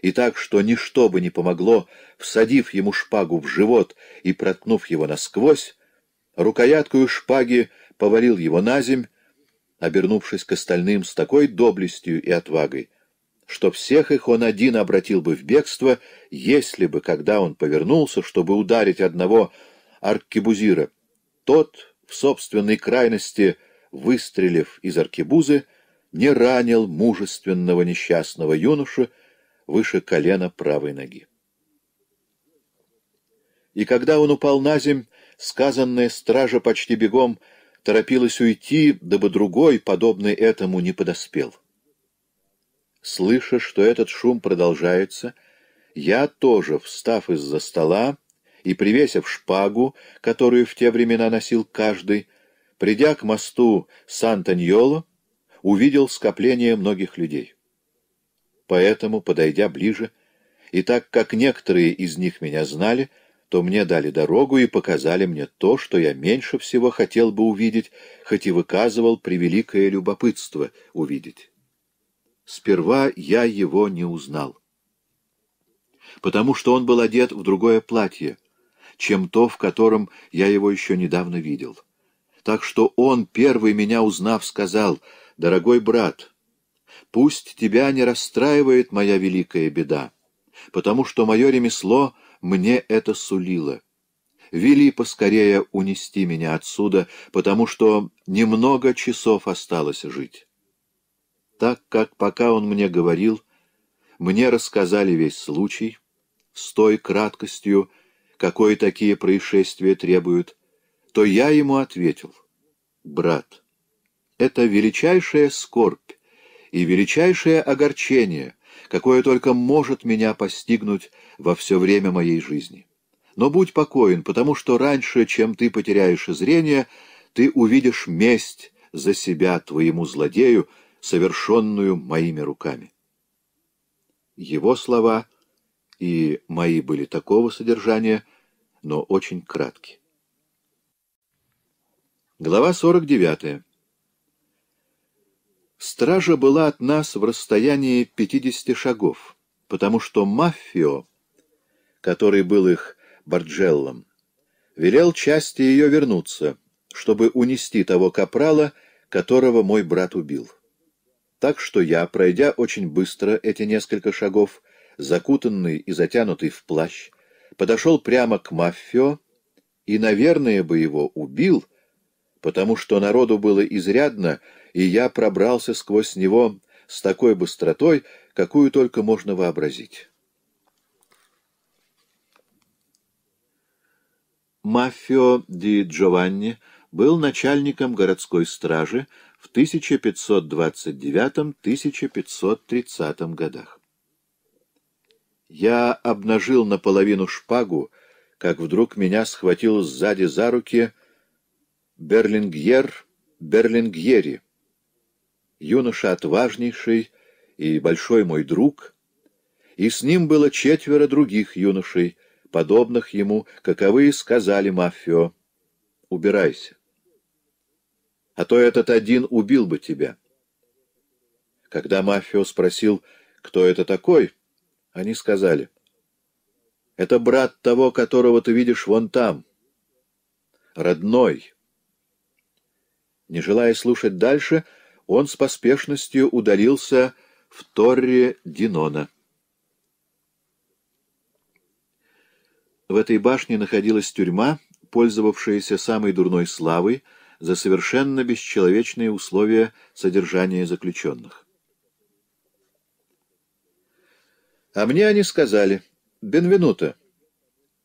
A: и так, что ничто бы не помогло, всадив ему шпагу в живот и проткнув его насквозь, рукояткою шпаги повалил его на земь, обернувшись к остальным с такой доблестью и отвагой, что всех их он один обратил бы в бегство, если бы, когда он повернулся, чтобы ударить одного аркебузира, тот, в собственной крайности выстрелив из аркебузы, не ранил мужественного несчастного юношу выше колена правой ноги. И когда он упал на земь, сказанная стража почти бегом торопилась уйти, дабы другой, подобный этому, не подоспел. Слыша, что этот шум продолжается, я тоже, встав из-за стола и привесив шпагу, которую в те времена носил каждый, придя к мосту Сантаньоло, увидел скопление многих людей. Поэтому, подойдя ближе, и так как некоторые из них меня знали, то мне дали дорогу и показали мне то, что я меньше всего хотел бы увидеть, хоть и выказывал превеликое любопытство увидеть сперва я его не узнал. Потому что он был одет в другое платье, чем то, в котором я его еще недавно видел. Так что он, первый меня узнав, сказал, «Дорогой брат, пусть тебя не расстраивает моя великая беда, потому что мое ремесло мне это сулило» вели поскорее унести меня отсюда, потому что немного часов осталось жить так как, пока он мне говорил, мне рассказали весь случай, с той краткостью, какой такие происшествия требуют, то я ему ответил, «Брат, это величайшая скорбь и величайшее огорчение, какое только может меня постигнуть во все время моей жизни. Но будь покоен, потому что раньше, чем ты потеряешь зрение, ты увидишь месть за себя твоему злодею, совершенную моими руками. Его слова и мои были такого содержания, но очень кратки. Глава 49. Стража была от нас в расстоянии 50 шагов, потому что Маффио, который был их Барджеллом, велел части ее вернуться, чтобы унести того капрала, которого мой брат убил. Так что я, пройдя очень быстро эти несколько шагов, закутанный и затянутый в плащ, подошел прямо к мафио и, наверное, бы его убил, потому что народу было изрядно, и я пробрался сквозь него с такой быстротой, какую только можно вообразить. Мафио ди Джованни был начальником городской стражи, в 1529-1530 годах. Я обнажил наполовину шпагу, как вдруг меня схватил сзади за руки Берлингьер Берлингьери, юноша отважнейший и большой мой друг, и с ним было четверо других юношей, подобных ему, каковы сказали мафио. «Убирайся» а то этот один убил бы тебя. Когда Мафио спросил, кто это такой, они сказали, «Это брат того, которого ты видишь вон там, родной». Не желая слушать дальше, он с поспешностью удалился в Торре Динона. В этой башне находилась тюрьма, пользовавшаяся самой дурной славой — за совершенно бесчеловечные условия содержания заключенных. А мне они сказали, «Бенвенуто,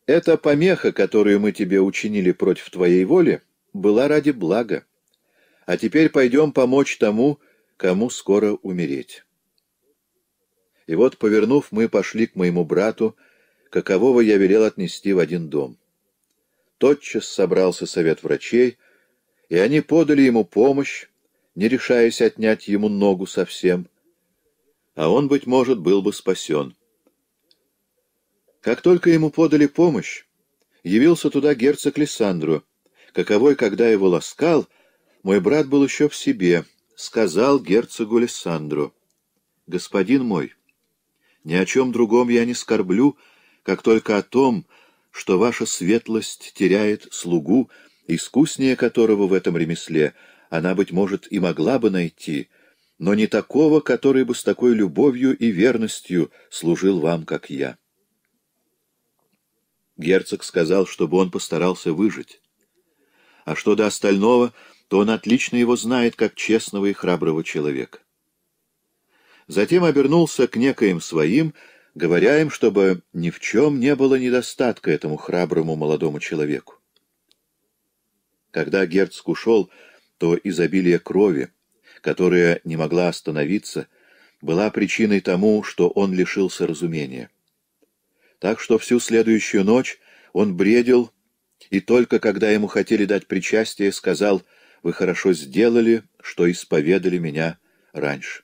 A: эта помеха, которую мы тебе учинили против твоей воли, была ради блага. А теперь пойдем помочь тому, кому скоро умереть». И вот, повернув, мы пошли к моему брату, какового я велел отнести в один дом. Тотчас собрался совет врачей — и они подали ему помощь, не решаясь отнять ему ногу совсем, а он, быть может, был бы спасен. Как только ему подали помощь, явился туда герцог Лиссандру, каковой, когда его ласкал, мой брат был еще в себе, сказал герцогу Лиссандру, «Господин мой, ни о чем другом я не скорблю, как только о том, что ваша светлость теряет слугу, искуснее которого в этом ремесле она, быть может, и могла бы найти, но не такого, который бы с такой любовью и верностью служил вам, как я. Герцог сказал, чтобы он постарался выжить. А что до остального, то он отлично его знает, как честного и храброго человека. Затем обернулся к некоим своим, говоря им, чтобы ни в чем не было недостатка этому храброму молодому человеку. Когда Герцог ушел, то изобилие крови, которая не могла остановиться, была причиной тому, что он лишился разумения. Так что всю следующую ночь он бредил, и только когда ему хотели дать причастие, сказал, «Вы хорошо сделали, что исповедали меня раньше».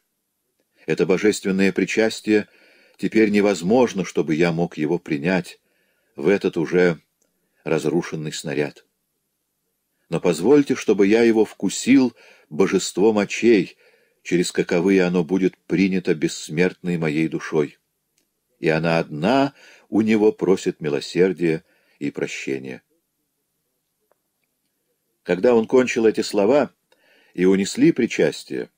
A: Это божественное причастие теперь невозможно, чтобы я мог его принять в этот уже разрушенный снаряд но позвольте, чтобы я его вкусил божество мочей, через каковые оно будет принято бессмертной моей душой. И она одна у него просит милосердия и прощения. Когда он кончил эти слова и унесли причастие,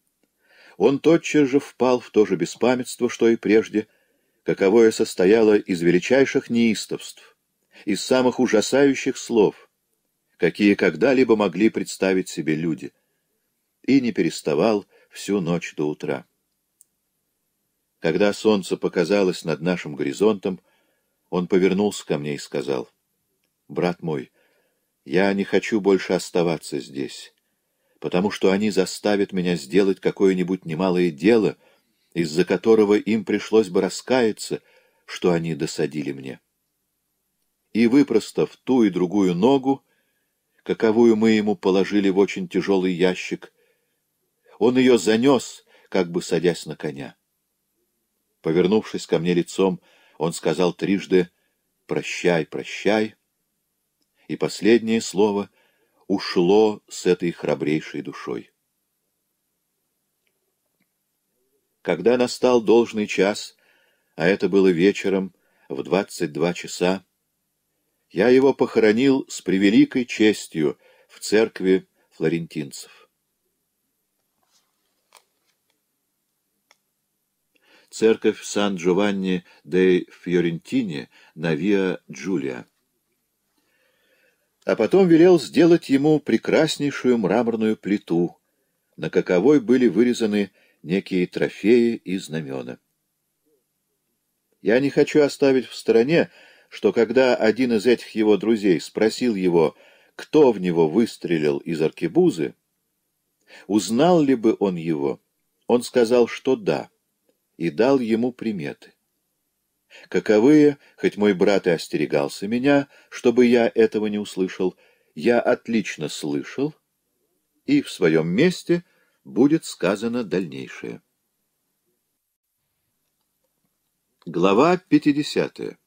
A: он тотчас же впал в то же беспамятство, что и прежде, каковое состояло из величайших неистовств, из самых ужасающих слов — какие когда-либо могли представить себе люди, и не переставал всю ночь до утра. Когда солнце показалось над нашим горизонтом, он повернулся ко мне и сказал, «Брат мой, я не хочу больше оставаться здесь, потому что они заставят меня сделать какое-нибудь немалое дело, из-за которого им пришлось бы раскаяться, что они досадили мне». И выпростав ту и другую ногу, каковую мы ему положили в очень тяжелый ящик. Он ее занес, как бы садясь на коня. Повернувшись ко мне лицом, он сказал трижды «Прощай, прощай». И последнее слово ушло с этой храбрейшей душой. Когда настал должный час, а это было вечером, в двадцать два часа, я его похоронил с превеликой честью в церкви флорентинцев. Церковь Сан-Джованни де Фьорентини на Виа-Джулия. А потом велел сделать ему прекраснейшую мраморную плиту, на каковой были вырезаны некие трофеи и знамена. Я не хочу оставить в стороне что когда один из этих его друзей спросил его, кто в него выстрелил из аркебузы, узнал ли бы он его, он сказал, что да, и дал ему приметы. Каковые, хоть мой брат и остерегался меня, чтобы я этого не услышал, я отлично слышал, и в своем месте будет сказано дальнейшее. Глава 50.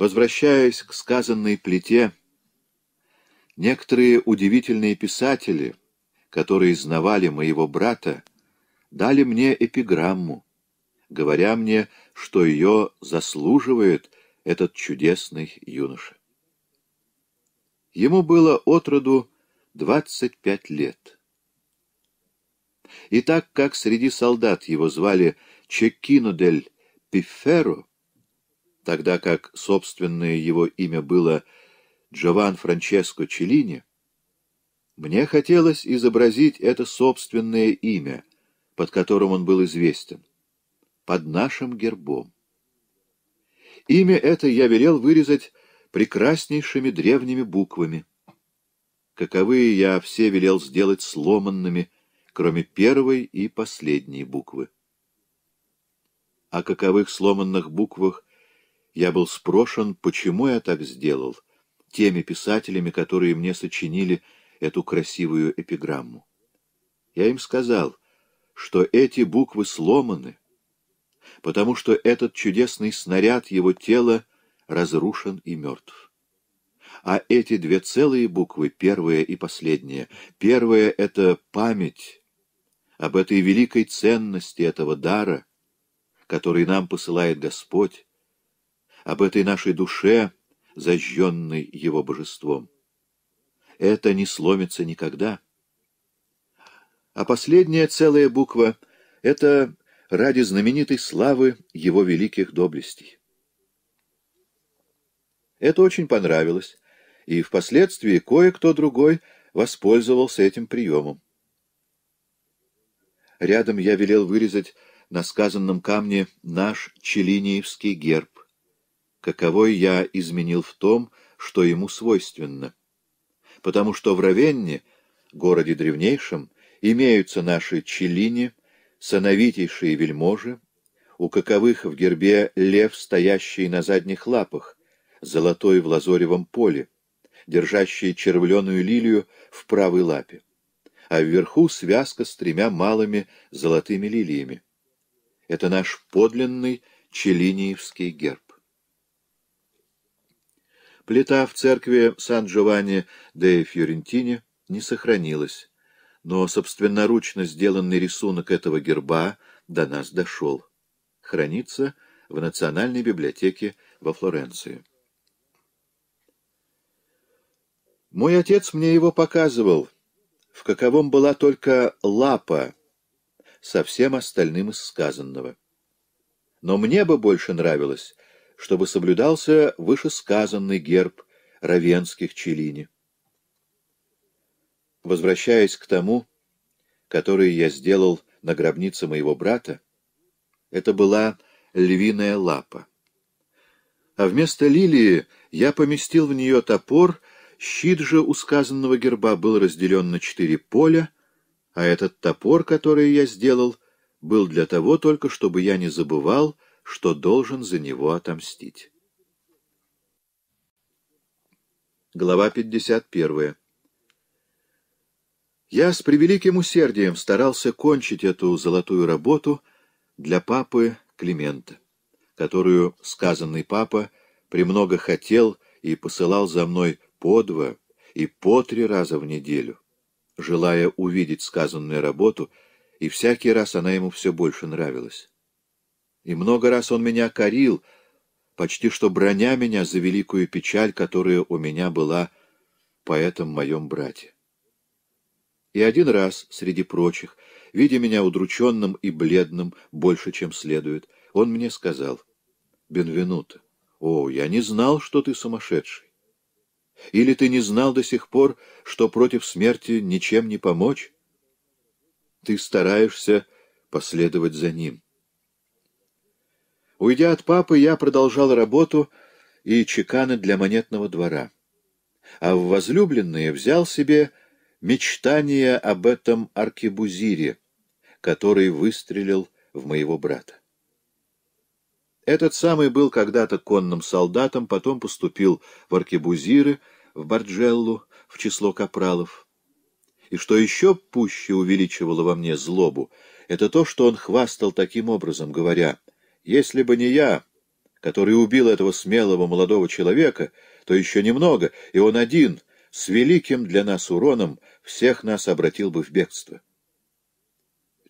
A: Возвращаясь к сказанной плите, некоторые удивительные писатели, которые знавали моего брата, дали мне эпиграмму, говоря мне, что ее заслуживает этот чудесный юноша. Ему было от роду 25 лет. И так как среди солдат его звали Чекинодель Пиферо, тогда как собственное его имя было Джован Франческо Челлини, мне хотелось изобразить это собственное имя, под которым он был известен, под нашим гербом. Имя это я велел вырезать прекраснейшими древними буквами. Каковые я все велел сделать сломанными, кроме первой и последней буквы. О каковых сломанных буквах я был спрошен, почему я так сделал, теми писателями, которые мне сочинили эту красивую эпиграмму. Я им сказал, что эти буквы сломаны, потому что этот чудесный снаряд его тела разрушен и мертв. А эти две целые буквы, первая и последняя, первая — это память об этой великой ценности этого дара, который нам посылает Господь, об этой нашей душе, зажженной его божеством. Это не сломится никогда. А последняя целая буква — это ради знаменитой славы его великих доблестей. Это очень понравилось, и впоследствии кое-кто другой воспользовался этим приемом. Рядом я велел вырезать на сказанном камне наш челиниевский герб каковой я изменил в том, что ему свойственно. Потому что в Равенне, городе древнейшем, имеются наши челини, сановитейшие вельможи, у каковых в гербе лев, стоящий на задних лапах, золотой в лазоревом поле, держащий червленую лилию в правой лапе, а вверху связка с тремя малыми золотыми лилиями. Это наш подлинный челиниевский герб. Плита в церкви Сан-Джованни де Фьорентине не сохранилась, но собственноручно сделанный рисунок этого герба до нас дошел. Хранится в Национальной библиотеке во Флоренции. Мой отец мне его показывал, в каковом была только лапа со всем остальным из сказанного. Но мне бы больше нравилось чтобы соблюдался вышесказанный герб равенских Челини. Возвращаясь к тому, который я сделал на гробнице моего брата, это была львиная лапа. А вместо лилии я поместил в нее топор, щит же у сказанного герба был разделен на четыре поля, а этот топор, который я сделал, был для того только, чтобы я не забывал, что должен за него отомстить. Глава 51. Я с превеликим усердием старался кончить эту золотую работу для папы Климента, которую сказанный папа премного хотел и посылал за мной по два и по три раза в неделю, желая увидеть сказанную работу, и всякий раз она ему все больше нравилась. И много раз он меня корил, почти что броня меня за великую печаль, которая у меня была по этому моем брате. И один раз, среди прочих, видя меня удрученным и бледным больше, чем следует, он мне сказал, «Бенвенуто, о, я не знал, что ты сумасшедший. Или ты не знал до сих пор, что против смерти ничем не помочь? Ты стараешься последовать за ним». Уйдя от папы, я продолжал работу и чеканы для монетного двора. А в возлюбленные взял себе мечтание об этом аркебузире, который выстрелил в моего брата. Этот самый был когда-то конным солдатом, потом поступил в аркебузиры, в Барджеллу, в число капралов. И что еще пуще увеличивало во мне злобу, это то, что он хвастал таким образом, говоря если бы не я, который убил этого смелого молодого человека, то еще немного, и он один, с великим для нас уроном, всех нас обратил бы в бегство.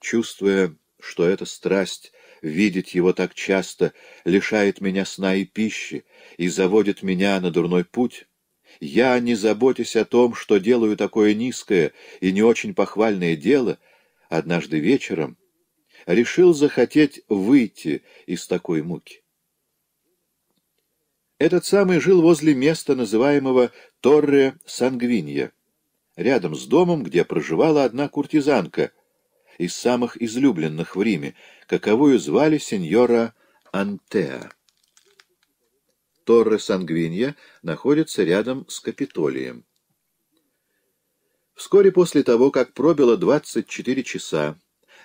A: Чувствуя, что эта страсть видеть его так часто лишает меня сна и пищи и заводит меня на дурной путь, я, не заботясь о том, что делаю такое низкое и не очень похвальное дело, однажды вечером, решил захотеть выйти из такой муки. Этот самый жил возле места, называемого Торре Сангвинья, рядом с домом, где проживала одна куртизанка из самых излюбленных в Риме, каковую звали сеньора Антеа. Торре Сангвинья находится рядом с Капитолием. Вскоре после того, как пробило 24 часа,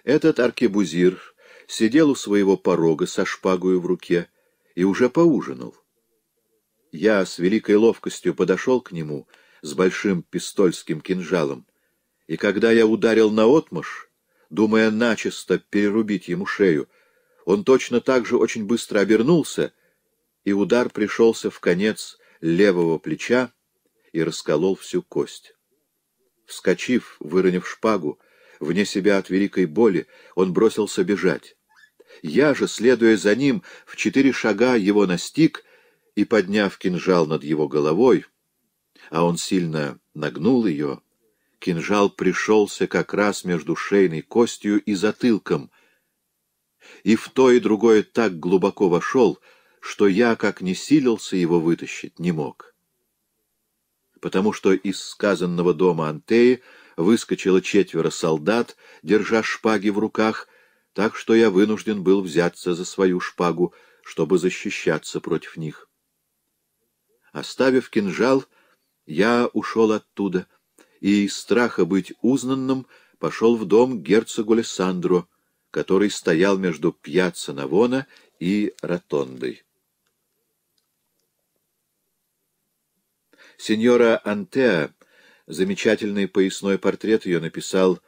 A: этот аркебузир сидел у своего порога со шпагою в руке и уже поужинал. Я с великой ловкостью подошел к нему с большим пистольским кинжалом, и когда я ударил на наотмашь, думая начисто перерубить ему шею, он точно так же очень быстро обернулся, и удар пришелся в конец левого плеча и расколол всю кость. Вскочив, выронив шпагу, Вне себя от великой боли он бросился бежать. Я же, следуя за ним, в четыре шага его настиг и, подняв кинжал над его головой, а он сильно нагнул ее, кинжал пришелся как раз между шейной костью и затылком, и в то и другое так глубоко вошел, что я, как не силился его вытащить, не мог. Потому что из сказанного дома Антеи выскочило четверо солдат, держа шпаги в руках, так что я вынужден был взяться за свою шпагу, чтобы защищаться против них. Оставив кинжал, я ушел оттуда, и из страха быть узнанным пошел в дом герцогу Лессандро, который стоял между пьяцца Навона и Ротондой. Сеньора Антеа Замечательный поясной портрет ее написал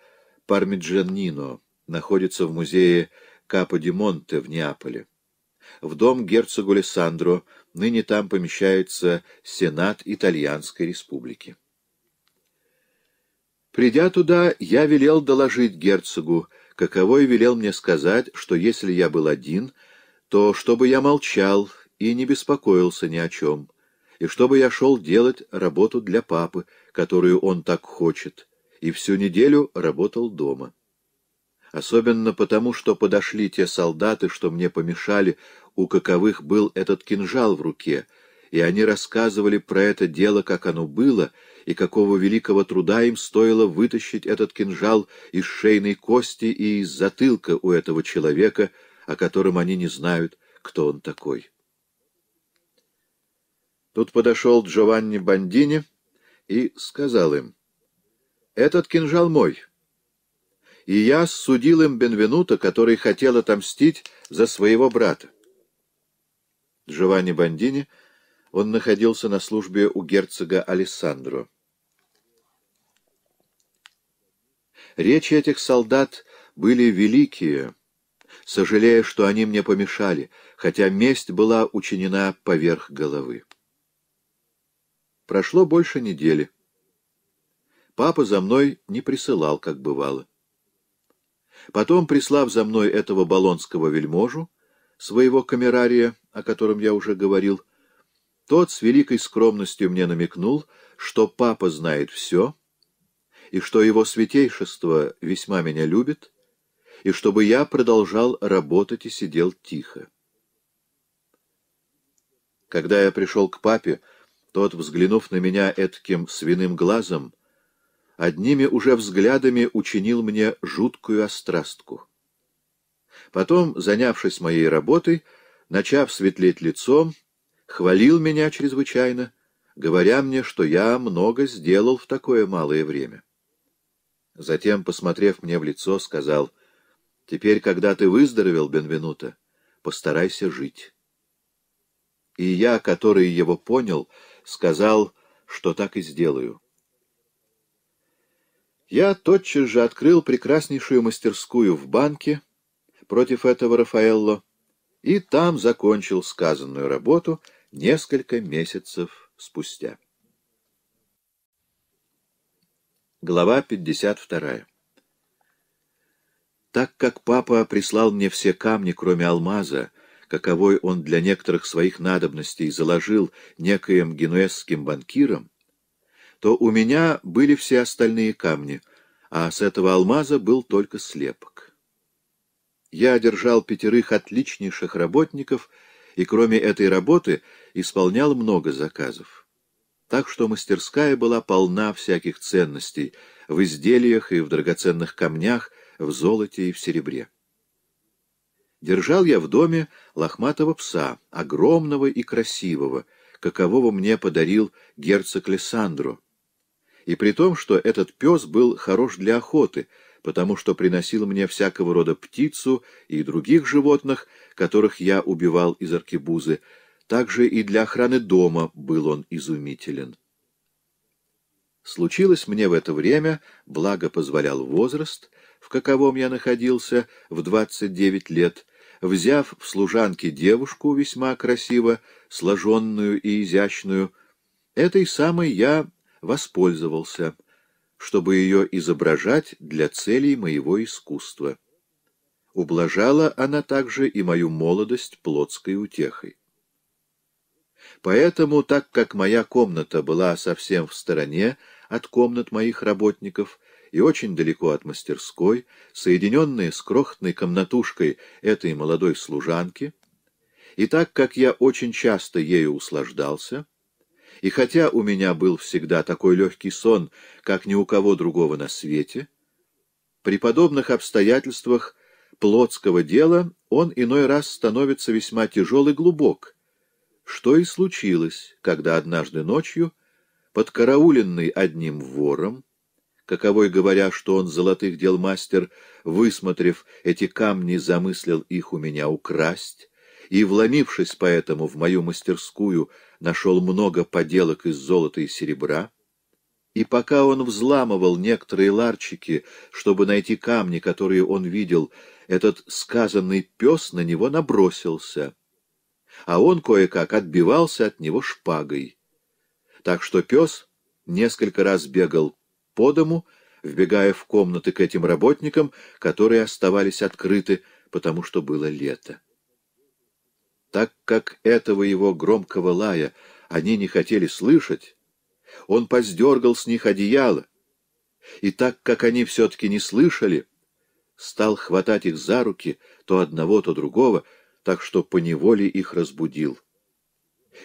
A: Пармиджанино, находится в музее Капо-ди-Монте в Неаполе. В дом герцогу Лессандро ныне там помещается Сенат Итальянской Республики. Придя туда, я велел доложить герцогу, каковой велел мне сказать, что если я был один, то чтобы я молчал и не беспокоился ни о чем, и чтобы я шел делать работу для папы, которую он так хочет, и всю неделю работал дома. Особенно потому, что подошли те солдаты, что мне помешали, у каковых был этот кинжал в руке, и они рассказывали про это дело, как оно было, и какого великого труда им стоило вытащить этот кинжал из шейной кости и из затылка у этого человека, о котором они не знают, кто он такой. Тут подошел Джованни Бандини, — и сказал им, «Этот кинжал мой, и я судил им Бенвенута, который хотел отомстить за своего брата». Джованни Бандини, он находился на службе у герцога Алессандро. Речи этих солдат были великие, сожалея, что они мне помешали, хотя месть была учинена поверх головы. Прошло больше недели. Папа за мной не присылал, как бывало. Потом, прислав за мной этого болонского вельможу, своего камерария, о котором я уже говорил, тот с великой скромностью мне намекнул, что папа знает все, и что его святейшество весьма меня любит, и чтобы я продолжал работать и сидел тихо. Когда я пришел к папе, тот, взглянув на меня этким свиным глазом, одними уже взглядами учинил мне жуткую острастку. Потом, занявшись моей работой, начав светлеть лицом, хвалил меня чрезвычайно, говоря мне, что я много сделал в такое малое время. Затем, посмотрев мне в лицо, сказал, «Теперь, когда ты выздоровел, Бенвенуто, постарайся жить». И я, который его понял, — сказал, что так и сделаю. Я тотчас же открыл прекраснейшую мастерскую в банке против этого Рафаэлло и там закончил сказанную работу несколько месяцев спустя. Глава 52 Так как папа прислал мне все камни, кроме алмаза, каковой он для некоторых своих надобностей заложил некоим генуэзским банкирам, то у меня были все остальные камни, а с этого алмаза был только слепок. Я одержал пятерых отличнейших работников и, кроме этой работы, исполнял много заказов. Так что мастерская была полна всяких ценностей в изделиях и в драгоценных камнях, в золоте и в серебре. Держал я в доме лохматого пса, огромного и красивого, какового мне подарил герцог Лессандро. И при том, что этот пес был хорош для охоты, потому что приносил мне всякого рода птицу и других животных, которых я убивал из аркебузы, также и для охраны дома был он изумителен. Случилось мне в это время, благо позволял возраст — в каковом я находился в двадцать девять лет, взяв в служанке девушку весьма красиво, сложенную и изящную, этой самой я воспользовался, чтобы ее изображать для целей моего искусства. Ублажала она также и мою молодость плотской утехой. Поэтому, так как моя комната была совсем в стороне от комнат моих работников, и очень далеко от мастерской, соединенные с крохотной комнатушкой этой молодой служанки, и так как я очень часто ею услаждался, и хотя у меня был всегда такой легкий сон, как ни у кого другого на свете, при подобных обстоятельствах плотского дела он иной раз становится весьма тяжел и глубок, что и случилось, когда однажды ночью, подкарауленный одним вором, каковой, говоря, что он золотых дел мастер, высмотрев эти камни, замыслил их у меня украсть, и, вломившись поэтому в мою мастерскую, нашел много поделок из золота и серебра, и пока он взламывал некоторые ларчики, чтобы найти камни, которые он видел, этот сказанный пес на него набросился, а он кое-как отбивался от него шпагой. Так что пес несколько раз бегал по дому, вбегая в комнаты к этим работникам, которые оставались открыты, потому что было лето. Так как этого его громкого лая они не хотели слышать, он поздергал с них одеяло, и так как они все-таки не слышали, стал хватать их за руки, то одного, то другого, так что поневоле их разбудил.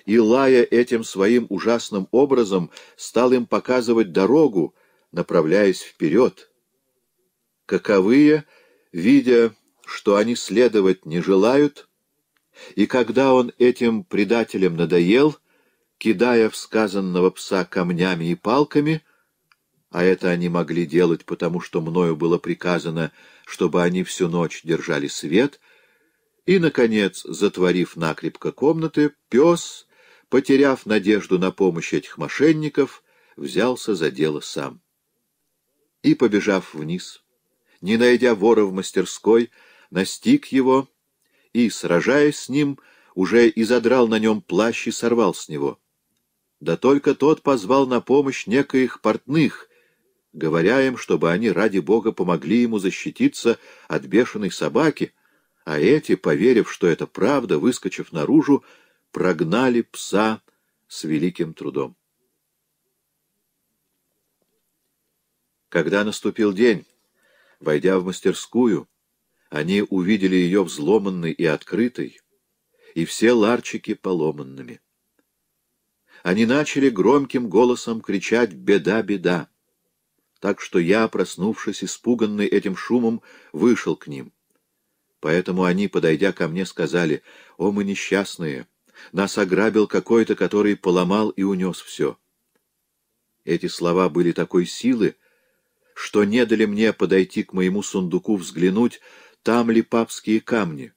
A: И, лая этим своим ужасным образом, стал им показывать дорогу, направляясь вперед. Каковые, видя, что они следовать не желают, и когда он этим предателям надоел, кидая всказанного пса камнями и палками, а это они могли делать, потому что мною было приказано, чтобы они всю ночь держали свет, и, наконец, затворив накрепко комнаты, пес, потеряв надежду на помощь этих мошенников, взялся за дело сам и, побежав вниз, не найдя вора в мастерской, настиг его и, сражаясь с ним, уже и задрал на нем плащ и сорвал с него. Да только тот позвал на помощь некоих портных, говоря им, чтобы они ради бога помогли ему защититься от бешеной собаки, а эти, поверив, что это правда, выскочив наружу, прогнали пса с великим трудом. Когда наступил день, войдя в мастерскую, они увидели ее взломанной и открытой, и все ларчики поломанными. Они начали громким голосом кричать «Беда, беда!» Так что я, проснувшись, испуганный этим шумом, вышел к ним. Поэтому они, подойдя ко мне, сказали «О, мы несчастные! Нас ограбил какой-то, который поломал и унес все!» Эти слова были такой силы, что не дали мне подойти к моему сундуку взглянуть, там ли папские камни.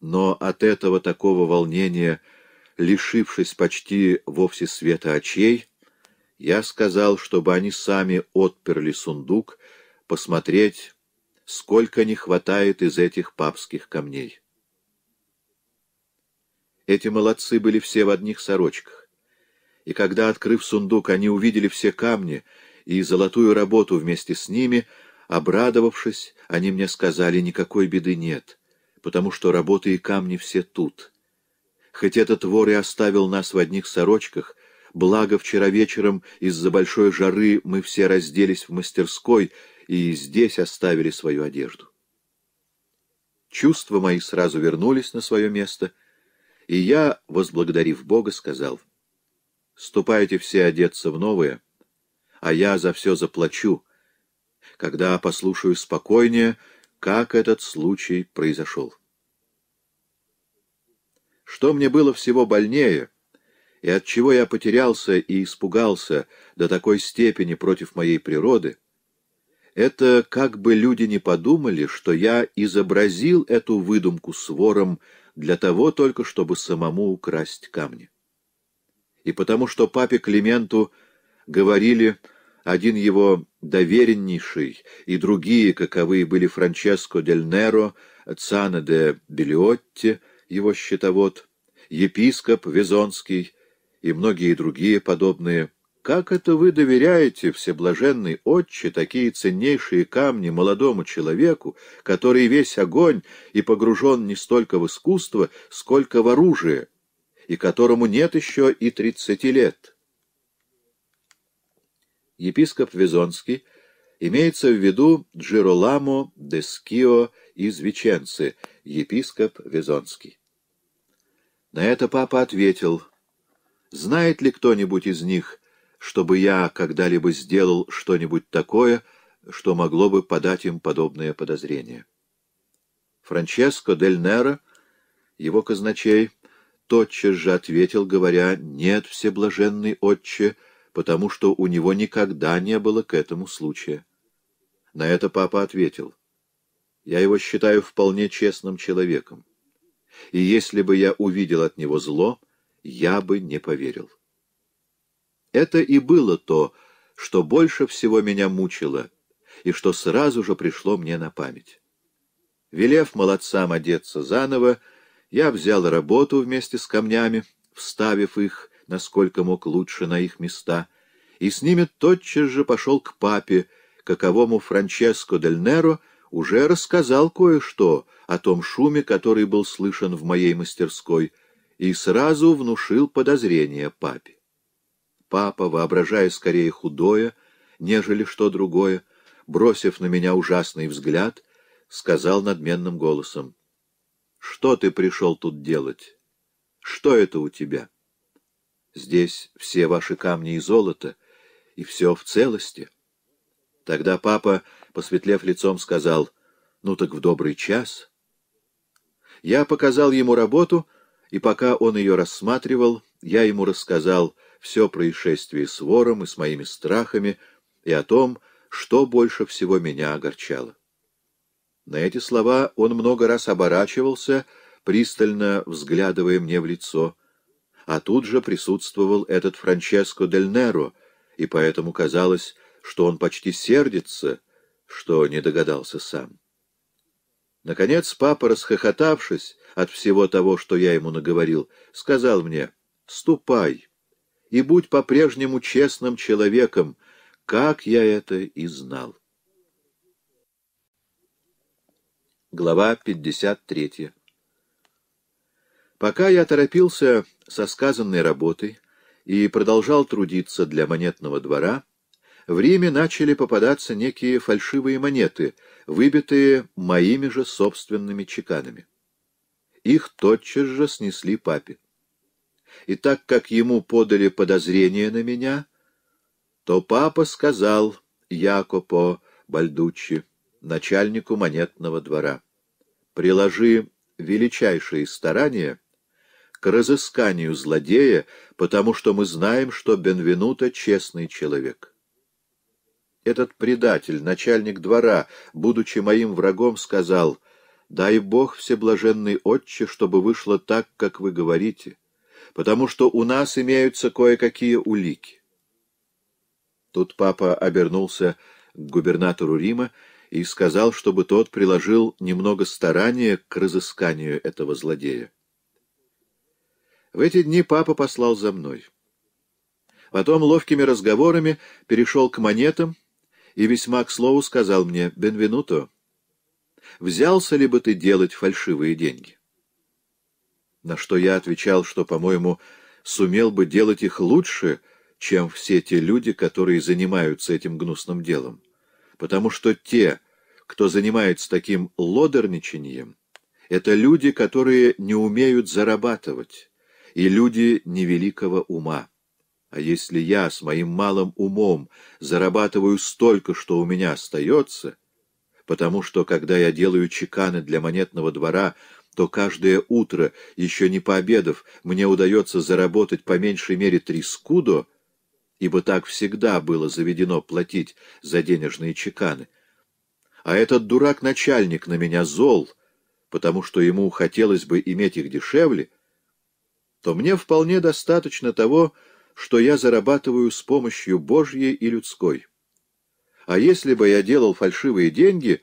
A: Но от этого такого волнения, лишившись почти вовсе света очей, я сказал, чтобы они сами отперли сундук, посмотреть, сколько не хватает из этих папских камней. Эти молодцы были все в одних сорочках. И когда, открыв сундук, они увидели все камни и золотую работу вместе с ними, обрадовавшись, они мне сказали, никакой беды нет, потому что работы и камни все тут. Хоть этот вор и оставил нас в одних сорочках, благо вчера вечером из-за большой жары мы все разделись в мастерской и здесь оставили свою одежду. Чувства мои сразу вернулись на свое место, и я, возблагодарив Бога, сказал, «Ступайте все одеться в новое» а я за все заплачу, когда послушаю спокойнее, как этот случай произошел. Что мне было всего больнее, и от чего я потерялся и испугался до такой степени против моей природы, это как бы люди не подумали, что я изобразил эту выдумку с вором для того только, чтобы самому украсть камни. И потому что папе Клименту говорили один его довереннейший и другие, каковы были Франческо дель Неро, Цана де Белиотти, его счетовод, епископ Визонский и многие другие подобные. Как это вы доверяете, всеблаженный отче, такие ценнейшие камни молодому человеку, который весь огонь и погружен не столько в искусство, сколько в оружие, и которому нет еще и тридцати лет?» епископ Визонский, имеется в виду Джироламо де Скио из Веченцы, епископ Визонский. На это папа ответил, «Знает ли кто-нибудь из них, чтобы я когда-либо сделал что-нибудь такое, что могло бы подать им подобное подозрение?» Франческо Дель Неро, его казначей, тотчас же ответил, говоря, «Нет, всеблаженный отче, — потому что у него никогда не было к этому случая. На это папа ответил. Я его считаю вполне честным человеком. И если бы я увидел от него зло, я бы не поверил. Это и было то, что больше всего меня мучило, и что сразу же пришло мне на память. Велев молодцам одеться заново, я взял работу вместе с камнями, вставив их, насколько мог лучше на их места, и с ними тотчас же пошел к папе, каковому Франческо дель Неро уже рассказал кое-что о том шуме, который был слышен в моей мастерской, и сразу внушил подозрение папе. Папа, воображая скорее худое, нежели что другое, бросив на меня ужасный взгляд, сказал надменным голосом, «Что ты пришел тут делать? Что это у тебя?» Здесь все ваши камни и золото, и все в целости. Тогда папа, посветлев лицом, сказал, ну так в добрый час. Я показал ему работу, и пока он ее рассматривал, я ему рассказал все происшествие с вором и с моими страхами, и о том, что больше всего меня огорчало. На эти слова он много раз оборачивался, пристально взглядывая мне в лицо — а тут же присутствовал этот Франческо Дель Неро, и поэтому казалось, что он почти сердится, что не догадался сам. Наконец папа, расхохотавшись от всего того, что я ему наговорил, сказал мне, «Ступай и будь по-прежнему честным человеком, как я это и знал». Глава 53 Пока я торопился со сказанной работой и продолжал трудиться для монетного двора, в Риме начали попадаться некие фальшивые монеты, выбитые моими же собственными чеканами. Их тотчас же снесли папе. И так как ему подали подозрение на меня, то папа сказал Якопо Бальдуччи, начальнику монетного двора, «Приложи величайшие старания» к разысканию злодея, потому что мы знаем, что Бенвенуто — честный человек. Этот предатель, начальник двора, будучи моим врагом, сказал, «Дай Бог, всеблаженный отче, чтобы вышло так, как вы говорите, потому что у нас имеются кое-какие улики». Тут папа обернулся к губернатору Рима и сказал, чтобы тот приложил немного старания к разысканию этого злодея. В эти дни папа послал за мной. Потом ловкими разговорами перешел к монетам и весьма к слову сказал мне «Бенвенуто, взялся ли бы ты делать фальшивые деньги?» На что я отвечал, что, по-моему, сумел бы делать их лучше, чем все те люди, которые занимаются этим гнусным делом. Потому что те, кто занимается таким лодерничанием, это люди, которые не умеют зарабатывать и люди невеликого ума. А если я с моим малым умом зарабатываю столько, что у меня остается, потому что, когда я делаю чеканы для монетного двора, то каждое утро, еще не пообедав, мне удается заработать по меньшей мере три скудо, ибо так всегда было заведено платить за денежные чеканы. А этот дурак-начальник на меня зол, потому что ему хотелось бы иметь их дешевле, то мне вполне достаточно того, что я зарабатываю с помощью Божьей и людской. А если бы я делал фальшивые деньги,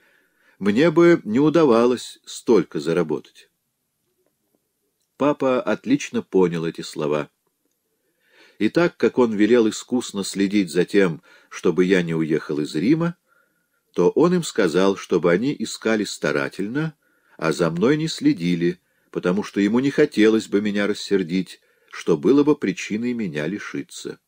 A: мне бы не удавалось столько заработать. Папа отлично понял эти слова. И так как он велел искусно следить за тем, чтобы я не уехал из Рима, то он им сказал, чтобы они искали старательно, а за мной не следили, потому что ему не хотелось бы меня рассердить, что было бы причиной меня лишиться.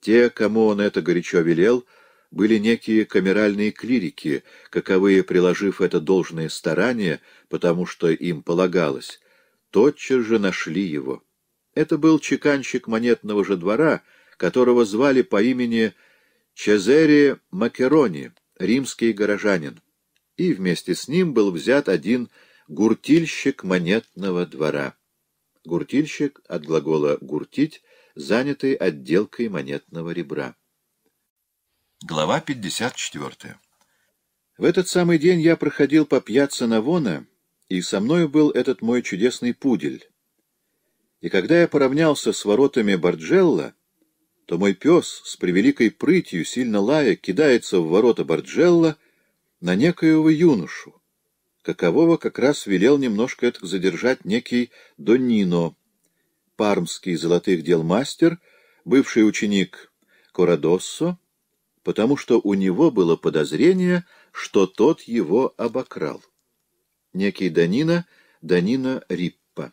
A: Те, кому он это горячо велел, были некие камеральные клирики, каковые, приложив это должное старание, потому что им полагалось, тотчас же нашли его. Это был чеканщик монетного же двора, которого звали по имени Чезери Макерони, римский горожанин, и вместе с ним был взят один Гуртильщик монетного двора. Гуртильщик от глагола «гуртить», занятый отделкой монетного ребра. Глава 54. В этот самый день я проходил по пьяце Навона, и со мною был этот мой чудесный пудель. И когда я поравнялся с воротами Барджелла, то мой пес с превеликой прытью, сильно лая, кидается в ворота Барджелла на некоего юношу, какового как раз велел немножко это задержать некий Донино, пармский золотых дел мастер, бывший ученик Корадоссо, потому что у него было подозрение, что тот его обокрал. Некий Данина, Данина Риппа.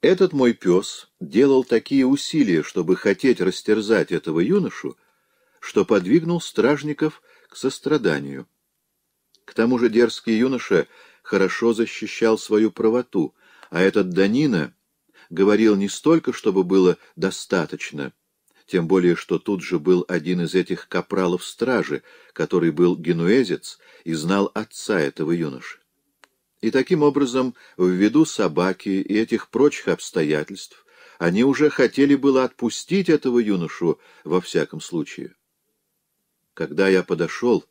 A: Этот мой пес делал такие усилия, чтобы хотеть растерзать этого юношу, что подвигнул стражников к состраданию. К тому же дерзкий юноша хорошо защищал свою правоту, а этот Данина говорил не столько, чтобы было достаточно, тем более, что тут же был один из этих капралов стражи, который был генуэзец и знал отца этого юноши. И таким образом, ввиду собаки и этих прочих обстоятельств, они уже хотели было отпустить этого юношу во всяком случае. Когда я подошел,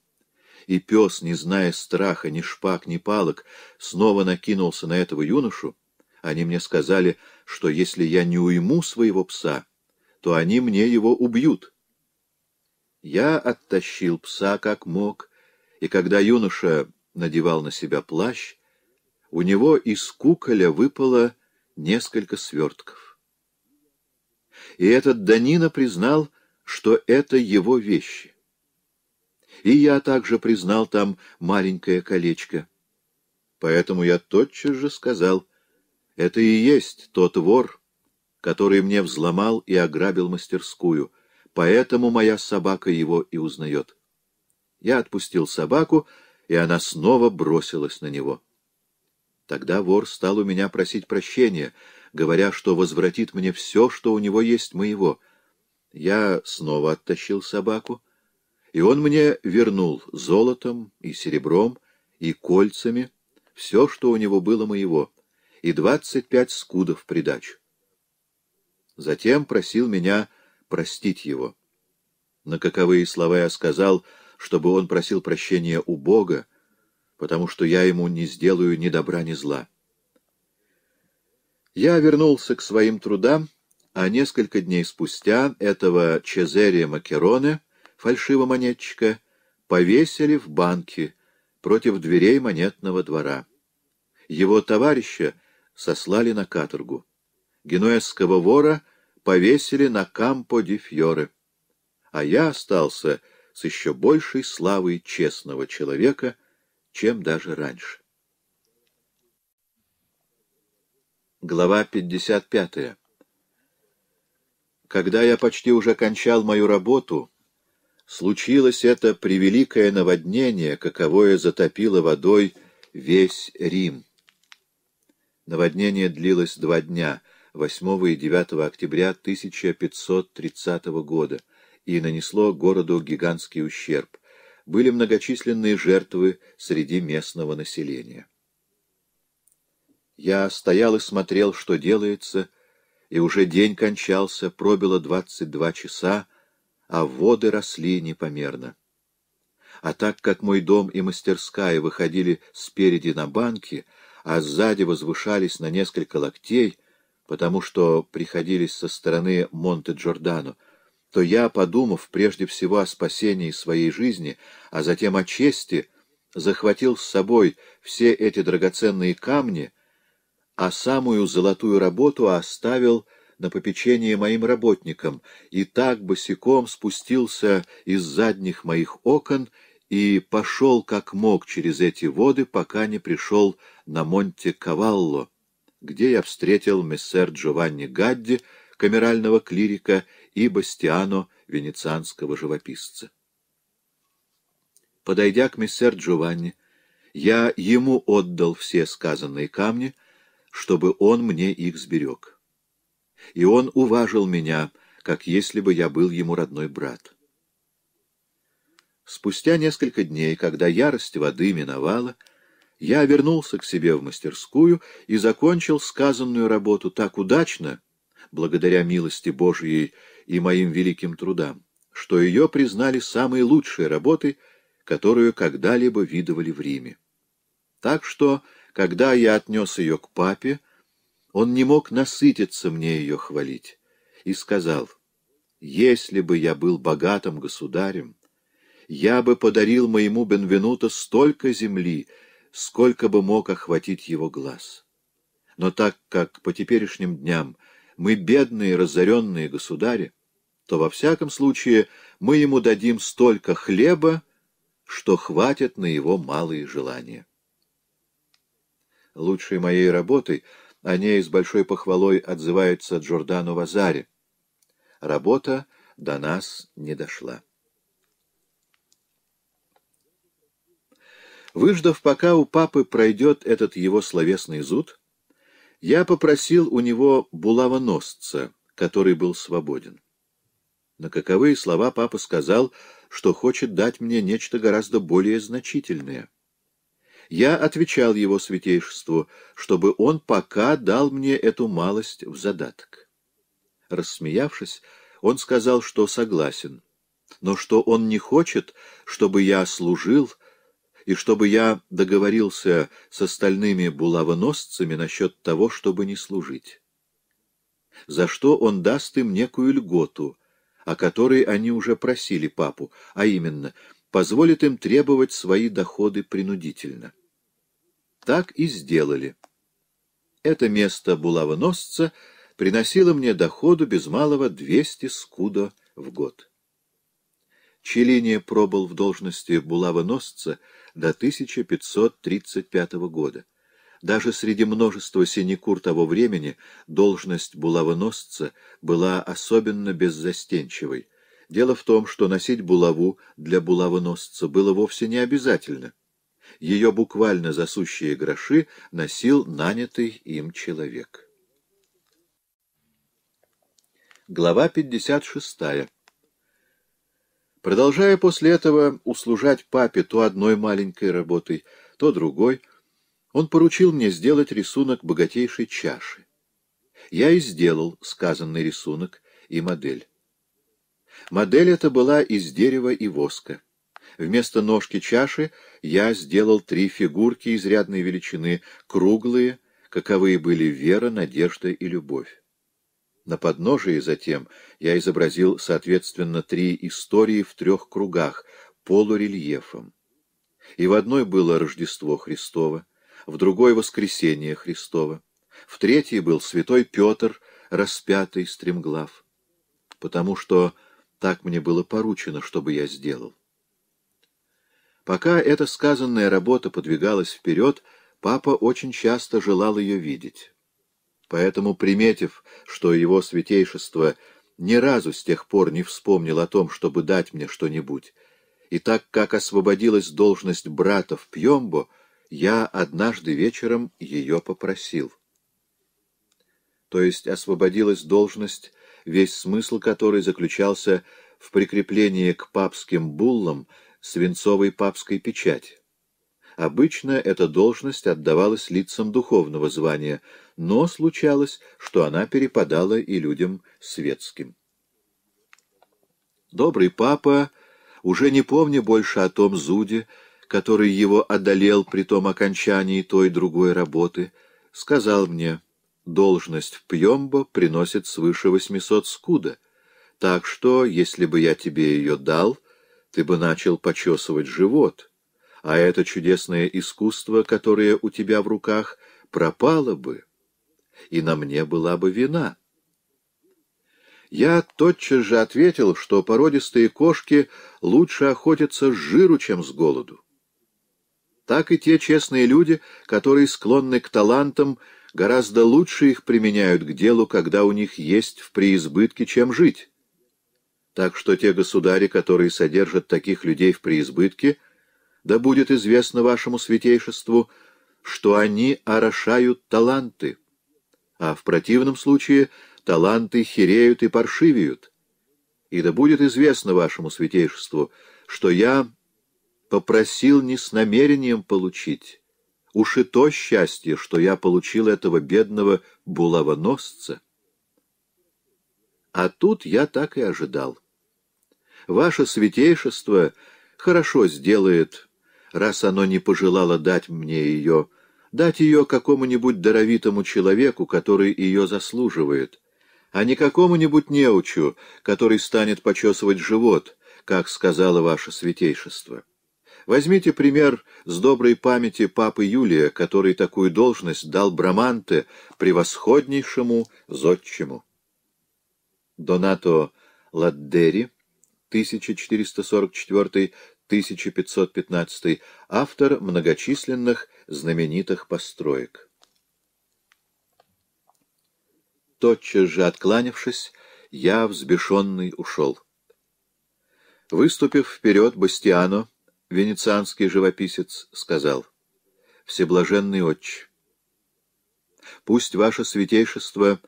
A: и пес, не зная страха ни шпаг, ни палок, снова накинулся на этого юношу, они мне сказали, что если я не уйму своего пса, то они мне его убьют. Я оттащил пса как мог, и когда юноша надевал на себя плащ, у него из куколя выпало несколько свертков. И этот Данина признал, что это его вещи и я также признал там маленькое колечко. Поэтому я тотчас же сказал, это и есть тот вор, который мне взломал и ограбил мастерскую, поэтому моя собака его и узнает. Я отпустил собаку, и она снова бросилась на него. Тогда вор стал у меня просить прощения, говоря, что возвратит мне все, что у него есть моего. Я снова оттащил собаку, и он мне вернул золотом и серебром и кольцами все, что у него было моего, и двадцать пять скудов придач. Затем просил меня простить его. На каковые слова я сказал, чтобы он просил прощения у Бога, потому что я ему не сделаю ни добра, ни зла. Я вернулся к своим трудам, а несколько дней спустя этого Чезерия Макероне — фальшивомонетчика повесили в банке против дверей монетного двора. Его товарища сослали на каторгу. Генуэзского вора повесили на Кампо-ди-Фьоре. А я остался с еще большей славой честного человека, чем даже раньше. Глава 55 Когда я почти уже кончал мою работу, случилось это превеликое наводнение, каковое затопило водой весь Рим. Наводнение длилось два дня, 8 и 9 октября 1530 года, и нанесло городу гигантский ущерб. Были многочисленные жертвы среди местного населения. Я стоял и смотрел, что делается, и уже день кончался, пробило 22 часа, а воды росли непомерно. А так как мой дом и мастерская выходили спереди на банки, а сзади возвышались на несколько локтей, потому что приходились со стороны Монте-Джордано, то я, подумав прежде всего о спасении своей жизни, а затем о чести, захватил с собой все эти драгоценные камни, а самую золотую работу оставил — на попечение моим работникам, и так босиком спустился из задних моих окон и пошел как мог через эти воды, пока не пришел на Монте-Кавалло, где я встретил мессер Джованни Гадди, камерального клирика, и Бастиано, венецианского живописца. Подойдя к мессер Джованни, я ему отдал все сказанные камни, чтобы он мне их сберег и он уважил меня, как если бы я был ему родной брат. Спустя несколько дней, когда ярость воды миновала, я вернулся к себе в мастерскую и закончил сказанную работу так удачно, благодаря милости Божьей и моим великим трудам, что ее признали самой лучшей работой, которую когда-либо видывали в Риме. Так что, когда я отнес ее к папе, он не мог насытиться мне ее хвалить и сказал, «Если бы я был богатым государем, я бы подарил моему Бенвенуто столько земли, сколько бы мог охватить его глаз. Но так как по теперешним дням мы бедные, разоренные государи, то во всяком случае мы ему дадим столько хлеба, что хватит на его малые желания. Лучшей моей работой — о ней с большой похвалой отзывается Джордану Вазари. Работа до нас не дошла. Выждав, пока у папы пройдет этот его словесный зуд, я попросил у него булавоносца, который был свободен. На каковые слова папа сказал, что хочет дать мне нечто гораздо более значительное — я отвечал его святейшеству, чтобы он пока дал мне эту малость в задаток. Рассмеявшись, он сказал, что согласен, но что он не хочет, чтобы я служил, и чтобы я договорился с остальными булавоносцами насчет того, чтобы не служить. За что он даст им некую льготу, о которой они уже просили папу, а именно — позволит им требовать свои доходы принудительно. Так и сделали. Это место булавоносца приносило мне доходу без малого 200 скудо в год. Челлини пробыл в должности булавоносца до 1535 года. Даже среди множества синекур того времени должность булавоносца была особенно беззастенчивой — Дело в том, что носить булаву для булавоносца было вовсе не обязательно. Ее буквально засущие гроши носил нанятый им человек. Глава 56. Продолжая после этого услужать папе то одной маленькой работой, то другой, он поручил мне сделать рисунок богатейшей чаши. Я и сделал сказанный рисунок и модель. Модель эта была из дерева и воска. Вместо ножки чаши я сделал три фигурки изрядной величины, круглые, каковые были вера, надежда и любовь. На подножии затем я изобразил, соответственно, три истории в трех кругах, полурельефом. И в одной было Рождество Христово, в другой — Воскресение Христово, в третьей был Святой Петр, распятый стремглав. Потому что так мне было поручено, чтобы я сделал. Пока эта сказанная работа подвигалась вперед, папа очень часто желал ее видеть. Поэтому, приметив, что его святейшество ни разу с тех пор не вспомнил о том, чтобы дать мне что-нибудь, и так как освободилась должность брата в Пьембо, я однажды вечером ее попросил. То есть освободилась должность весь смысл которой заключался в прикреплении к папским буллам свинцовой папской печати. Обычно эта должность отдавалась лицам духовного звания, но случалось, что она перепадала и людям светским. Добрый папа, уже не помня больше о том зуде, который его одолел при том окончании той другой работы, сказал мне — должность в Пьембо приносит свыше 800 скуда, так что, если бы я тебе ее дал, ты бы начал почесывать живот, а это чудесное искусство, которое у тебя в руках, пропало бы, и на мне была бы вина». Я тотчас же ответил, что породистые кошки лучше охотятся с жиру, чем с голоду. Так и те честные люди, которые склонны к талантам, гораздо лучше их применяют к делу, когда у них есть в преизбытке чем жить. Так что те государи, которые содержат таких людей в преизбытке, да будет известно вашему святейшеству, что они орошают таланты, а в противном случае таланты хереют и паршивеют. И да будет известно вашему святейшеству, что я попросил не с намерением получить, Уж и то счастье, что я получил этого бедного булавоносца. А тут я так и ожидал. Ваше святейшество хорошо сделает, раз оно не пожелало дать мне ее, дать ее какому-нибудь даровитому человеку, который ее заслуживает, а не какому-нибудь неучу, который станет почесывать живот, как сказала ваше святейшество. Возьмите пример с доброй памяти папы Юлия, который такую должность дал Браманте, превосходнейшему зодчему. Донато Ладдери, 1444-1515, автор многочисленных знаменитых построек. Тотчас же откланявшись, я, взбешенный, ушел. Выступив вперед, Бастиано, Венецианский живописец сказал, «Всеблаженный отче, пусть ваше святейшество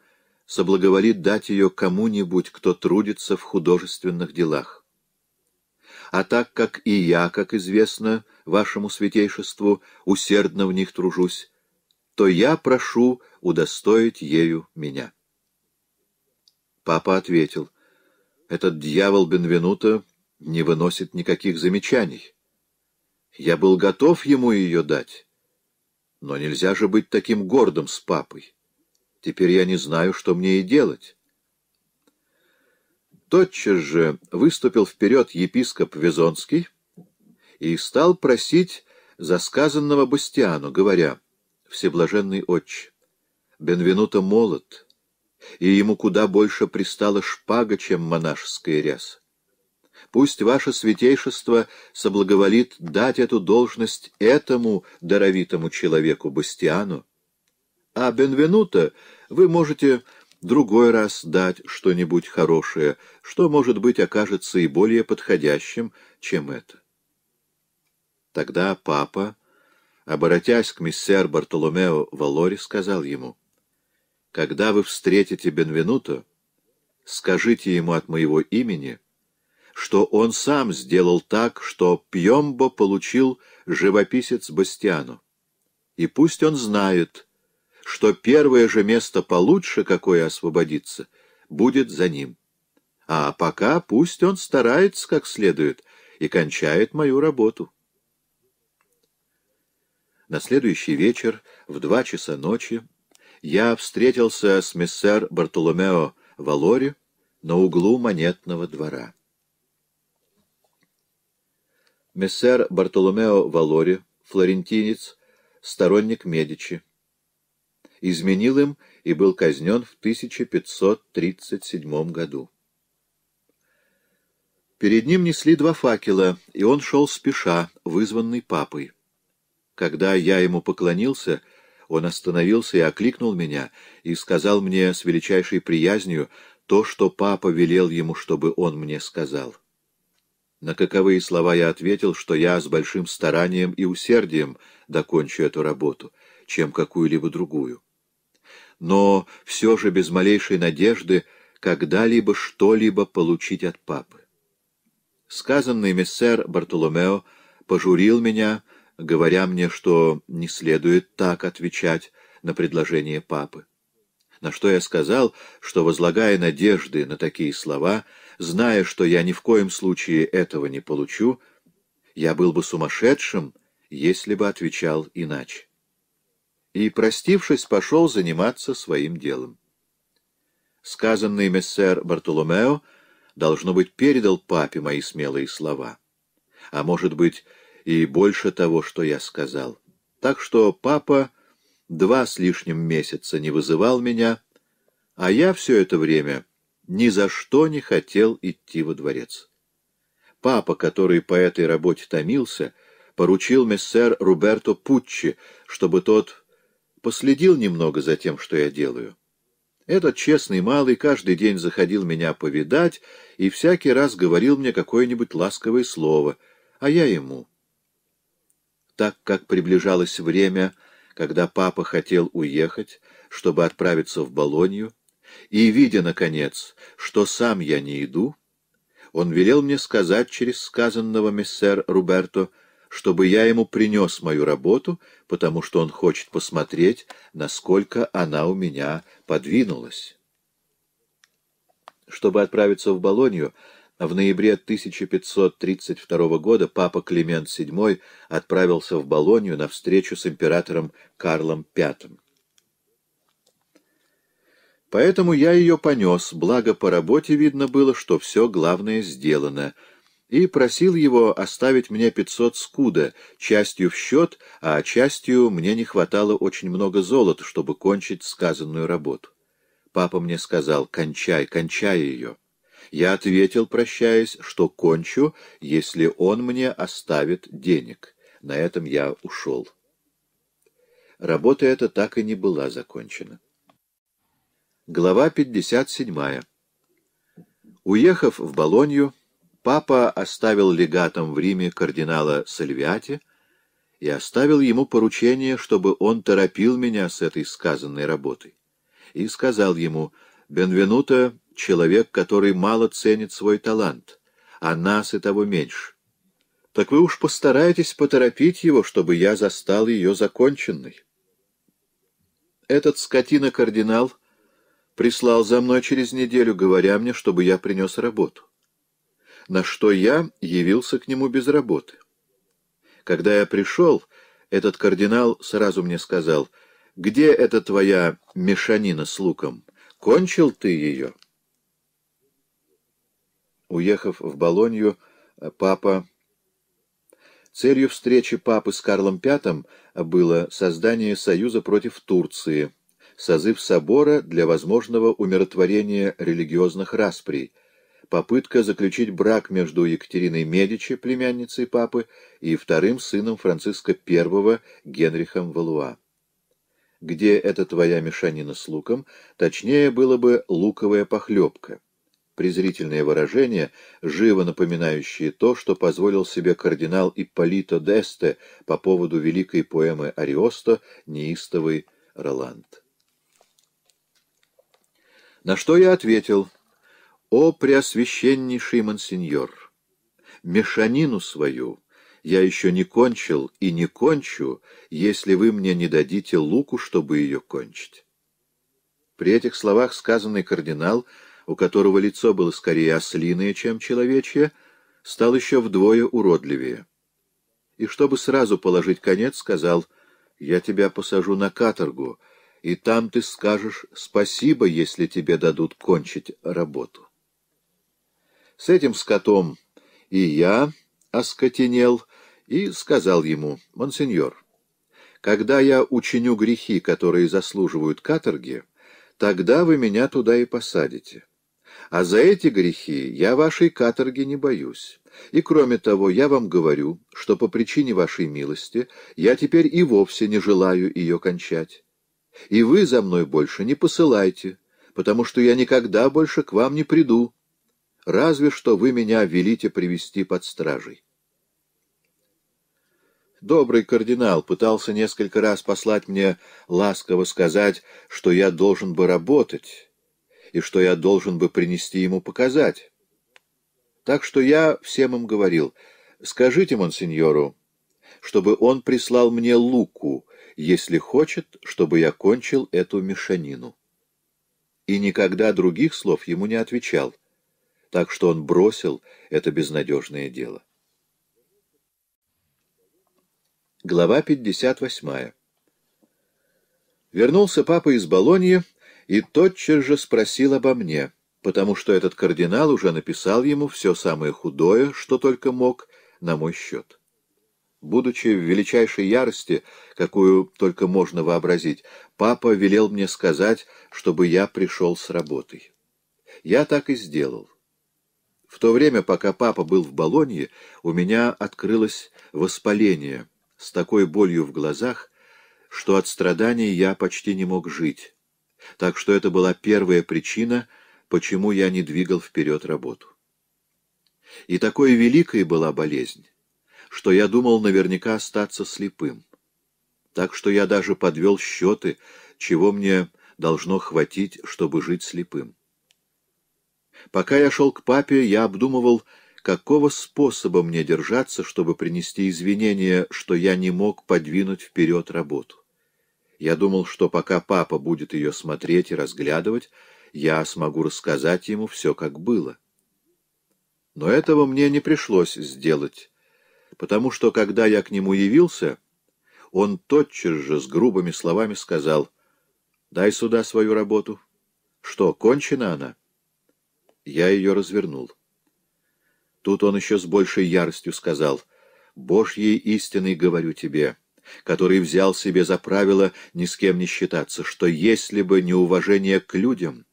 A: соблаговолит дать ее кому-нибудь, кто трудится в художественных делах. А так как и я, как известно, вашему святейшеству усердно в них тружусь, то я прошу удостоить ею меня». Папа ответил, «Этот дьявол Бенвенута не выносит никаких замечаний». Я был готов ему ее дать. Но нельзя же быть таким гордым с папой. Теперь я не знаю, что мне и делать. Тотчас же выступил вперед епископ Визонский и стал просить за сказанного Бастиану, говоря, «Всеблаженный отче, Бенвенуто молод, и ему куда больше пристала шпага, чем монашеская ряса. Пусть ваше святейшество соблаговолит дать эту должность этому даровитому человеку, Бастиану. А Бенвенуто вы можете другой раз дать что-нибудь хорошее, что, может быть, окажется и более подходящим, чем это. Тогда папа, обратясь к миссер Бартоломео Валори, сказал ему, «Когда вы встретите Бенвенуто, скажите ему от моего имени — что он сам сделал так, что Пьембо получил живописец Бастиану. И пусть он знает, что первое же место получше, какое освободится, будет за ним. А пока пусть он старается как следует и кончает мою работу. На следующий вечер в два часа ночи я встретился с мессер Бартоломео Валори на углу монетного двора. Мессер Бартоломео Валори, флорентинец, сторонник Медичи. Изменил им и был казнен в 1537 году. Перед ним несли два факела, и он шел спеша, вызванный папой. Когда я ему поклонился, он остановился и окликнул меня, и сказал мне с величайшей приязнью то, что папа велел ему, чтобы он мне сказал. На каковые слова я ответил, что я с большим старанием и усердием докончу эту работу, чем какую-либо другую. Но все же без малейшей надежды когда-либо что-либо получить от папы. Сказанный мессер Бартоломео пожурил меня, говоря мне, что не следует так отвечать на предложение папы. На что я сказал, что, возлагая надежды на такие слова, зная, что я ни в коем случае этого не получу, я был бы сумасшедшим, если бы отвечал иначе. И, простившись, пошел заниматься своим делом. Сказанный мессер Бартоломео, должно быть, передал папе мои смелые слова. А может быть, и больше того, что я сказал. Так что папа два с лишним месяца не вызывал меня, а я все это время ни за что не хотел идти во дворец. Папа, который по этой работе томился, поручил мессер Руберто Пуччи, чтобы тот последил немного за тем, что я делаю. Этот честный малый каждый день заходил меня повидать и всякий раз говорил мне какое-нибудь ласковое слово, а я ему. Так как приближалось время, когда папа хотел уехать, чтобы отправиться в Болонью, и, видя, наконец, что сам я не иду, он велел мне сказать через сказанного мессер Руберто, чтобы я ему принес мою работу, потому что он хочет посмотреть, насколько она у меня подвинулась. Чтобы отправиться в Болонью, в ноябре 1532 года папа Климент VII отправился в Болонью на встречу с императором Карлом V. Поэтому я ее понес, благо по работе видно было, что все главное сделано, и просил его оставить мне 500 скуда, частью в счет, а частью мне не хватало очень много золота, чтобы кончить сказанную работу. Папа мне сказал «Кончай, кончай ее». Я ответил, прощаясь, что кончу, если он мне оставит денег. На этом я ушел. Работа эта так и не была закончена. Глава 57. Уехав в Болонью, папа оставил легатом в Риме кардинала Сальвиати и оставил ему поручение, чтобы он торопил меня с этой сказанной работой. И сказал ему, «Бенвенуто — человек, который мало ценит свой талант, а нас и того меньше. Так вы уж постарайтесь поторопить его, чтобы я застал ее законченной». Этот скотина-кардинал — прислал за мной через неделю, говоря мне, чтобы я принес работу. На что я явился к нему без работы. Когда я пришел, этот кардинал сразу мне сказал, «Где эта твоя мешанина с луком? Кончил ты ее?» Уехав в Болонью, папа... Целью встречи папы с Карлом V было создание союза против Турции — созыв собора для возможного умиротворения религиозных расприй, попытка заключить брак между Екатериной Медичи, племянницей папы, и вторым сыном Франциска I Генрихом Валуа. Где эта твоя мешанина с луком, точнее было бы луковая похлебка. Презрительное выражение, живо напоминающее то, что позволил себе кардинал Ипполито Десте по поводу великой поэмы Ариосто «Неистовый Роланд». На что я ответил, «О, преосвященнейший монсеньор, мешанину свою я еще не кончил и не кончу, если вы мне не дадите луку, чтобы ее кончить». При этих словах сказанный кардинал, у которого лицо было скорее ослиное, чем человечье, стал еще вдвое уродливее. И чтобы сразу положить конец, сказал, «Я тебя посажу на каторгу, и там ты скажешь спасибо, если тебе дадут кончить работу. С этим скотом и я оскотенел и сказал ему, «Монсеньор, когда я учиню грехи, которые заслуживают каторги, тогда вы меня туда и посадите. А за эти грехи я вашей каторги не боюсь. И кроме того, я вам говорю, что по причине вашей милости я теперь и вовсе не желаю ее кончать и вы за мной больше не посылайте, потому что я никогда больше к вам не приду, разве что вы меня велите привести под стражей. Добрый кардинал пытался несколько раз послать мне ласково сказать, что я должен бы работать и что я должен бы принести ему показать. Так что я всем им говорил, скажите монсеньору, чтобы он прислал мне луку, если хочет, чтобы я кончил эту мешанину. И никогда других слов ему не отвечал, так что он бросил это безнадежное дело. Глава 58 Вернулся папа из Болоньи и тотчас же спросил обо мне, потому что этот кардинал уже написал ему все самое худое, что только мог, на мой счет. Будучи в величайшей ярости, какую только можно вообразить, папа велел мне сказать, чтобы я пришел с работой. Я так и сделал. В то время, пока папа был в Болонье, у меня открылось воспаление с такой болью в глазах, что от страданий я почти не мог жить. Так что это была первая причина, почему я не двигал вперед работу. И такой великой была болезнь, что я думал наверняка остаться слепым. Так что я даже подвел счеты, чего мне должно хватить, чтобы жить слепым. Пока я шел к папе, я обдумывал, какого способа мне держаться, чтобы принести извинения, что я не мог подвинуть вперед работу. Я думал, что пока папа будет ее смотреть и разглядывать, я смогу рассказать ему все, как было. Но этого мне не пришлось сделать, потому что, когда я к нему явился, он тотчас же с грубыми словами сказал, «Дай сюда свою работу». «Что, кончена она?» Я ее развернул. Тут он еще с большей яростью сказал, «Божьей истиной говорю тебе» который взял себе за правило ни с кем не считаться, что если бы не уважение к людям,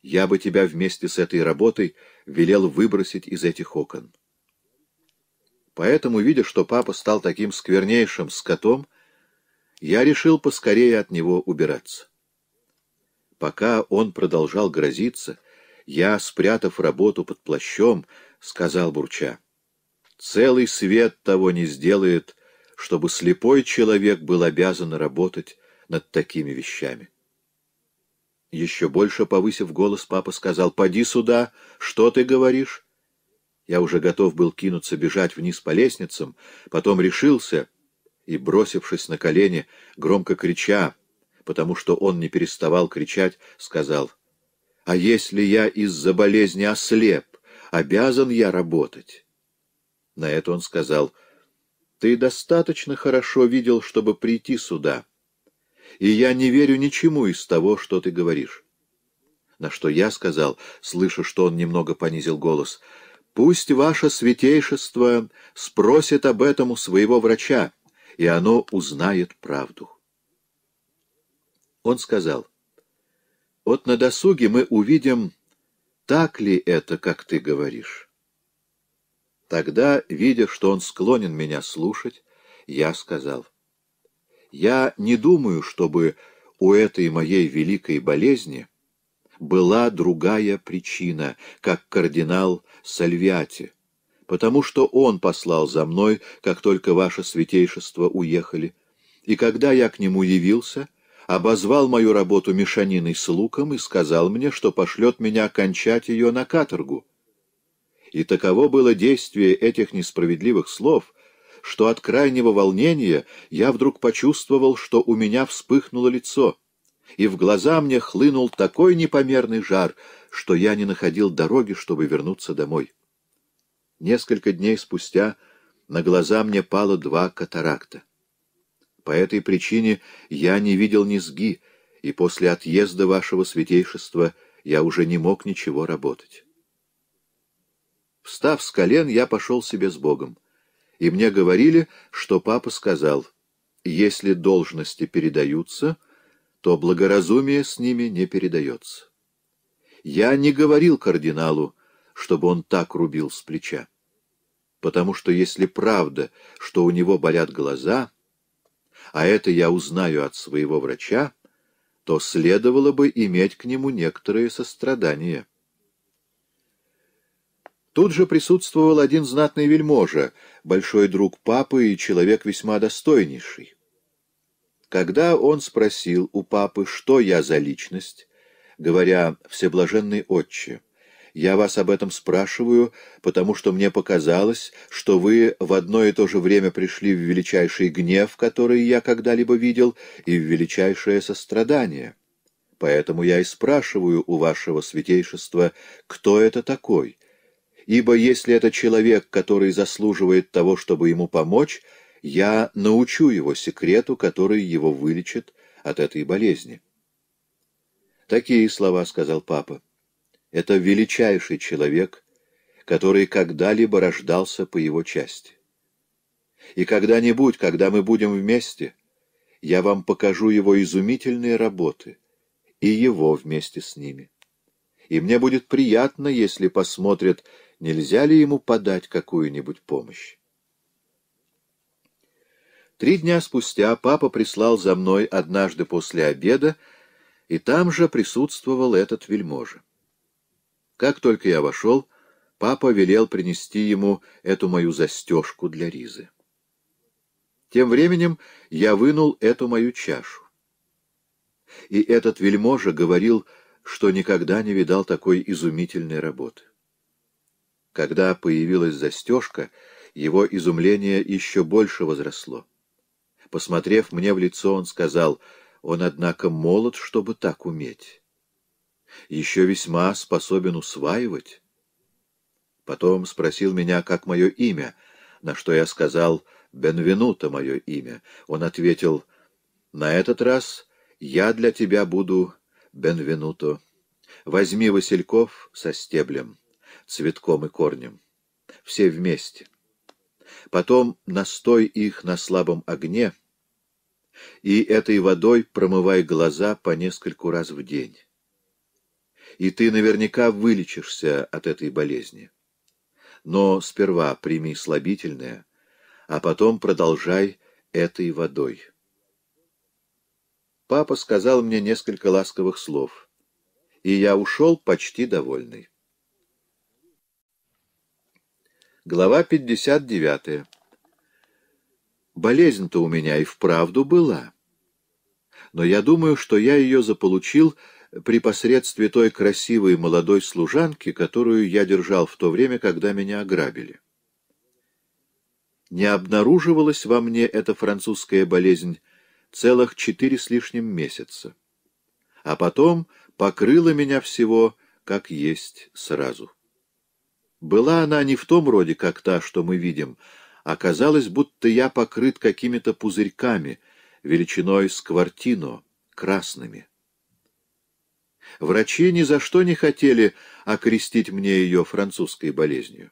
A: я бы тебя вместе с этой работой велел выбросить из этих окон. Поэтому, видя, что папа стал таким сквернейшим скотом, я решил поскорее от него убираться. Пока он продолжал грозиться, я, спрятав работу под плащом, сказал Бурча, «Целый свет того не сделает, чтобы слепой человек был обязан работать над такими вещами». Еще больше повысив голос, папа сказал, «Поди сюда, что ты говоришь?» Я уже готов был кинуться бежать вниз по лестницам, потом решился и, бросившись на колени, громко крича, потому что он не переставал кричать, сказал, «А если я из-за болезни ослеп, обязан я работать?» На это он сказал, «Ты достаточно хорошо видел, чтобы прийти сюда, и я не верю ничему из того, что ты говоришь». На что я сказал, слыша, что он немного понизил голос, — Пусть ваше святейшество спросит об этом у своего врача, и оно узнает правду. Он сказал, вот на досуге мы увидим, так ли это, как ты говоришь. Тогда, видя, что он склонен меня слушать, я сказал, я не думаю, чтобы у этой моей великой болезни была другая причина, как кардинал Сальвиати, потому что он послал за мной, как только ваше святейшество уехали, и когда я к нему явился, обозвал мою работу мешаниной с луком и сказал мне, что пошлет меня кончать ее на каторгу. И таково было действие этих несправедливых слов, что от крайнего волнения я вдруг почувствовал, что у меня вспыхнуло лицо, и в глаза мне хлынул такой непомерный жар — что я не находил дороги, чтобы вернуться домой. Несколько дней спустя на глаза мне пало два катаракта. По этой причине я не видел низги, и после отъезда вашего святейшества я уже не мог ничего работать. Встав с колен, я пошел себе с Богом, и мне говорили, что папа сказал, если должности передаются, то благоразумие с ними не передается. Я не говорил кардиналу, чтобы он так рубил с плеча. Потому что если правда, что у него болят глаза, а это я узнаю от своего врача, то следовало бы иметь к нему некоторые сострадания. Тут же присутствовал один знатный вельможа, большой друг папы и человек весьма достойнейший. Когда он спросил у папы, что я за личность, говоря «Всеблаженный отче». Я вас об этом спрашиваю, потому что мне показалось, что вы в одно и то же время пришли в величайший гнев, который я когда-либо видел, и в величайшее сострадание. Поэтому я и спрашиваю у вашего святейшества, кто это такой. Ибо если это человек, который заслуживает того, чтобы ему помочь, я научу его секрету, который его вылечит от этой болезни». Такие слова сказал папа. Это величайший человек, который когда-либо рождался по его части. И когда-нибудь, когда мы будем вместе, я вам покажу его изумительные работы и его вместе с ними. И мне будет приятно, если посмотрят, нельзя ли ему подать какую-нибудь помощь. Три дня спустя папа прислал за мной однажды после обеда и там же присутствовал этот вельможа. Как только я вошел, папа велел принести ему эту мою застежку для ризы. Тем временем я вынул эту мою чашу. И этот вельможа говорил, что никогда не видал такой изумительной работы. Когда появилась застежка, его изумление еще больше возросло. Посмотрев мне в лицо, он сказал — он, однако, молод, чтобы так уметь. Еще весьма способен усваивать. Потом спросил меня, как мое имя, на что я сказал «Бенвенуто» мое имя. Он ответил «На этот раз я для тебя буду Бенвенуто. Возьми васильков со стеблем, цветком и корнем. Все вместе. Потом настой их на слабом огне» и этой водой промывай глаза по нескольку раз в день. И ты наверняка вылечишься от этой болезни. Но сперва прими слабительное, а потом продолжай этой водой. Папа сказал мне несколько ласковых слов, и я ушел почти довольный. Глава 59 Болезнь-то у меня и вправду была. Но я думаю, что я ее заполучил при посредстве той красивой молодой служанки, которую я держал в то время, когда меня ограбили. Не обнаруживалась во мне эта французская болезнь целых четыре с лишним месяца, а потом покрыла меня всего, как есть, сразу. Была она не в том роде, как та, что мы видим, оказалось, будто я покрыт какими-то пузырьками, величиной с квартино, красными. Врачи ни за что не хотели окрестить мне ее французской болезнью.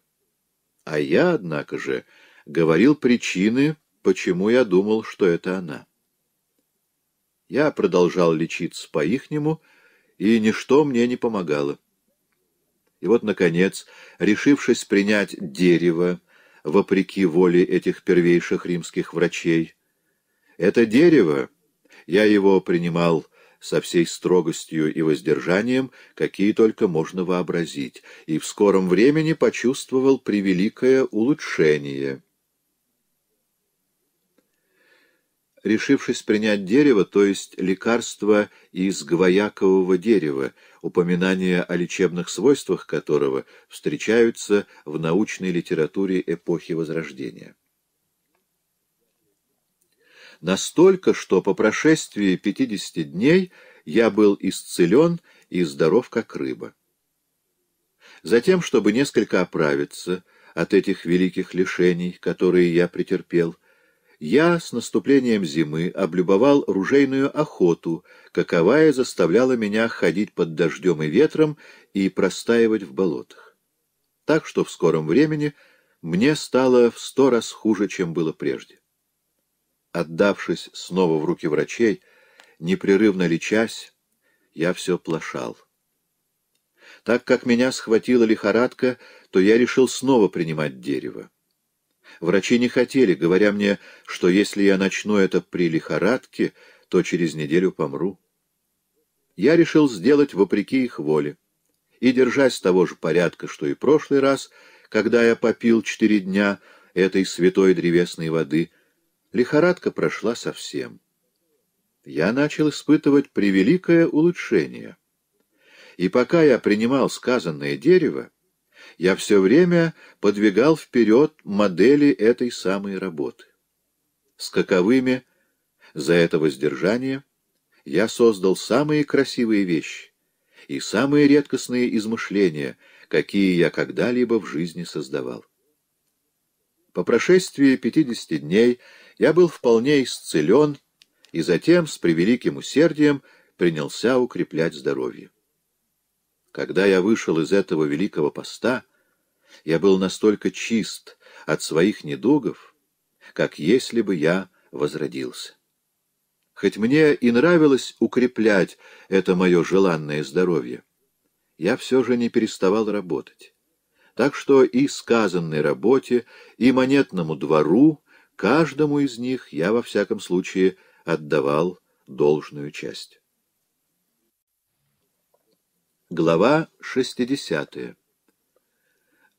A: А я, однако же, говорил причины, почему я думал, что это она. Я продолжал лечиться по-ихнему, и ничто мне не помогало. И вот, наконец, решившись принять дерево, вопреки воле этих первейших римских врачей. Это дерево, я его принимал со всей строгостью и воздержанием, какие только можно вообразить, и в скором времени почувствовал превеликое улучшение». решившись принять дерево, то есть лекарство из гвоякового дерева, упоминания о лечебных свойствах которого встречаются в научной литературе эпохи Возрождения. Настолько, что по прошествии 50 дней я был исцелен и здоров как рыба. Затем, чтобы несколько оправиться от этих великих лишений, которые я претерпел, — я с наступлением зимы облюбовал ружейную охоту, каковая заставляла меня ходить под дождем и ветром и простаивать в болотах. Так что в скором времени мне стало в сто раз хуже, чем было прежде. Отдавшись снова в руки врачей, непрерывно лечась, я все плашал. Так как меня схватила лихорадка, то я решил снова принимать дерево. Врачи не хотели, говоря мне, что если я начну это при лихорадке, то через неделю помру. Я решил сделать вопреки их воле. И, держась того же порядка, что и прошлый раз, когда я попил четыре дня этой святой древесной воды, лихорадка прошла совсем. Я начал испытывать превеликое улучшение. И пока я принимал сказанное дерево, я все время подвигал вперед модели этой самой работы. С каковыми за это воздержание я создал самые красивые вещи и самые редкостные измышления, какие я когда-либо в жизни создавал. По прошествии 50 дней я был вполне исцелен и затем с превеликим усердием принялся укреплять здоровье. Когда я вышел из этого великого поста, я был настолько чист от своих недугов, как если бы я возродился. Хоть мне и нравилось укреплять это мое желанное здоровье, я все же не переставал работать. Так что и сказанной работе, и монетному двору, каждому из них я, во всяком случае, отдавал должную часть. Глава 60.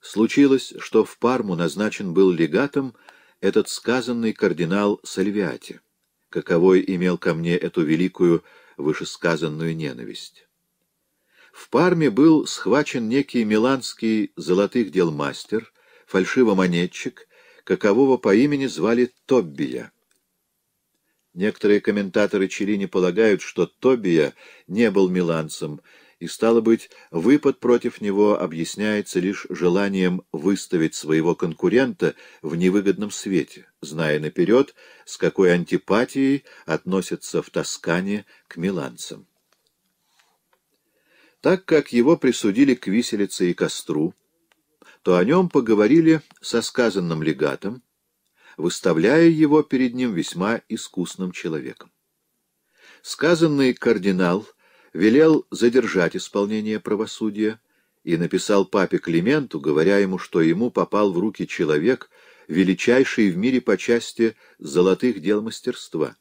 A: Случилось, что в Парму назначен был легатом этот сказанный кардинал Сальвиати, каковой имел ко мне эту великую вышесказанную ненависть. В Парме был схвачен некий миланский золотых дел мастер, фальшивомонетчик, какового по имени звали Тоббия. Некоторые комментаторы Челини полагают, что Тоббия не был миланцем, и, стало быть, выпад против него объясняется лишь желанием выставить своего конкурента в невыгодном свете, зная наперед, с какой антипатией относятся в Тоскане к миланцам. Так как его присудили к виселице и костру, то о нем поговорили со сказанным легатом, выставляя его перед ним весьма искусным человеком. Сказанный кардинал — велел задержать исполнение правосудия и написал папе Клименту, говоря ему, что ему попал в руки человек, величайший в мире по части золотых дел мастерства,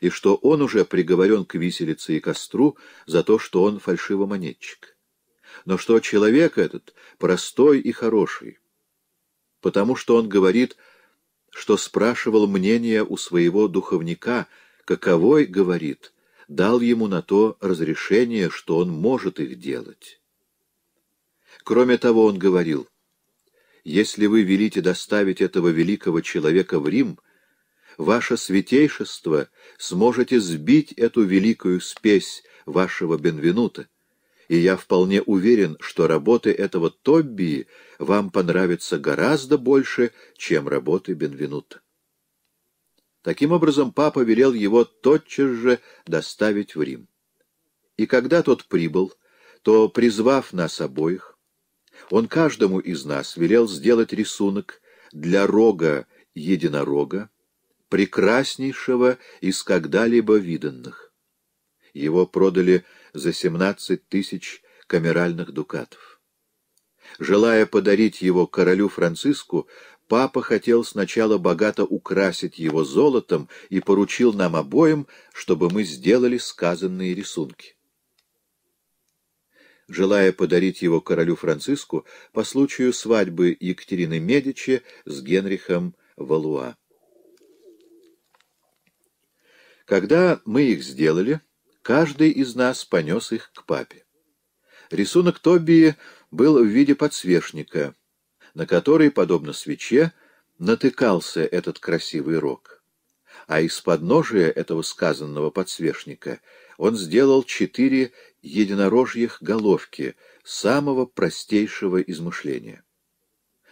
A: и что он уже приговорен к виселице и костру за то, что он фальшивомонетчик. Но что человек этот простой и хороший, потому что он говорит, что спрашивал мнение у своего духовника, каковой, говорит, — дал ему на то разрешение, что он может их делать. Кроме того, он говорил, «Если вы велите доставить этого великого человека в Рим, ваше святейшество сможете сбить эту великую спесь вашего Бенвенута, и я вполне уверен, что работы этого Тобби вам понравятся гораздо больше, чем работы Бенвенута». Таким образом, папа велел его тотчас же доставить в Рим. И когда тот прибыл, то, призвав нас обоих, он каждому из нас велел сделать рисунок для рога единорога, прекраснейшего из когда-либо виданных. Его продали за 17 тысяч камеральных дукатов. Желая подарить его королю Франциску, папа хотел сначала богато украсить его золотом и поручил нам обоим, чтобы мы сделали сказанные рисунки. Желая подарить его королю Франциску по случаю свадьбы Екатерины Медичи с Генрихом Валуа. Когда мы их сделали, каждый из нас понес их к папе. Рисунок Тобии был в виде подсвечника — на который, подобно свече, натыкался этот красивый рог. А из подножия этого сказанного подсвечника он сделал четыре единорожьих головки самого простейшего измышления.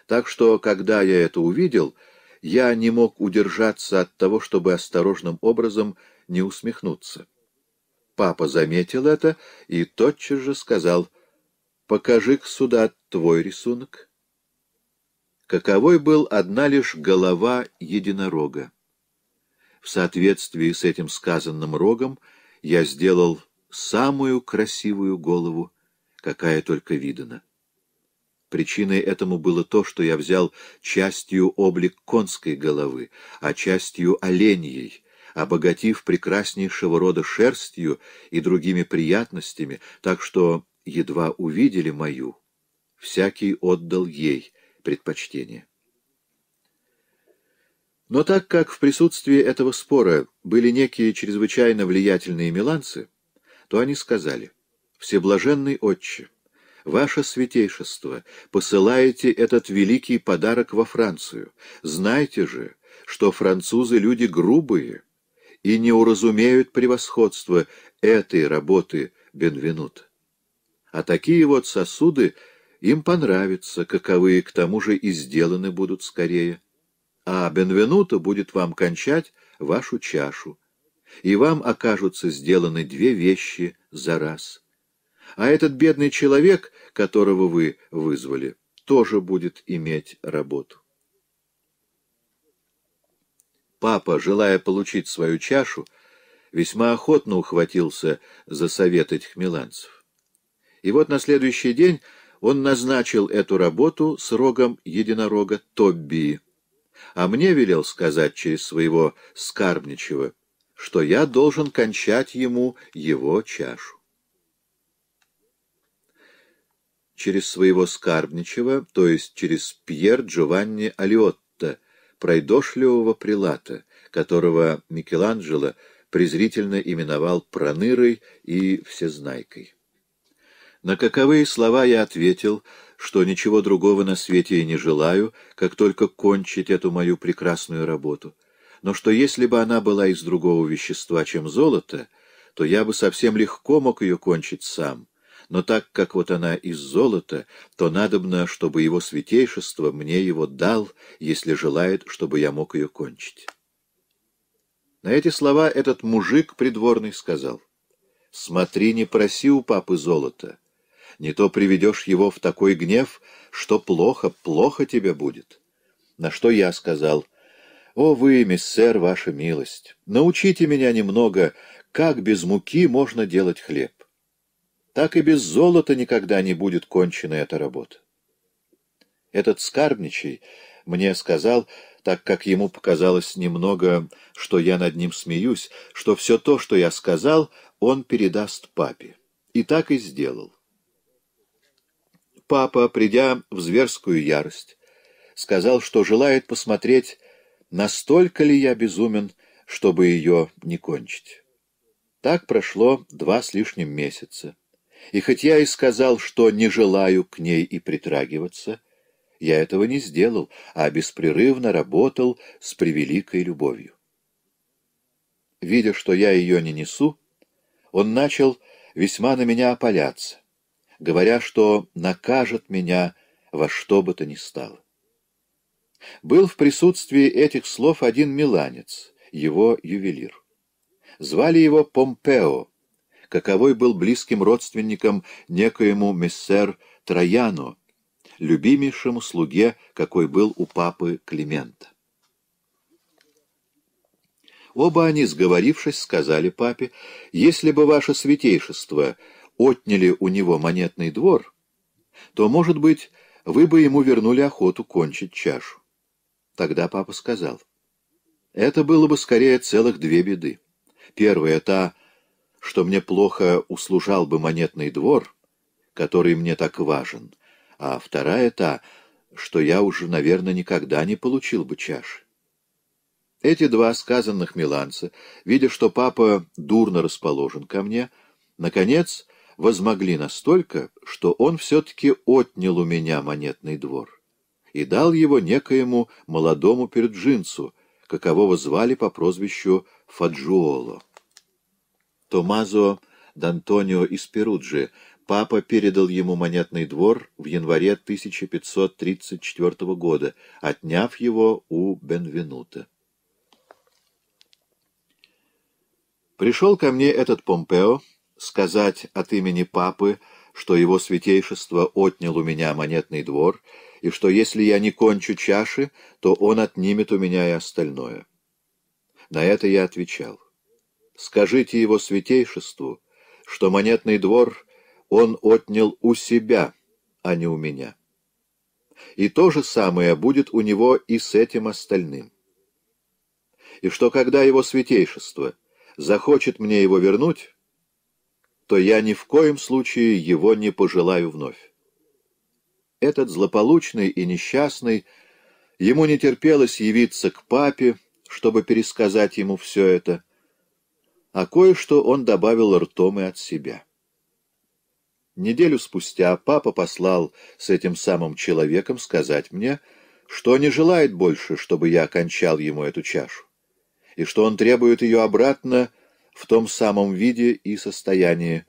A: Так что, когда я это увидел, я не мог удержаться от того, чтобы осторожным образом не усмехнуться. Папа заметил это и тотчас же сказал, «Покажи-ка сюда твой рисунок» каковой был одна лишь голова единорога. В соответствии с этим сказанным рогом я сделал самую красивую голову, какая только видана. Причиной этому было то, что я взял частью облик конской головы, а частью оленьей, обогатив прекраснейшего рода шерстью и другими приятностями, так что едва увидели мою. Всякий отдал ей, предпочтения. Но так как в присутствии этого спора были некие чрезвычайно влиятельные миланцы, то они сказали «Всеблаженный отче, ваше святейшество, посылаете этот великий подарок во Францию. Знайте же, что французы люди грубые и не уразумеют превосходство этой работы Бенвенут. А такие вот сосуды — им понравится, каковы к тому же и сделаны будут скорее. А Бенвенуто будет вам кончать вашу чашу, и вам окажутся сделаны две вещи за раз. А этот бедный человек, которого вы вызвали, тоже будет иметь работу. Папа, желая получить свою чашу, весьма охотно ухватился за совет этих миланцев. И вот на следующий день он назначил эту работу с рогом единорога Тобби, а мне велел сказать через своего скарбничего, что я должен кончать ему его чашу. Через своего скарбничего, то есть через Пьер Джованни Алиотто, пройдошливого прилата, которого Микеланджело презрительно именовал пронырой и всезнайкой. На каковые слова я ответил, что ничего другого на свете и не желаю, как только кончить эту мою прекрасную работу, но что если бы она была из другого вещества, чем золото, то я бы совсем легко мог ее кончить сам, но так как вот она из золота, то надобно, чтобы его святейшество мне его дал, если желает, чтобы я мог ее кончить. На эти слова этот мужик придворный сказал, «Смотри, не проси у папы золота, не то приведешь его в такой гнев, что плохо, плохо тебе будет. На что я сказал, «О вы, миссер, ваша милость, научите меня немного, как без муки можно делать хлеб. Так и без золота никогда не будет кончена эта работа». Этот скарбничий мне сказал, так как ему показалось немного, что я над ним смеюсь, что все то, что я сказал, он передаст папе. И так и сделал папа, придя в зверскую ярость, сказал, что желает посмотреть, настолько ли я безумен, чтобы ее не кончить. Так прошло два с лишним месяца. И хоть я и сказал, что не желаю к ней и притрагиваться, я этого не сделал, а беспрерывно работал с превеликой любовью. Видя, что я ее не несу, он начал весьма на меня опаляться говоря, что накажет меня во что бы то ни стало. Был в присутствии этих слов один миланец, его ювелир. Звали его Помпео, каковой был близким родственником некоему мессер Трояну, любимейшему слуге, какой был у папы Климента. Оба они, сговорившись, сказали папе, «Если бы ваше святейшество отняли у него монетный двор, то, может быть, вы бы ему вернули охоту кончить чашу. Тогда папа сказал, это было бы скорее целых две беды. Первая та, что мне плохо услужал бы монетный двор, который мне так важен, а вторая та, что я уже, наверное, никогда не получил бы чаши. Эти два сказанных миланца, видя, что папа дурно расположен ко мне, наконец возмогли настолько, что он все-таки отнял у меня монетный двор и дал его некоему молодому перджинцу, какового звали по прозвищу Фаджуоло. Томазо Д'Антонио из Перуджи, папа передал ему монетный двор в январе 1534 года, отняв его у Бенвенута. Пришел ко мне этот Помпео, сказать от имени папы, что его святейшество отнял у меня монетный двор, и что если я не кончу чаши, то он отнимет у меня и остальное. На это я отвечал. Скажите его святейшеству, что монетный двор он отнял у себя, а не у меня. И то же самое будет у него и с этим остальным. И что когда его святейшество захочет мне его вернуть, то я ни в коем случае его не пожелаю вновь. Этот злополучный и несчастный, ему не терпелось явиться к папе, чтобы пересказать ему все это, а кое-что он добавил ртом и от себя. Неделю спустя папа послал с этим самым человеком сказать мне, что не желает больше, чтобы я окончал ему эту чашу, и что он требует ее обратно в том самом виде и состоянии,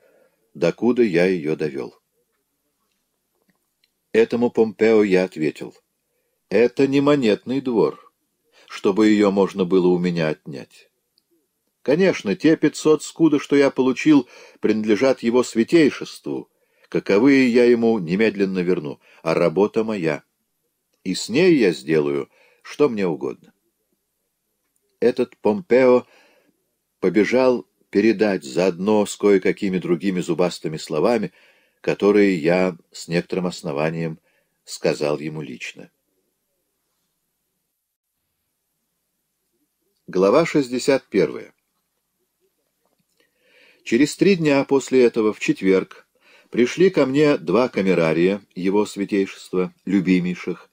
A: докуда я ее довел. Этому Помпео я ответил. Это не монетный двор, чтобы ее можно было у меня отнять. Конечно, те пятьсот скуда, что я получил, принадлежат его святейшеству. Каковые я ему немедленно верну, а работа моя. И с ней я сделаю, что мне угодно. Этот Помпео — побежал передать заодно с кое-какими другими зубастыми словами, которые я с некоторым основанием сказал ему лично. Глава 61. Через три дня после этого, в четверг, пришли ко мне два камерария его святейшества, любимейших,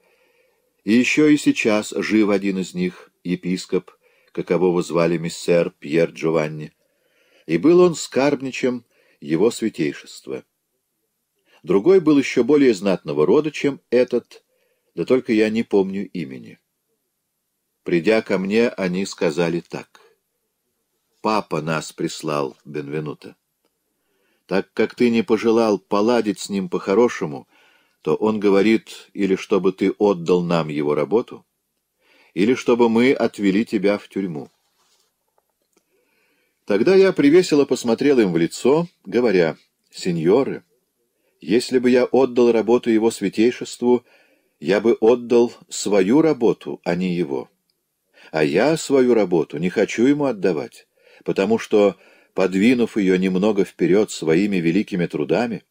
A: и еще и сейчас жив один из них, епископ, какового звали миссер Пьер Джованни, и был он скарбничем его святейшества. Другой был еще более знатного рода, чем этот, да только я не помню имени. Придя ко мне, они сказали так. «Папа нас прислал, Бенвенуто. Так как ты не пожелал поладить с ним по-хорошему, то он говорит, или чтобы ты отдал нам его работу, или чтобы мы отвели тебя в тюрьму. Тогда я привесело посмотрел им в лицо, говоря, «Сеньоры, если бы я отдал работу его святейшеству, я бы отдал свою работу, а не его. А я свою работу не хочу ему отдавать, потому что, подвинув ее немного вперед своими великими трудами,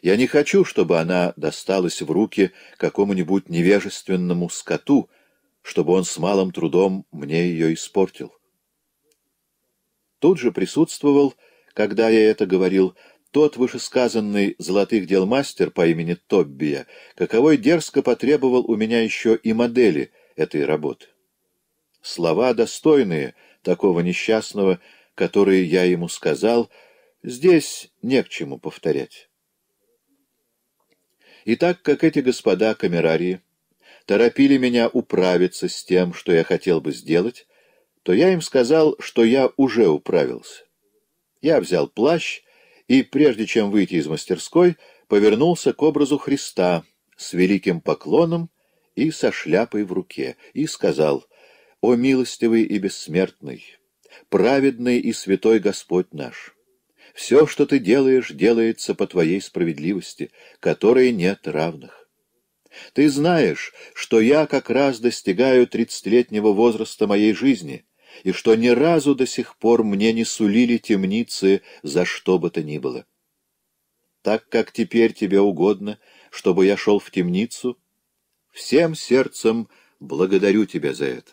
A: я не хочу, чтобы она досталась в руки какому-нибудь невежественному скоту, чтобы он с малым трудом мне ее испортил. Тут же присутствовал, когда я это говорил, тот вышесказанный золотых дел мастер по имени Тоббия, каковой дерзко потребовал у меня еще и модели этой работы. Слова достойные такого несчастного, которые я ему сказал, здесь не к чему повторять. И так как эти господа камерарии торопили меня управиться с тем, что я хотел бы сделать, то я им сказал, что я уже управился. Я взял плащ и, прежде чем выйти из мастерской, повернулся к образу Христа с великим поклоном и со шляпой в руке, и сказал «О милостивый и бессмертный, праведный и святой Господь наш!» Все, что ты делаешь, делается по твоей справедливости, которой нет равных. Ты знаешь, что я как раз достигаю тридцатилетнего возраста моей жизни, и что ни разу до сих пор мне не сулили темницы за что бы то ни было. Так как теперь тебе угодно, чтобы я шел в темницу, всем сердцем благодарю тебя за это.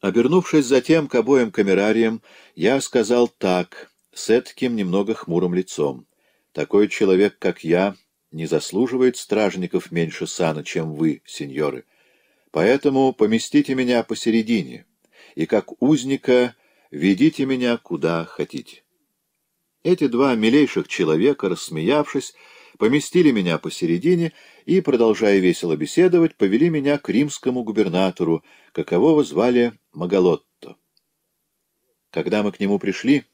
A: Обернувшись затем к обоим камерариям, я сказал так, с этаким немного хмурым лицом. Такой человек, как я, — не заслуживает стражников меньше сана, чем вы, сеньоры. Поэтому поместите меня посередине, и как узника ведите меня куда хотите. Эти два милейших человека, рассмеявшись, поместили меня посередине и, продолжая весело беседовать, повели меня к римскому губернатору, какового звали Магалотто. Когда мы к нему пришли,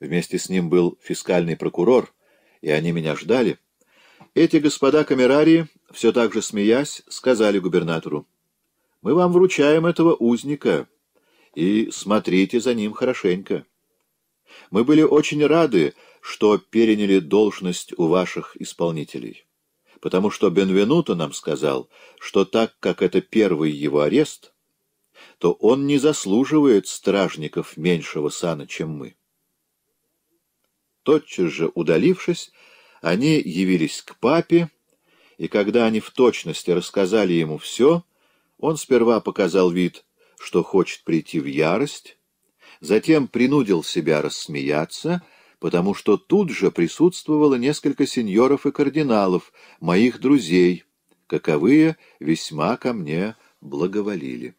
A: вместе с ним был фискальный прокурор, и они меня ждали, эти господа камерарии, все так же смеясь, сказали губернатору, «Мы вам вручаем этого узника, и смотрите за ним хорошенько. Мы были очень рады, что переняли должность у ваших исполнителей, потому что Бенвенуто нам сказал, что так как это первый его арест, то он не заслуживает стражников меньшего сана, чем мы». Тотчас же удалившись, они явились к папе, и когда они в точности рассказали ему все, он сперва показал вид, что хочет прийти в ярость, затем принудил себя рассмеяться, потому что тут же присутствовало несколько сеньоров и кардиналов, моих друзей, каковые весьма ко мне благоволили.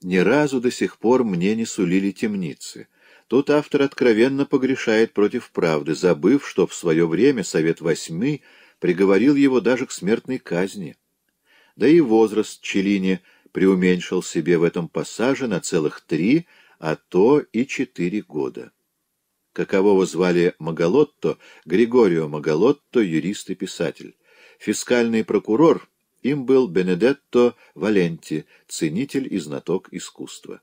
A: Ни разу до сих пор мне не сулили темницы — Тут автор откровенно погрешает против правды, забыв, что в свое время Совет Восьмы приговорил его даже к смертной казни. Да и возраст Челлини преуменьшил себе в этом пассаже на целых три, а то и четыре года. Какового звали Магалотто, Григорио Магалотто, юрист и писатель. Фискальный прокурор им был Бенедетто Валенти, ценитель и знаток искусства.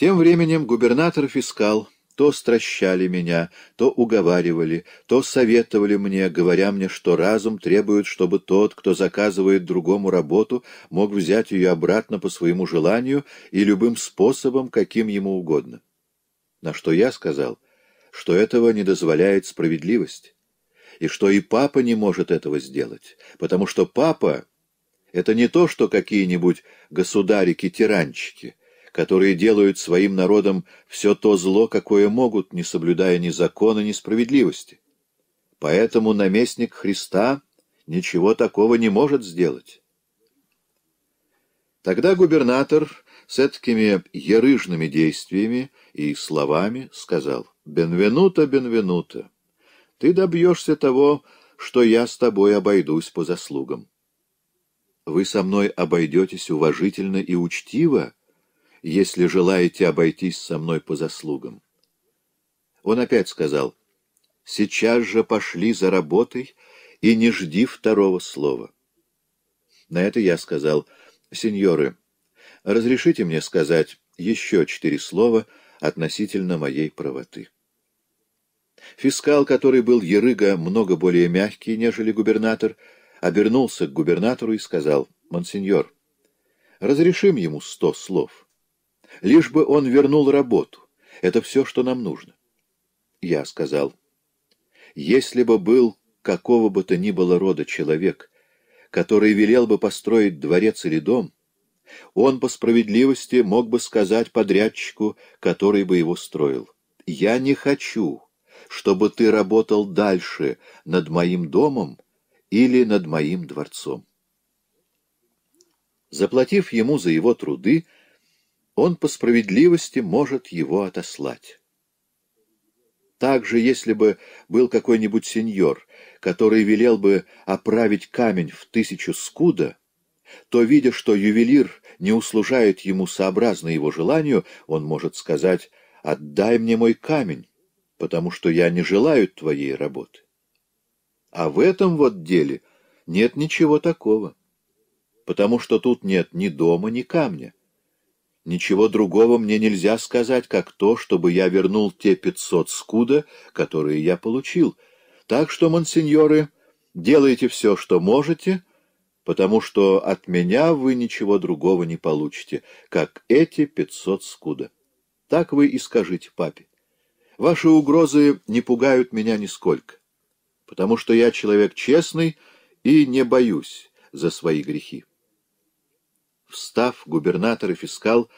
A: Тем временем губернатор-фискал то стращали меня, то уговаривали, то советовали мне, говоря мне, что разум требует, чтобы тот, кто заказывает другому работу, мог взять ее обратно по своему желанию и любым способом, каким ему угодно. На что я сказал, что этого не дозволяет справедливость, и что и папа не может этого сделать, потому что папа — это не то, что какие-нибудь государики-тиранчики — которые делают своим народом все то зло, какое могут, не соблюдая ни закона, ни справедливости. Поэтому наместник Христа ничего такого не может сделать. Тогда губернатор с этакими ярыжными действиями и словами сказал «Бенвенуто, бенвенуто, ты добьешься того, что я с тобой обойдусь по заслугам». «Вы со мной обойдетесь уважительно и учтиво», если желаете обойтись со мной по заслугам. Он опять сказал, «Сейчас же пошли за работой и не жди второго слова». На это я сказал, «Сеньоры, разрешите мне сказать еще четыре слова относительно моей правоты». Фискал, который был Ерыга много более мягкий, нежели губернатор, обернулся к губернатору и сказал, «Монсеньор, разрешим ему сто слов». Лишь бы он вернул работу. Это все, что нам нужно. Я сказал, если бы был какого бы то ни было рода человек, который велел бы построить дворец или дом, он по справедливости мог бы сказать подрядчику, который бы его строил, «Я не хочу, чтобы ты работал дальше над моим домом или над моим дворцом». Заплатив ему за его труды, он по справедливости может его отослать. Также, если бы был какой-нибудь сеньор, который велел бы оправить камень в тысячу скуда, то, видя, что ювелир не услужает ему сообразно его желанию, он может сказать «отдай мне мой камень, потому что я не желаю твоей работы». А в этом вот деле нет ничего такого, потому что тут нет ни дома, ни камня. Ничего другого мне нельзя сказать, как то, чтобы я вернул те пятьсот скуда, которые я получил. Так что, монсеньоры, делайте все, что можете, потому что от меня вы ничего другого не получите, как эти пятьсот скуда. Так вы и скажите папе. Ваши угрозы не пугают меня нисколько, потому что я человек честный и не боюсь за свои грехи. Встав, губернатор и фискал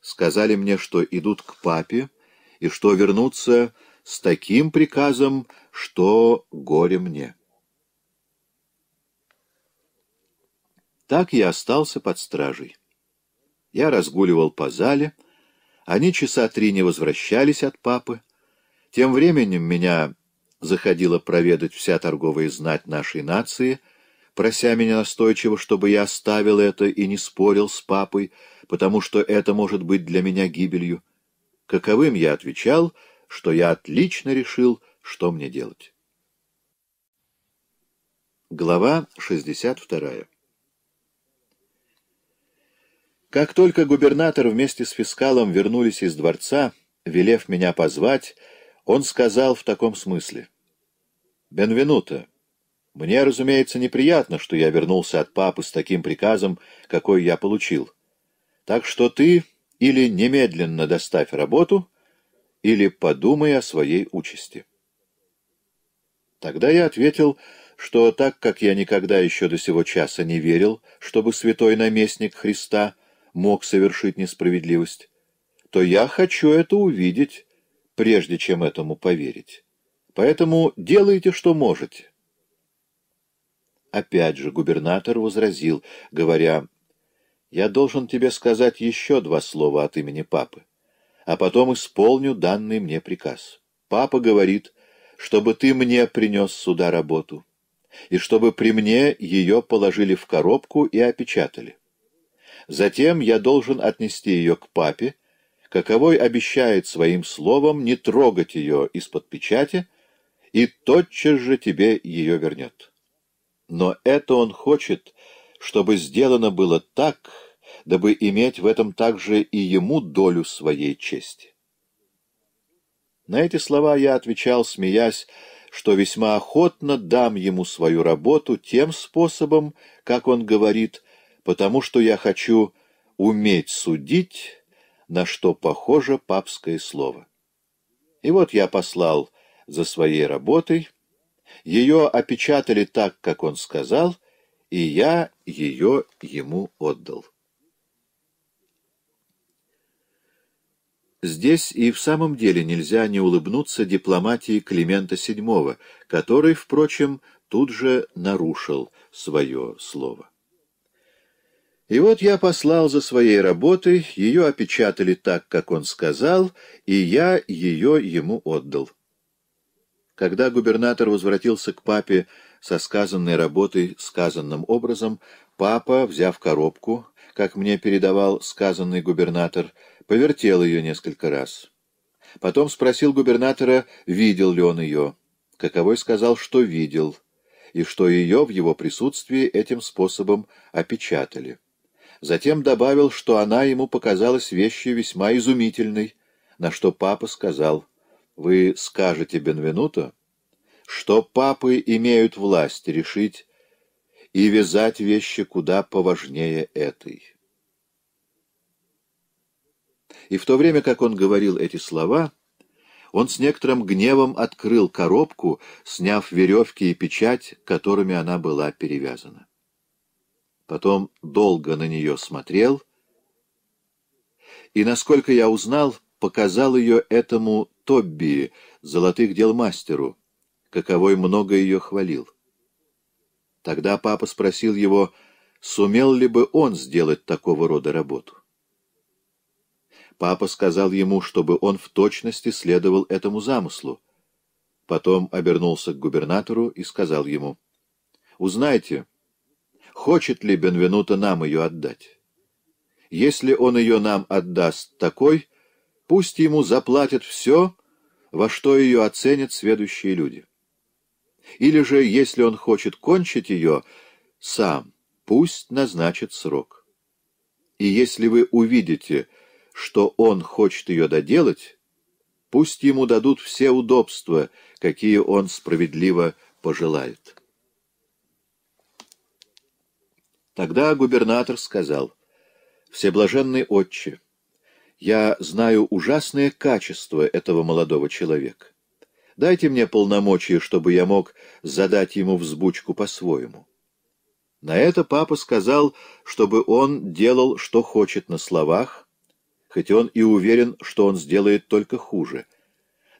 A: сказали мне, что идут к папе и что вернутся с таким приказом, что горе мне. Так я остался под стражей. Я разгуливал по зале, они часа три не возвращались от папы. Тем временем меня заходила проведать вся торговая знать нашей нации — прося меня настойчиво, чтобы я оставил это и не спорил с папой, потому что это может быть для меня гибелью. Каковым я отвечал, что я отлично решил, что мне делать. Глава 62 Как только губернатор вместе с фискалом вернулись из дворца, велев меня позвать, он сказал в таком смысле. «Бенвенуто, мне, разумеется, неприятно, что я вернулся от папы с таким приказом, какой я получил. Так что ты или немедленно доставь работу, или подумай о своей участи. Тогда я ответил, что так как я никогда еще до сего часа не верил, чтобы святой наместник Христа мог совершить несправедливость, то я хочу это увидеть, прежде чем этому поверить. Поэтому делайте, что можете. Опять же губернатор возразил, говоря, «Я должен тебе сказать еще два слова от имени папы, а потом исполню данный мне приказ. Папа говорит, чтобы ты мне принес сюда работу, и чтобы при мне ее положили в коробку и опечатали. Затем я должен отнести ее к папе, каковой обещает своим словом не трогать ее из-под печати, и тотчас же тебе ее вернет. Но это он хочет, чтобы сделано было так, дабы иметь в этом также и ему долю своей чести. На эти слова я отвечал, смеясь, что весьма охотно дам ему свою работу тем способом, как он говорит, потому что я хочу уметь судить, на что похоже папское слово. И вот я послал за своей работой, ее опечатали так, как он сказал, и я ее ему отдал. Здесь и в самом деле нельзя не улыбнуться дипломатии Климента VII, который, впрочем, тут же нарушил свое слово. И вот я послал за своей работой, ее опечатали так, как он сказал, и я ее ему отдал. Когда губернатор возвратился к папе со сказанной работой сказанным образом, папа, взяв коробку, как мне передавал сказанный губернатор, повертел ее несколько раз. Потом спросил губернатора, видел ли он ее. Каковой сказал, что видел, и что ее в его присутствии этим способом опечатали. Затем добавил, что она ему показалась вещью весьма изумительной, на что папа сказал — вы скажете Бенвенуто, что папы имеют власть решить и вязать вещи куда поважнее этой. И в то время, как он говорил эти слова, он с некоторым гневом открыл коробку, сняв веревки и печать, которыми она была перевязана. Потом долго на нее смотрел, и, насколько я узнал, показал ее этому Тобби, золотых дел мастеру, каковой много ее хвалил. Тогда папа спросил его, сумел ли бы он сделать такого рода работу. Папа сказал ему, чтобы он в точности следовал этому замыслу. Потом обернулся к губернатору и сказал ему, «Узнайте, хочет ли Бенвенуто нам ее отдать? Если он ее нам отдаст такой, Пусть ему заплатят все, во что ее оценят следующие люди. Или же, если он хочет кончить ее, сам пусть назначит срок. И если вы увидите, что он хочет ее доделать, пусть ему дадут все удобства, какие он справедливо пожелает. Тогда губернатор сказал, «Всеблаженный отче, я знаю ужасное качество этого молодого человека. Дайте мне полномочия, чтобы я мог задать ему взбучку по-своему. На это папа сказал, чтобы он делал, что хочет на словах, хоть он и уверен, что он сделает только хуже.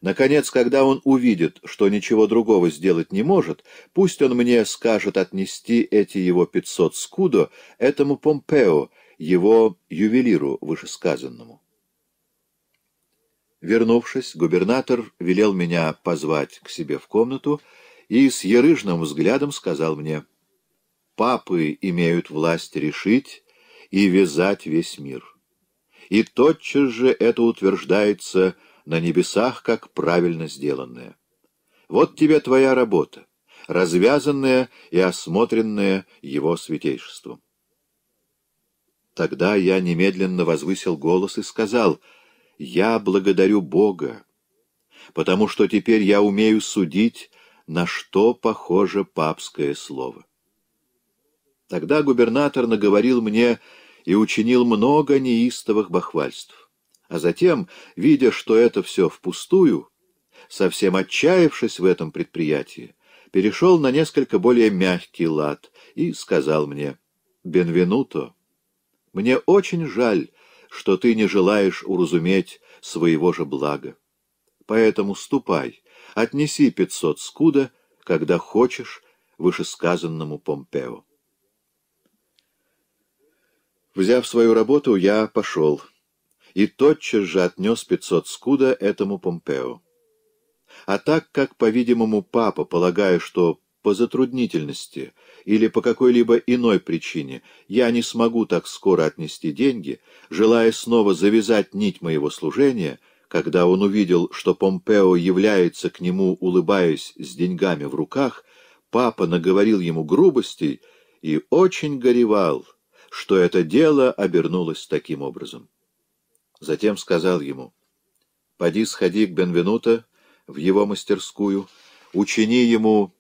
A: Наконец, когда он увидит, что ничего другого сделать не может, пусть он мне скажет отнести эти его пятьсот скудо этому Помпео, его ювелиру вышесказанному. Вернувшись, губернатор велел меня позвать к себе в комнату и с ярыжным взглядом сказал мне, «Папы имеют власть решить и вязать весь мир. И тотчас же это утверждается на небесах, как правильно сделанное. Вот тебе твоя работа, развязанная и осмотренная его святейшеством». Тогда я немедленно возвысил голос и сказал — я благодарю Бога, потому что теперь я умею судить, на что похоже папское слово. Тогда губернатор наговорил мне и учинил много неистовых бахвальств. А затем, видя, что это все впустую, совсем отчаявшись в этом предприятии, перешел на несколько более мягкий лад и сказал мне, «Бенвенуто, мне очень жаль, что ты не желаешь уразуметь своего же блага. Поэтому ступай, отнеси пятьсот скуда, когда хочешь, вышесказанному Помпео. Взяв свою работу, я пошел и тотчас же отнес пятьсот скуда этому Помпео. А так как, по-видимому, папа, полагая, что по затруднительности или по какой-либо иной причине я не смогу так скоро отнести деньги, желая снова завязать нить моего служения, когда он увидел, что Помпео является к нему, улыбаясь с деньгами в руках, папа наговорил ему грубостей и очень горевал, что это дело обернулось таким образом. Затем сказал ему, «Поди сходи к Бенвенуто в его мастерскую, учини ему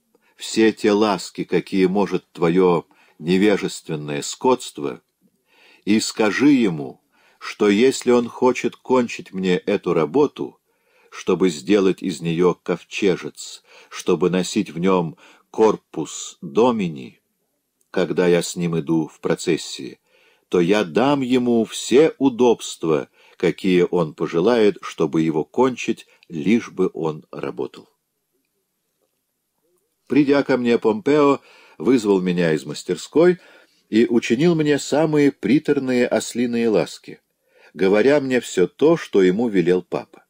A: все те ласки, какие может твое невежественное скотство, и скажи ему, что если он хочет кончить мне эту работу, чтобы сделать из нее ковчежец, чтобы носить в нем корпус домини, когда я с ним иду в процессии, то я дам ему все удобства, какие он пожелает, чтобы его кончить, лишь бы он работал. Придя ко мне, Помпео вызвал меня из мастерской и учинил мне самые приторные ослиные ласки, говоря мне все то, что ему велел папа.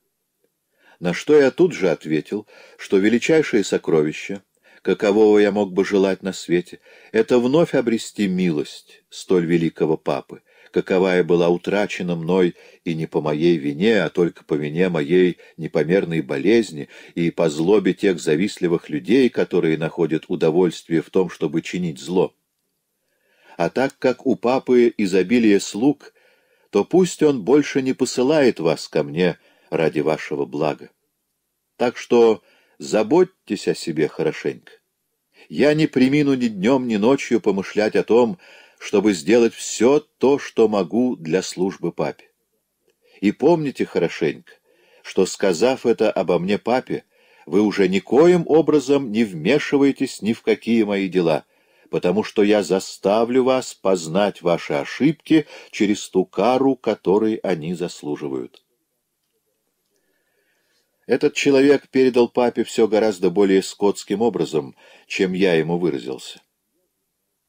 A: На что я тут же ответил, что величайшее сокровище, какового я мог бы желать на свете, это вновь обрести милость столь великого папы, каковая была утрачена мной и не по моей вине, а только по вине моей непомерной болезни и по злобе тех завистливых людей, которые находят удовольствие в том, чтобы чинить зло. А так как у папы изобилие слуг, то пусть он больше не посылает вас ко мне ради вашего блага. Так что заботьтесь о себе хорошенько. Я не примину ни днем, ни ночью помышлять о том, чтобы сделать все то, что могу для службы папе. И помните хорошенько, что, сказав это обо мне папе, вы уже никоим образом не вмешиваетесь ни в какие мои дела, потому что я заставлю вас познать ваши ошибки через ту кару, которой они заслуживают. Этот человек передал папе все гораздо более скотским образом, чем я ему выразился.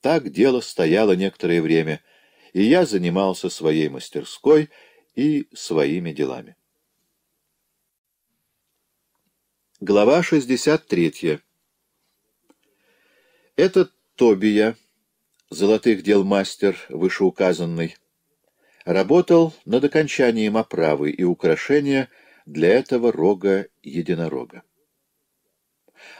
A: Так дело стояло некоторое время, и я занимался своей мастерской и своими делами. Глава 63. Этот Тобия, золотых дел мастер, вышеуказанный, работал над окончанием оправы и украшения для этого рога единорога.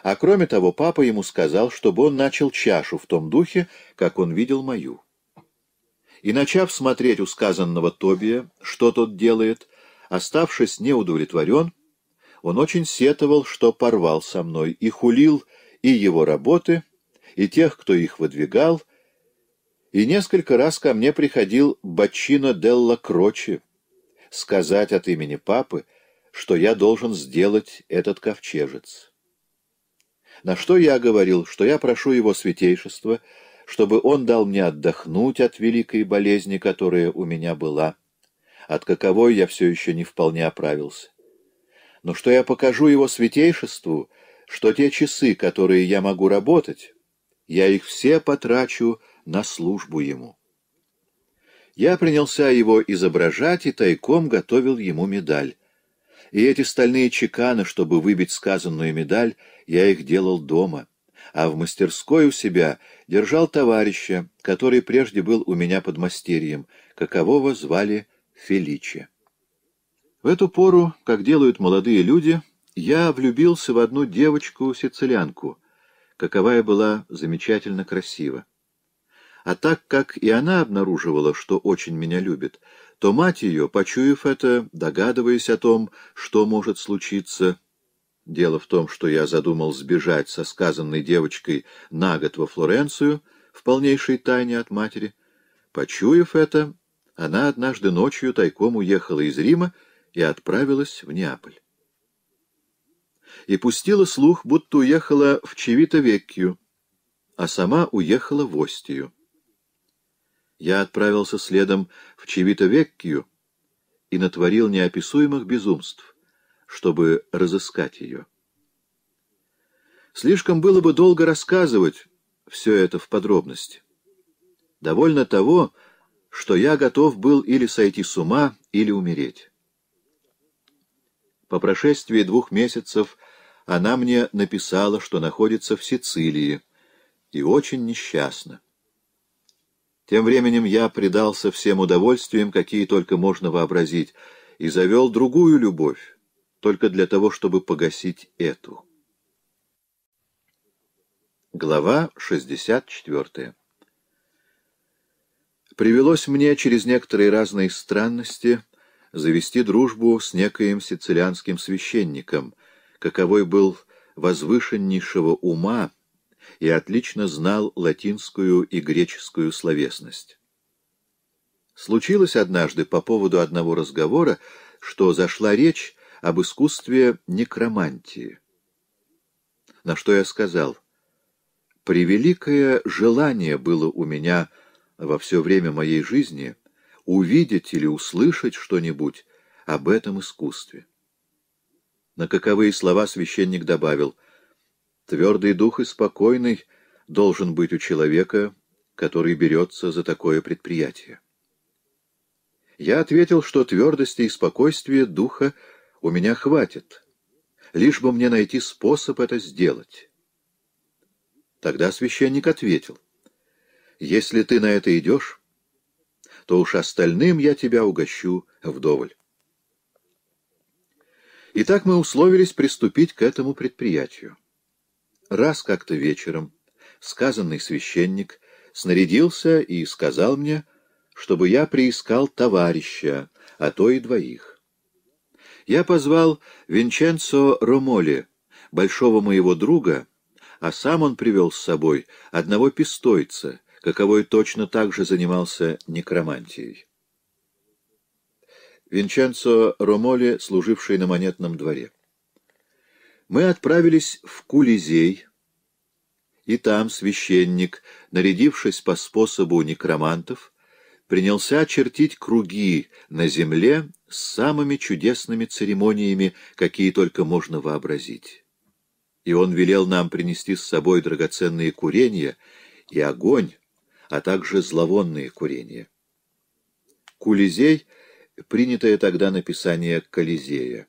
A: А кроме того, папа ему сказал, чтобы он начал чашу в том духе, как он видел мою. И начав смотреть у сказанного Тобия, что тот делает, оставшись неудовлетворен, он очень сетовал, что порвал со мной и хулил и его работы, и тех, кто их выдвигал, и несколько раз ко мне приходил Бачино Делла Крочи сказать от имени папы, что я должен сделать этот ковчежец. На что я говорил, что я прошу его святейшества, чтобы он дал мне отдохнуть от великой болезни, которая у меня была, от каковой я все еще не вполне оправился. Но что я покажу его святейшеству, что те часы, которые я могу работать, я их все потрачу на службу ему. Я принялся его изображать и тайком готовил ему медаль. И эти стальные чеканы, чтобы выбить сказанную медаль, я их делал дома, а в мастерской у себя держал товарища, который прежде был у меня под мастерьем, какового звали Феличи. В эту пору, как делают молодые люди, я влюбился в одну девочку-сицилианку, каковая была замечательно красива. А так как и она обнаруживала, что очень меня любит, то мать ее, почуяв это, догадываясь о том, что может случиться, Дело в том, что я задумал сбежать со сказанной девочкой на год во Флоренцию в полнейшей тайне от матери. Почуяв это, она однажды ночью тайком уехала из Рима и отправилась в Неаполь. И пустила слух, будто уехала в чевито а сама уехала в Остию. Я отправился следом в чевито и натворил неописуемых безумств чтобы разыскать ее. Слишком было бы долго рассказывать все это в подробности. Довольно того, что я готов был или сойти с ума, или умереть. По прошествии двух месяцев она мне написала, что находится в Сицилии, и очень несчастна. Тем временем я предался всем удовольствиям, какие только можно вообразить, и завел другую любовь, только для того, чтобы погасить эту. Глава 64 Привелось мне через некоторые разные странности завести дружбу с некоим сицилианским священником, каковой был возвышеннейшего ума и отлично знал латинскую и греческую словесность. Случилось однажды по поводу одного разговора, что зашла речь об искусстве некромантии. На что я сказал, «Превеликое желание было у меня во все время моей жизни увидеть или услышать что-нибудь об этом искусстве». На каковые слова священник добавил, «Твердый дух и спокойный должен быть у человека, который берется за такое предприятие». Я ответил, что твердости и спокойствие духа — у меня хватит. Лишь бы мне найти способ это сделать. Тогда священник ответил. Если ты на это идешь, то уж остальным я тебя угощу вдоволь. Итак, мы условились приступить к этому предприятию. Раз как-то вечером сказанный священник снарядился и сказал мне, чтобы я приискал товарища, а то и двоих. Я позвал Винченцо Ромоли, большого моего друга, а сам он привел с собой одного пестойца, каковой точно так же занимался некромантией. Винченцо Ромоли, служивший на монетном дворе. Мы отправились в Кулизей, и там священник, нарядившись по способу некромантов, принялся очертить круги на земле с самыми чудесными церемониями, какие только можно вообразить. И он велел нам принести с собой драгоценные курения и огонь, а также зловонные курения. Кулизей — принятое тогда написание Колизея.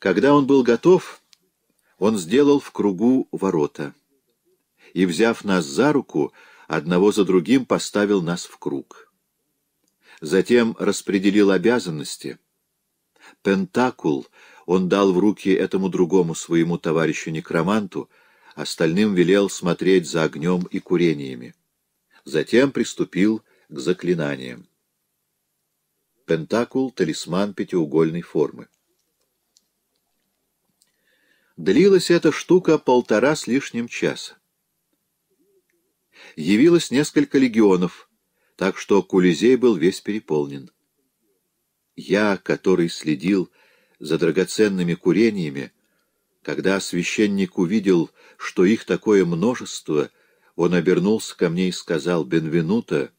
A: Когда он был готов, он сделал в кругу ворота и, взяв нас за руку, одного за другим поставил нас в круг. Затем распределил обязанности. Пентакул он дал в руки этому другому своему товарищу-некроманту, остальным велел смотреть за огнем и курениями. Затем приступил к заклинаниям. Пентакул — талисман пятиугольной формы. Длилась эта штука полтора с лишним часа явилось несколько легионов, так что Кулизей был весь переполнен. Я, который следил за драгоценными курениями, когда священник увидел, что их такое множество, он обернулся ко мне и сказал, «Бенвенуто,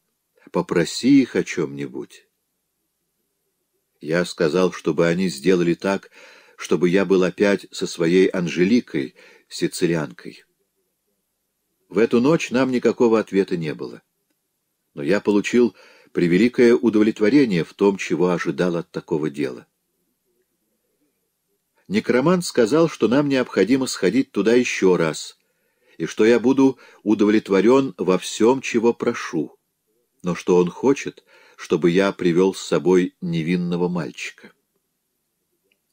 A: попроси их о чем-нибудь». Я сказал, чтобы они сделали так, чтобы я был опять со своей Анжеликой, сицилианкой. В эту ночь нам никакого ответа не было. Но я получил превеликое удовлетворение в том, чего ожидал от такого дела. Некромант сказал, что нам необходимо сходить туда еще раз, и что я буду удовлетворен во всем, чего прошу, но что он хочет, чтобы я привел с собой невинного мальчика.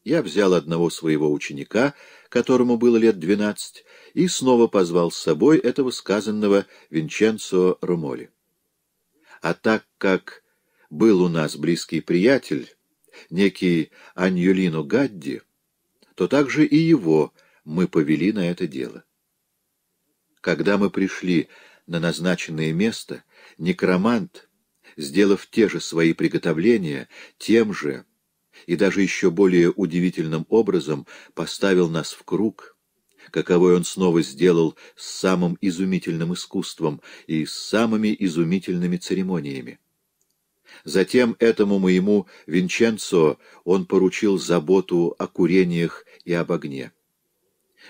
A: Я взял одного своего ученика, которому было лет двенадцать, и снова позвал с собой этого сказанного Винченцо Румоли. А так как был у нас близкий приятель, некий Аньюлино Гадди, то также и его мы повели на это дело. Когда мы пришли на назначенное место, некромант, сделав те же свои приготовления, тем же, и даже еще более удивительным образом поставил нас в круг, каковой он снова сделал с самым изумительным искусством и с самыми изумительными церемониями. Затем этому моему Винченцо он поручил заботу о курениях и об огне.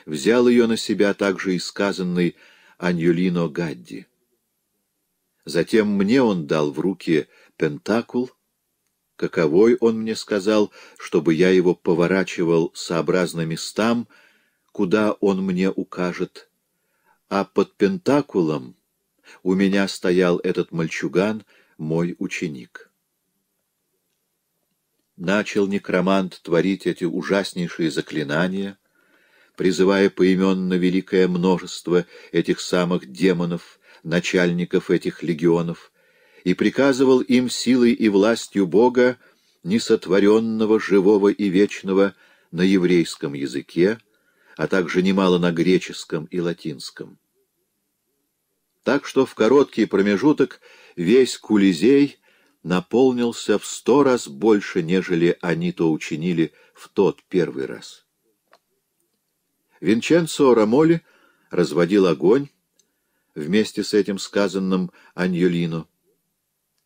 A: Взял ее на себя также и сказанный Аньюлино Гадди. Затем мне он дал в руки пентакул — каковой он мне сказал, чтобы я его поворачивал сообразно местам, куда он мне укажет. А под Пентакулом у меня стоял этот мальчуган, мой ученик. Начал некромант творить эти ужаснейшие заклинания, призывая поименно великое множество этих самых демонов, начальников этих легионов, и приказывал им силой и властью Бога, несотворенного, живого и вечного, на еврейском языке, а также немало на греческом и латинском. Так что в короткий промежуток весь Кулизей наполнился в сто раз больше, нежели они то учинили в тот первый раз. Винченцо Рамоли разводил огонь, вместе с этим сказанным Аньолино,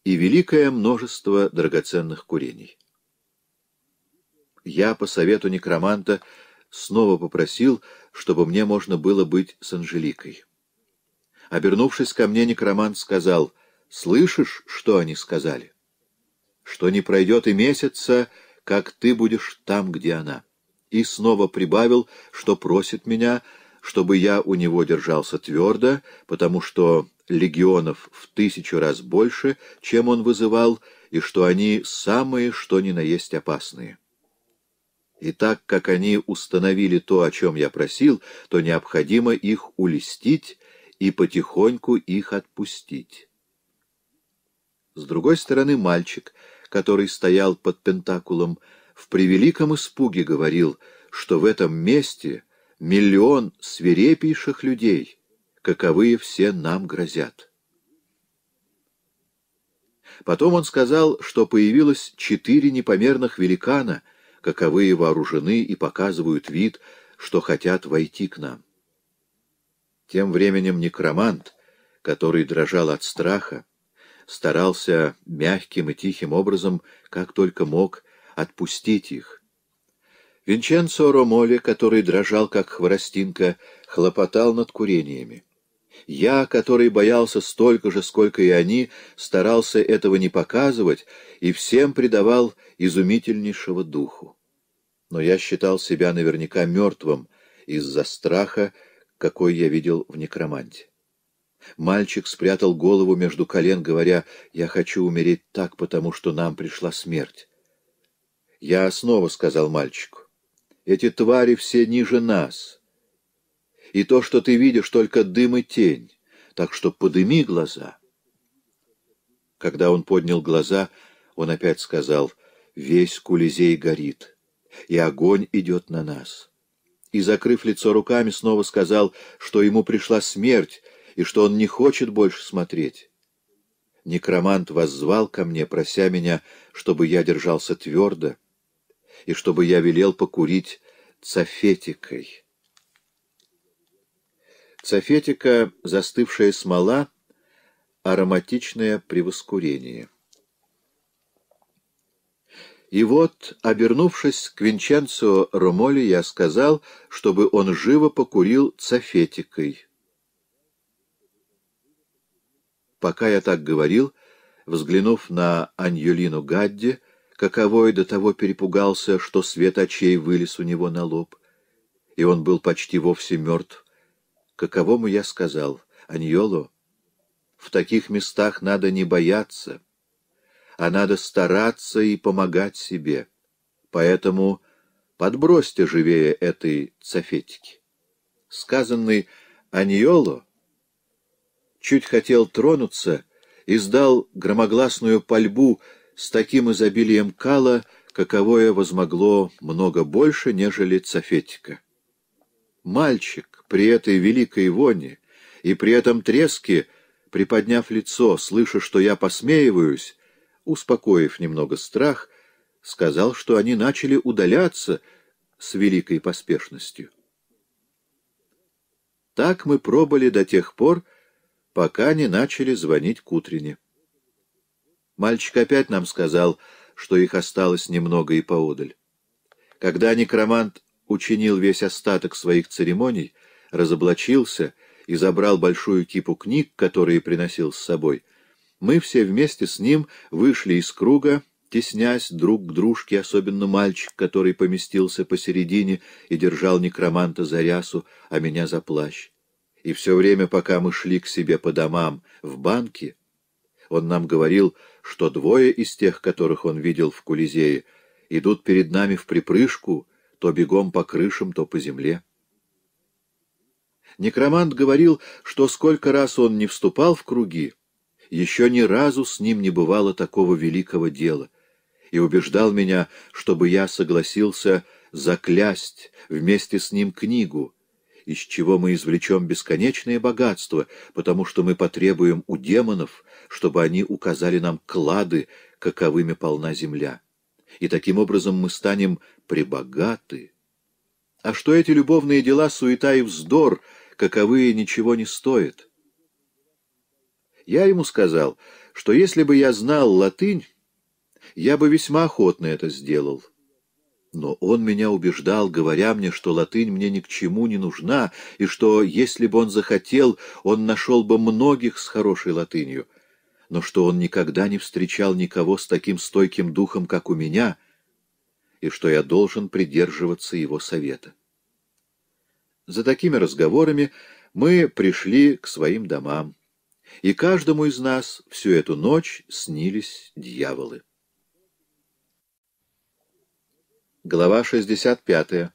A: и великое множество драгоценных курений. Я по совету некроманта снова попросил, чтобы мне можно было быть с Анжеликой. Обернувшись ко мне, некромант сказал, «Слышишь, что они сказали? Что не пройдет и месяца, как ты будешь там, где она». И снова прибавил, что просит меня, чтобы я у него держался твердо, потому что легионов в тысячу раз больше, чем он вызывал, и что они самые, что ни на есть опасные. И так как они установили то, о чем я просил, то необходимо их улестить и потихоньку их отпустить. С другой стороны, мальчик, который стоял под Пентакулом, в превеликом испуге говорил, что в этом месте миллион свирепейших людей — каковые все нам грозят. Потом он сказал, что появилось четыре непомерных великана, каковые вооружены и показывают вид, что хотят войти к нам. Тем временем некромант, который дрожал от страха, старался мягким и тихим образом, как только мог, отпустить их. Винченцо Ромоле, который дрожал, как хворостинка, хлопотал над курениями. Я, который боялся столько же, сколько и они, старался этого не показывать и всем придавал изумительнейшего духу. Но я считал себя наверняка мертвым из-за страха, какой я видел в некроманте. Мальчик спрятал голову между колен, говоря, «Я хочу умереть так, потому что нам пришла смерть». «Я снова сказал мальчику, эти твари все ниже нас» и то, что ты видишь, только дым и тень, так что подыми глаза. Когда он поднял глаза, он опять сказал, «Весь Кулизей горит, и огонь идет на нас». И, закрыв лицо руками, снова сказал, что ему пришла смерть, и что он не хочет больше смотреть. Некромант воззвал ко мне, прося меня, чтобы я держался твердо, и чтобы я велел покурить цафетикой. Софетика — застывшая смола, ароматичное привоскурение. И вот, обернувшись к Винченцо Ромоли, я сказал, чтобы он живо покурил цафетикой. Пока я так говорил, взглянув на Аньюлину Гадди, каковой до того перепугался, что свет очей вылез у него на лоб, и он был почти вовсе мертв, каковому я сказал, Аньоло, в таких местах надо не бояться, а надо стараться и помогать себе. Поэтому подбросьте живее этой цафетики. Сказанный Аньоло чуть хотел тронуться, издал громогласную пальбу с таким изобилием кала, каковое возмогло много больше, нежели цафетика. Мальчик, при этой великой воне и при этом треске, приподняв лицо, слыша, что я посмеиваюсь, успокоив немного страх, сказал, что они начали удаляться с великой поспешностью. Так мы пробыли до тех пор, пока не начали звонить к утренне. Мальчик опять нам сказал, что их осталось немного и поодаль. Когда некромант учинил весь остаток своих церемоний, разоблачился и забрал большую кипу книг, которые приносил с собой, мы все вместе с ним вышли из круга, теснясь друг к дружке, особенно мальчик, который поместился посередине и держал некроманта за рясу, а меня за плащ. И все время, пока мы шли к себе по домам в банке, он нам говорил, что двое из тех, которых он видел в Кулизее, идут перед нами в припрыжку, то бегом по крышам, то по земле. Некромант говорил, что сколько раз он не вступал в круги, еще ни разу с ним не бывало такого великого дела, и убеждал меня, чтобы я согласился заклясть вместе с ним книгу, из чего мы извлечем бесконечное богатство, потому что мы потребуем у демонов, чтобы они указали нам клады, каковыми полна земля. И таким образом мы станем пребогаты. А что эти любовные дела — суета и вздор — каковые ничего не стоят. Я ему сказал, что если бы я знал латынь, я бы весьма охотно это сделал. Но он меня убеждал, говоря мне, что латынь мне ни к чему не нужна, и что, если бы он захотел, он нашел бы многих с хорошей латынью, но что он никогда не встречал никого с таким стойким духом, как у меня, и что я должен придерживаться его совета. За такими разговорами мы пришли к своим домам, и каждому из нас всю эту ночь снились дьяволы. Глава 65.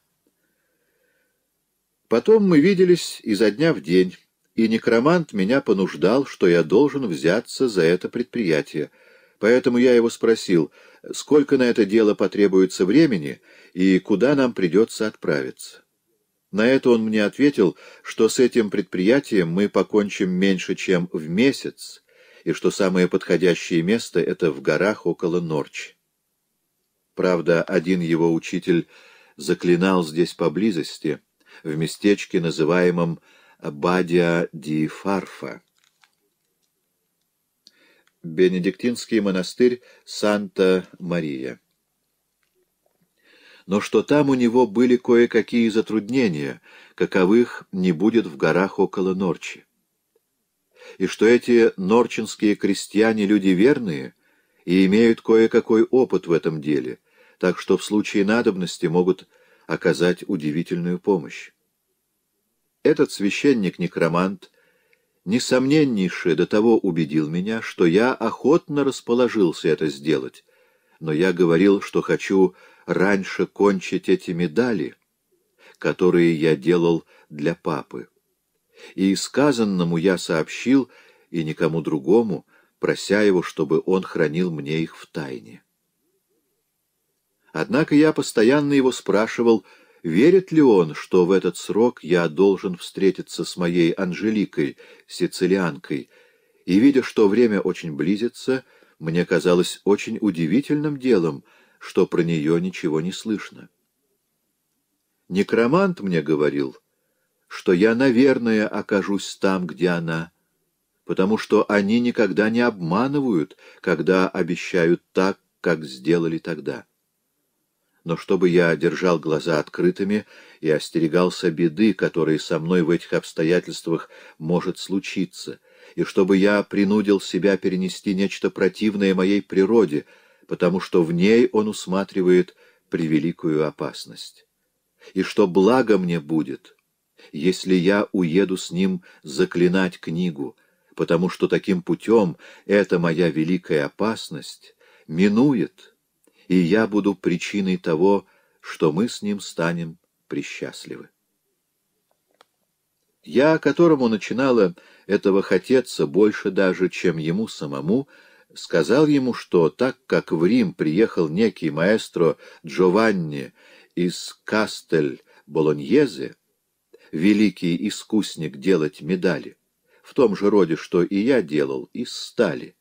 A: Потом мы виделись изо дня в день, и некромант меня понуждал, что я должен взяться за это предприятие. Поэтому я его спросил, сколько на это дело потребуется времени и куда нам придется отправиться. На это он мне ответил, что с этим предприятием мы покончим меньше, чем в месяц, и что самое подходящее место — это в горах около Норч. Правда, один его учитель заклинал здесь поблизости, в местечке, называемом Бадя-ди-Фарфа. Бенедиктинский монастырь Санта-Мария но что там у него были кое-какие затруднения, каковых не будет в горах около Норчи. И что эти норчинские крестьяне люди верные и имеют кое-какой опыт в этом деле, так что в случае надобности могут оказать удивительную помощь. Этот священник-некромант, несомненнейше до того убедил меня, что я охотно расположился это сделать, но я говорил, что хочу раньше кончить эти медали, которые я делал для папы. И сказанному я сообщил, и никому другому, прося его, чтобы он хранил мне их в тайне. Однако я постоянно его спрашивал, верит ли он, что в этот срок я должен встретиться с моей Анжеликой, сицилианкой, и, видя, что время очень близится, мне казалось очень удивительным делом — что про нее ничего не слышно. Некромант мне говорил, что я, наверное, окажусь там, где она, потому что они никогда не обманывают, когда обещают так, как сделали тогда. Но чтобы я держал глаза открытыми и остерегался беды, которая со мной в этих обстоятельствах может случиться, и чтобы я принудил себя перенести нечто противное моей природе — потому что в ней он усматривает превеликую опасность. И что благо мне будет, если я уеду с ним заклинать книгу, потому что таким путем эта моя великая опасность минует, и я буду причиной того, что мы с ним станем присчастливы. Я, которому начинала этого хотеться больше даже, чем ему самому, — сказал ему, что так как в Рим приехал некий маэстро Джованни из Кастель Болоньезе, великий искусник делать медали, в том же роде, что и я делал, из стали,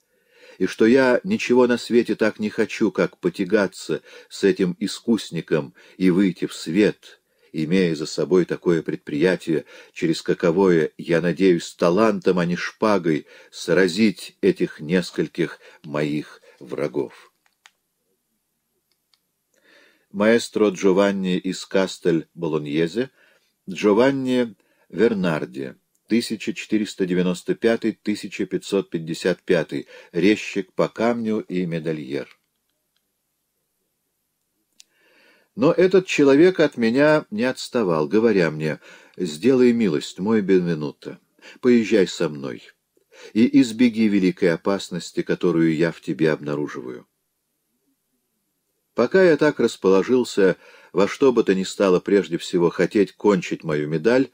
A: и что я ничего на свете так не хочу, как потягаться с этим искусником и выйти в свет — имея за собой такое предприятие, через каковое, я надеюсь, талантом, а не шпагой, сразить этих нескольких моих врагов. Маэстро Джованни из Кастель-Болоньезе, Джованни Вернарди, 1495-1555, резчик по камню и медальер. Но этот человек от меня не отставал, говоря мне, «Сделай милость, мой Бенвенуто, поезжай со мной и избеги великой опасности, которую я в тебе обнаруживаю». Пока я так расположился во что бы то ни стало прежде всего хотеть кончить мою медаль,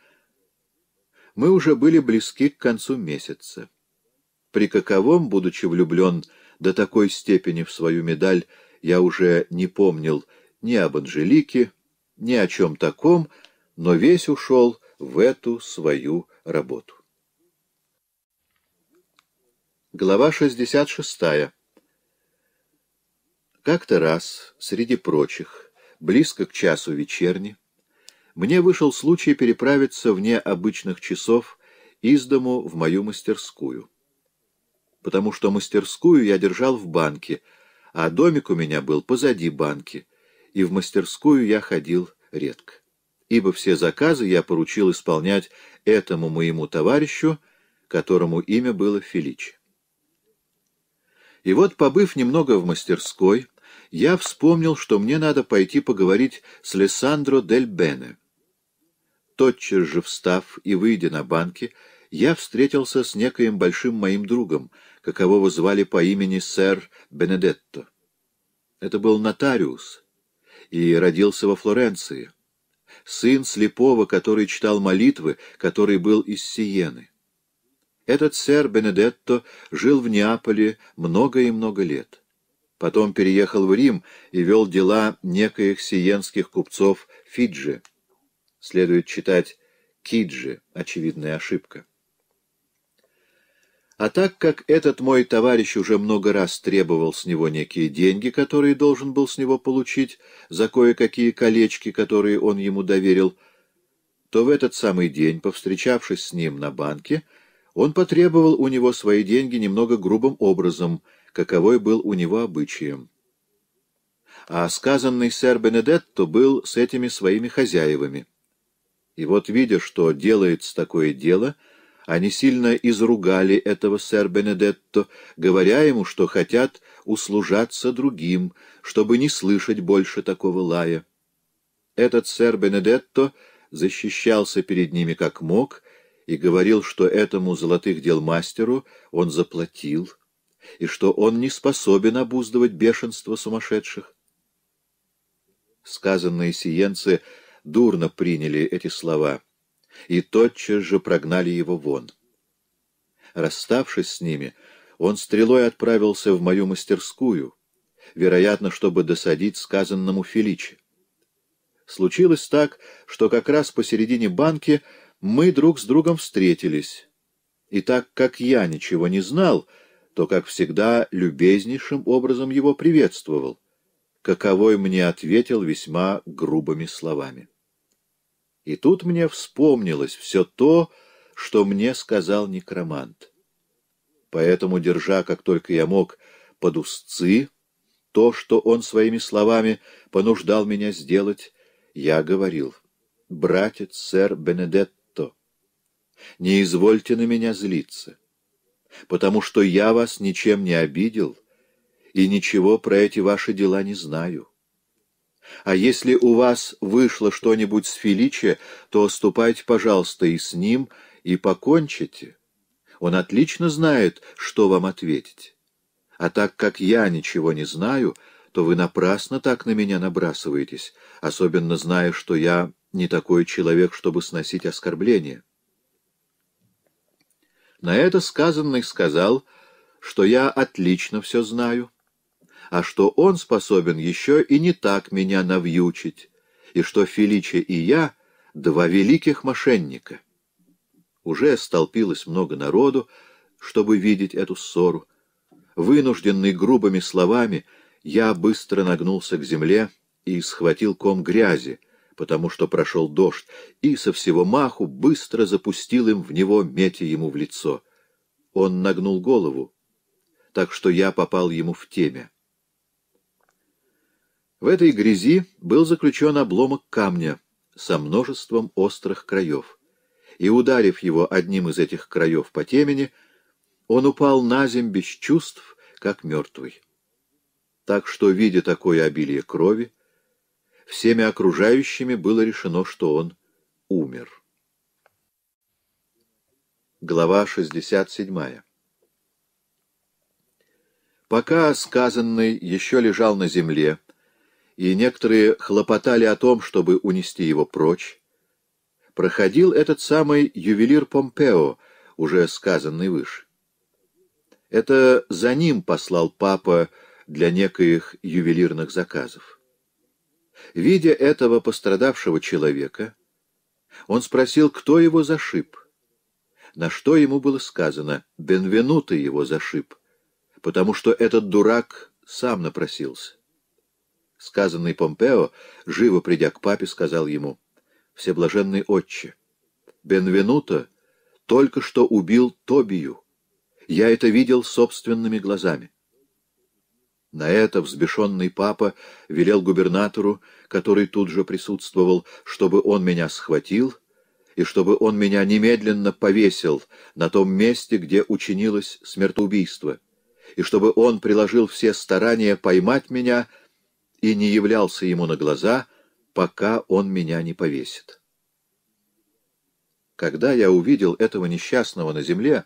A: мы уже были близки к концу месяца. При каковом, будучи влюблен до такой степени в свою медаль, я уже не помнил, ни об Анжелике, ни о чем таком, но весь ушел в эту свою работу. Глава 66. Как-то раз, среди прочих, близко к часу вечерни, мне вышел случай переправиться вне обычных часов из дому в мою мастерскую. Потому что мастерскую я держал в банке, а домик у меня был позади банки — и в мастерскую я ходил редко, ибо все заказы я поручил исполнять этому моему товарищу, которому имя было Феличи. И вот, побыв немного в мастерской, я вспомнил, что мне надо пойти поговорить с Лессандро Дель Бене. Тотчас же встав и выйдя на банки, я встретился с некоим большим моим другом, какового звали по имени сэр Бенедетто. Это был нотариус, и родился во Флоренции. Сын слепого, который читал молитвы, который был из Сиены. Этот сэр Бенедетто жил в Неаполе много и много лет. Потом переехал в Рим и вел дела некоих сиенских купцов Фиджи. Следует читать Киджи, очевидная ошибка. А так как этот мой товарищ уже много раз требовал с него некие деньги, которые должен был с него получить за кое-какие колечки, которые он ему доверил, то в этот самый день, повстречавшись с ним на банке, он потребовал у него свои деньги немного грубым образом, каковой был у него обычаем. А сказанный сэр Бенедетто был с этими своими хозяевами. И вот, видя, что делается такое дело, — они сильно изругали этого сэр Бенедетто, говоря ему, что хотят услужаться другим, чтобы не слышать больше такого лая. Этот сэр Бенедетто защищался перед ними как мог и говорил, что этому золотых дел мастеру он заплатил, и что он не способен обуздывать бешенство сумасшедших. Сказанные сиенцы дурно приняли эти слова — и тотчас же прогнали его вон. Расставшись с ними, он стрелой отправился в мою мастерскую, вероятно, чтобы досадить сказанному Феличе. Случилось так, что как раз посередине банки мы друг с другом встретились, и так как я ничего не знал, то, как всегда, любезнейшим образом его приветствовал, каковой мне ответил весьма грубыми словами. И тут мне вспомнилось все то, что мне сказал некромант. Поэтому, держа, как только я мог, под узцы, то, что он своими словами понуждал меня сделать, я говорил, «Братец, сэр Бенедетто, не извольте на меня злиться, потому что я вас ничем не обидел и ничего про эти ваши дела не знаю». А если у вас вышло что-нибудь с Феличе, то ступайте, пожалуйста, и с ним, и покончите. Он отлично знает, что вам ответить. А так как я ничего не знаю, то вы напрасно так на меня набрасываетесь, особенно зная, что я не такой человек, чтобы сносить оскорбления. На это сказанный сказал, что я отлично все знаю, — а что он способен еще и не так меня навьючить, и что Феличе и я — два великих мошенника. Уже столпилось много народу, чтобы видеть эту ссору. Вынужденный грубыми словами, я быстро нагнулся к земле и схватил ком грязи, потому что прошел дождь, и со всего маху быстро запустил им в него, метя ему в лицо. Он нагнул голову, так что я попал ему в темя. В этой грязи был заключен обломок камня со множеством острых краев, и, ударив его одним из этих краев по темени, он упал на земь без чувств, как мертвый. Так что, видя такое обилие крови, всеми окружающими было решено, что он умер. Глава 67 Пока сказанный еще лежал на земле, и некоторые хлопотали о том, чтобы унести его прочь, проходил этот самый ювелир Помпео, уже сказанный выше. Это за ним послал папа для некоих ювелирных заказов. Видя этого пострадавшего человека, он спросил, кто его зашиб. На что ему было сказано, Бенвенуто его зашиб, потому что этот дурак сам напросился сказанный Помпео, живо придя к папе, сказал ему, «Всеблаженный отче, Бенвенуто только что убил Тобию. Я это видел собственными глазами». На это взбешенный папа велел губернатору, который тут же присутствовал, чтобы он меня схватил и чтобы он меня немедленно повесил на том месте, где учинилось смертоубийство, и чтобы он приложил все старания поймать меня и не являлся ему на глаза, пока он меня не повесит. Когда я увидел этого несчастного на земле,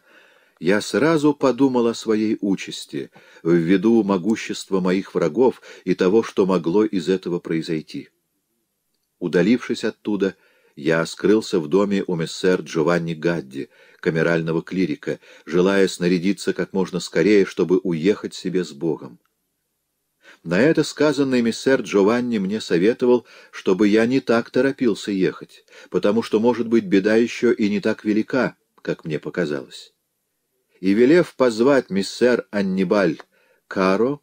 A: я сразу подумал о своей участи, ввиду могущества моих врагов и того, что могло из этого произойти. Удалившись оттуда, я скрылся в доме у мессер Джованни Гадди, камерального клирика, желая снарядиться как можно скорее, чтобы уехать себе с Богом. На это сказанный миссер Джованни мне советовал, чтобы я не так торопился ехать, потому что, может быть, беда еще и не так велика, как мне показалось. И, велев позвать миссер Аннибаль Каро,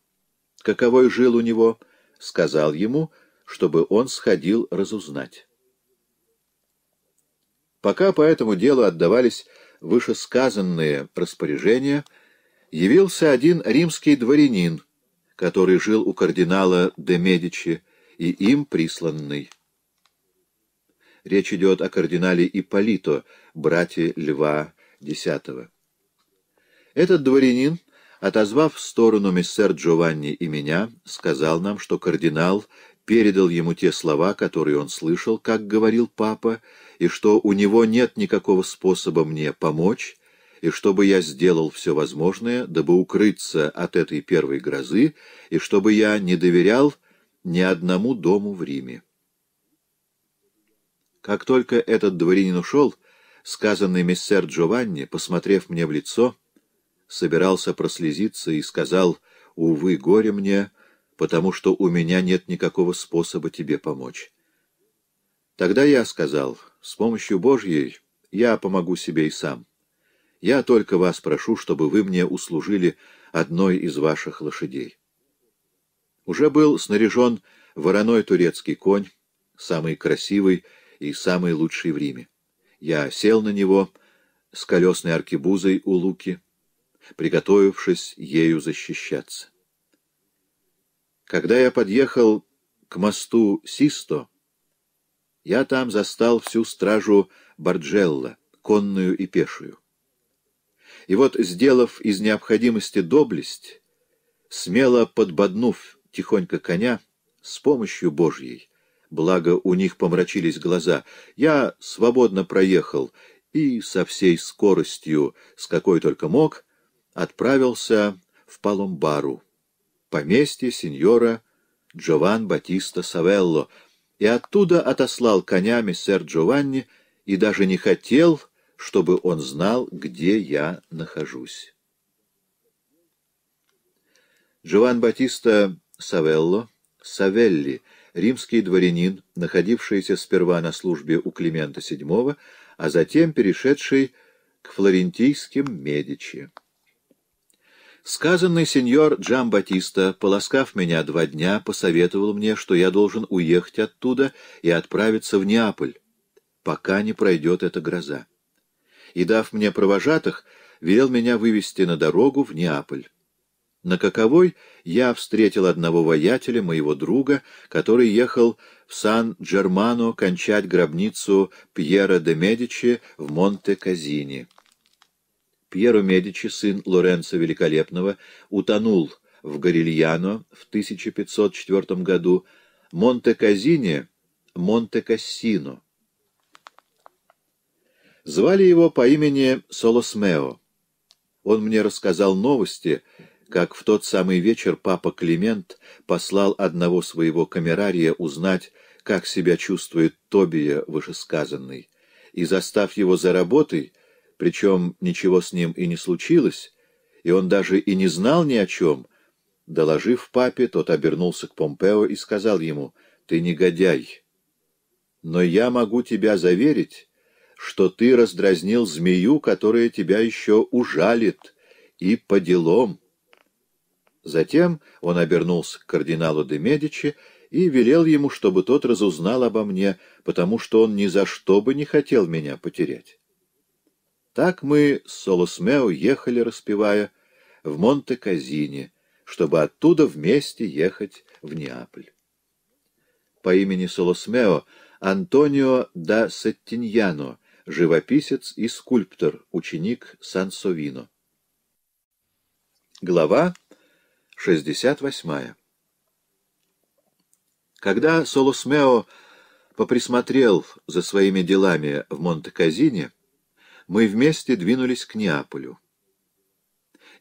A: каковой жил у него, сказал ему, чтобы он сходил разузнать. Пока по этому делу отдавались вышесказанные распоряжения, явился один римский дворянин — который жил у кардинала де Медичи и им присланный. Речь идет о кардинале Ипполито, брате Льва X. Этот дворянин, отозвав в сторону мессер Джованни и меня, сказал нам, что кардинал передал ему те слова, которые он слышал, как говорил папа, и что у него нет никакого способа мне помочь, и чтобы я сделал все возможное, дабы укрыться от этой первой грозы, и чтобы я не доверял ни одному дому в Риме. Как только этот дворянин ушел, сказанный мессер Джованни, посмотрев мне в лицо, собирался прослезиться и сказал, «Увы, горе мне, потому что у меня нет никакого способа тебе помочь». Тогда я сказал, «С помощью Божьей я помогу себе и сам». Я только вас прошу, чтобы вы мне услужили одной из ваших лошадей. Уже был снаряжен вороной турецкий конь, самый красивый и самый лучший в Риме. Я сел на него с колесной аркебузой у луки, приготовившись ею защищаться. Когда я подъехал к мосту Систо, я там застал всю стражу Барджелла, конную и пешую. И вот, сделав из необходимости доблесть, смело подбоднув тихонько коня, с помощью Божьей, благо у них помрачились глаза, я свободно проехал и со всей скоростью, с какой только мог, отправился в Паломбару, поместье сеньора Джован Батиста Савелло, и оттуда отослал конями мессер Джованни и даже не хотел чтобы он знал, где я нахожусь. Джован Батиста Савелло, Савелли, римский дворянин, находившийся сперва на службе у Климента VII, а затем перешедший к флорентийским Медичи. Сказанный сеньор Джамбатиста, полоскав меня два дня, посоветовал мне, что я должен уехать оттуда и отправиться в Неаполь, пока не пройдет эта гроза и, дав мне провожатых, велел меня вывести на дорогу в Неаполь. На каковой я встретил одного воятеля, моего друга, который ехал в Сан-Джермано кончать гробницу Пьера де Медичи в Монте-Казини. Пьеро Медичи, сын Лоренцо Великолепного, утонул в Горильяно в 1504 году, Монте-Казини — Монте-Кассино. Звали его по имени Солосмео. Он мне рассказал новости, как в тот самый вечер папа Климент послал одного своего камерария узнать, как себя чувствует Тобия вышесказанный, и, застав его за работой, причем ничего с ним и не случилось, и он даже и не знал ни о чем, доложив папе, тот обернулся к Помпео и сказал ему, «Ты негодяй, но я могу тебя заверить, что ты раздразнил змею, которая тебя еще ужалит, и по делам. Затем он обернулся к кардиналу де Медичи и велел ему, чтобы тот разузнал обо мне, потому что он ни за что бы не хотел меня потерять. Так мы с Солосмео ехали, распевая, в Монте-Казине, чтобы оттуда вместе ехать в Неаполь. По имени Солосмео Антонио да Сеттиньяно живописец и скульптор, ученик Сансовино. Глава 68. Когда Солосмео поприсмотрел за своими делами в Монте-Казине, мы вместе двинулись к Неаполю.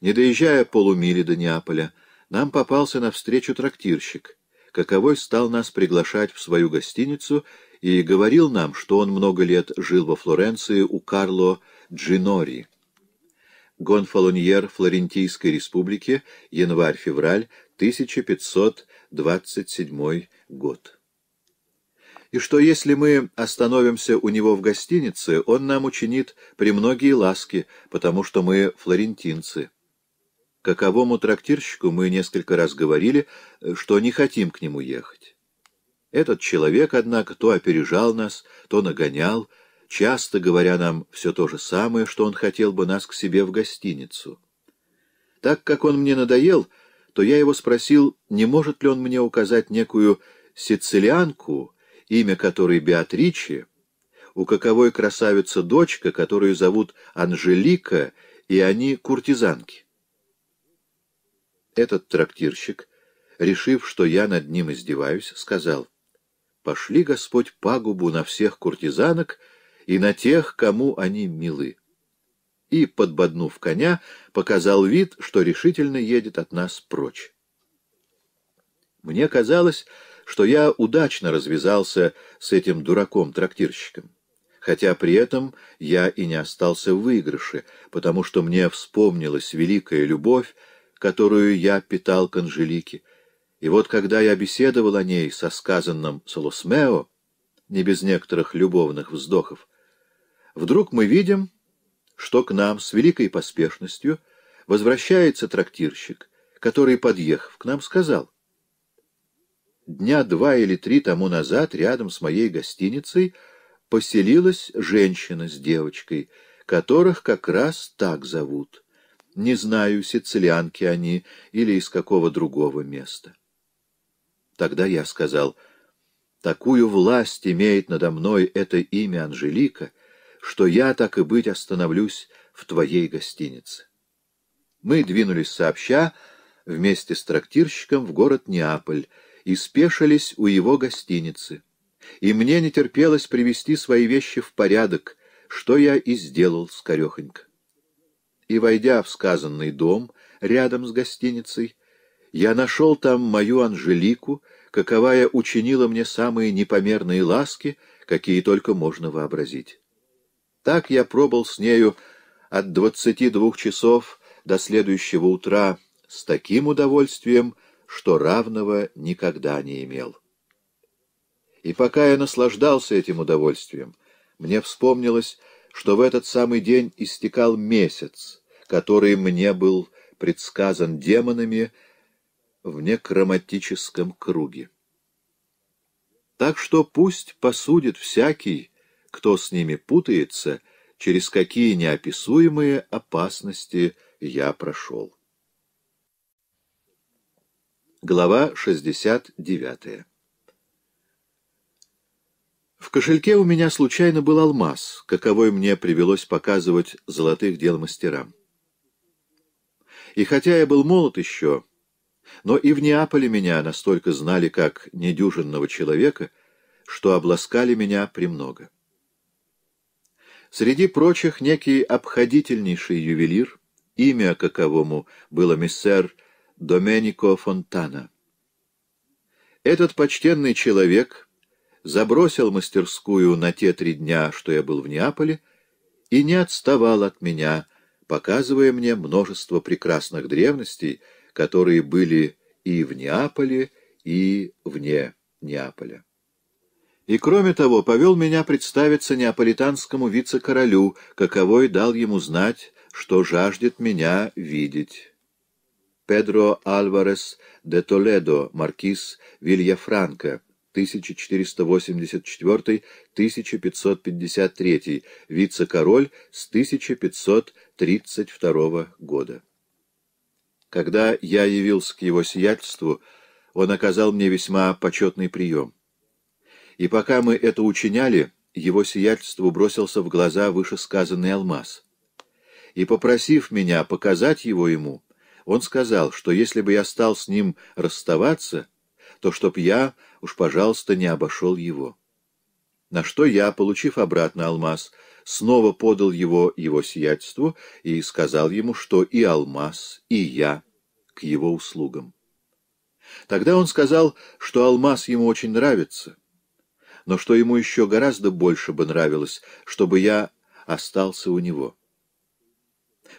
A: Не доезжая полумили до Неаполя, нам попался навстречу трактирщик, каковой стал нас приглашать в свою гостиницу и говорил нам, что он много лет жил во Флоренции у Карло Джинори. Гонфолоньер Флорентийской республики, январь-февраль 1527 год. И что если мы остановимся у него в гостинице, он нам учинит премногие ласки, потому что мы флорентинцы. Каковому трактирщику мы несколько раз говорили, что не хотим к нему ехать. Этот человек, однако, то опережал нас, то нагонял, часто говоря нам все то же самое, что он хотел бы нас к себе в гостиницу. Так как он мне надоел, то я его спросил, не может ли он мне указать некую сицилианку, имя которой Беатриче, у каковой красавица дочка, которую зовут Анжелика, и они куртизанки. Этот трактирщик, решив, что я над ним издеваюсь, сказал — пошли, Господь, пагубу на всех куртизанок и на тех, кому они милы. И, подбоднув коня, показал вид, что решительно едет от нас прочь. Мне казалось, что я удачно развязался с этим дураком-трактирщиком. Хотя при этом я и не остался в выигрыше, потому что мне вспомнилась великая любовь, которую я питал к Анжелике, и вот когда я беседовал о ней со сказанным Солосмео, не без некоторых любовных вздохов, вдруг мы видим, что к нам с великой поспешностью возвращается трактирщик, который, подъехав к нам, сказал, «Дня два или три тому назад рядом с моей гостиницей поселилась женщина с девочкой, которых как раз так зовут. Не знаю, сицилианки они или из какого другого места». Тогда я сказал, «Такую власть имеет надо мной это имя Анжелика, что я, так и быть, остановлюсь в твоей гостинице». Мы двинулись сообща вместе с трактирщиком в город Неаполь и спешились у его гостиницы. И мне не терпелось привести свои вещи в порядок, что я и сделал скорехонько. И, войдя в сказанный дом рядом с гостиницей, я нашел там мою Анжелику, каковая учинила мне самые непомерные ласки, какие только можно вообразить. Так я пробыл с нею от двадцати двух часов до следующего утра с таким удовольствием, что равного никогда не имел. И пока я наслаждался этим удовольствием, мне вспомнилось, что в этот самый день истекал месяц, который мне был предсказан демонами, в некроматическом круге. Так что пусть посудит всякий, кто с ними путается, через какие неописуемые опасности я прошел. Глава 69 В кошельке у меня случайно был алмаз, каковой мне привелось показывать золотых дел мастерам. И хотя я был молод еще, но и в Неаполе меня настолько знали как недюжинного человека, что обласкали меня премного. Среди прочих некий обходительнейший ювелир, имя каковому было миссер Доменико Фонтана. Этот почтенный человек забросил мастерскую на те три дня, что я был в Неаполе, и не отставал от меня, показывая мне множество прекрасных древностей, которые были и в Неаполе, и вне Неаполя. И, кроме того, повел меня представиться неаполитанскому вице-королю, каковой дал ему знать, что жаждет меня видеть. Педро Альварес де Толедо, маркиз Вильяфранко, 1484-1553, вице-король с 1532 года. Когда я явился к его сиятельству, он оказал мне весьма почетный прием. И пока мы это учиняли, его сиятельству бросился в глаза вышесказанный алмаз. И, попросив меня показать его ему, он сказал, что если бы я стал с ним расставаться, то чтоб я, уж, пожалуйста, не обошел его. На что я, получив обратно алмаз, — снова подал его его сиятельству и сказал ему, что и алмаз, и я к его услугам. Тогда он сказал, что алмаз ему очень нравится, но что ему еще гораздо больше бы нравилось, чтобы я остался у него.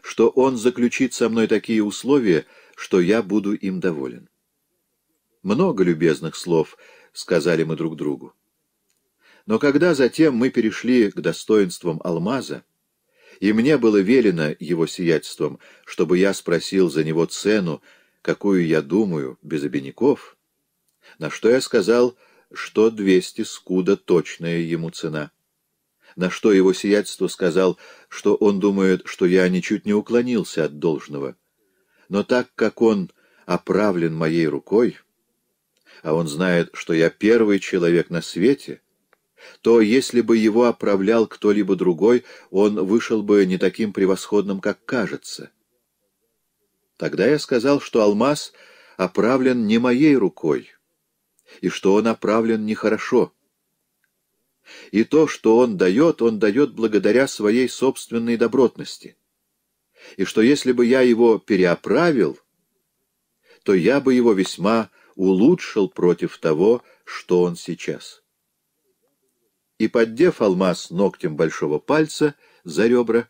A: Что он заключит со мной такие условия, что я буду им доволен. Много любезных слов сказали мы друг другу. Но когда затем мы перешли к достоинствам алмаза, и мне было велено его сиятельством, чтобы я спросил за него цену, какую я думаю, без обиняков, на что я сказал, что двести скуда точная ему цена. На что его сиятельство сказал, что он думает, что я ничуть не уклонился от должного. Но так как он оправлен моей рукой, а он знает, что я первый человек на свете, — то если бы его оправлял кто-либо другой, он вышел бы не таким превосходным, как кажется. Тогда я сказал, что алмаз оправлен не моей рукой, и что он оправлен нехорошо. И то, что он дает, он дает благодаря своей собственной добротности. И что если бы я его переоправил, то я бы его весьма улучшил против того, что он сейчас и, поддев алмаз ногтем большого пальца за ребра,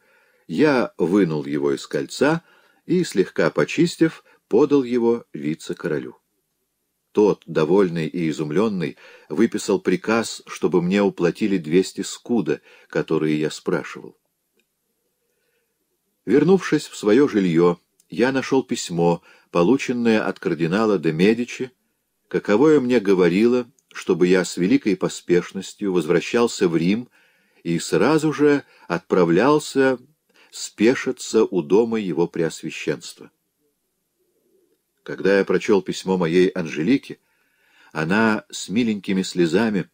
A: я вынул его из кольца и, слегка почистив, подал его вице-королю. Тот, довольный и изумленный, выписал приказ, чтобы мне уплатили двести скуда, которые я спрашивал. Вернувшись в свое жилье, я нашел письмо, полученное от кардинала де Медичи, каковое мне говорило чтобы я с великой поспешностью возвращался в Рим и сразу же отправлялся спешиться у дома его преосвященства. Когда я прочел письмо моей Анжелике, она с миленькими слезами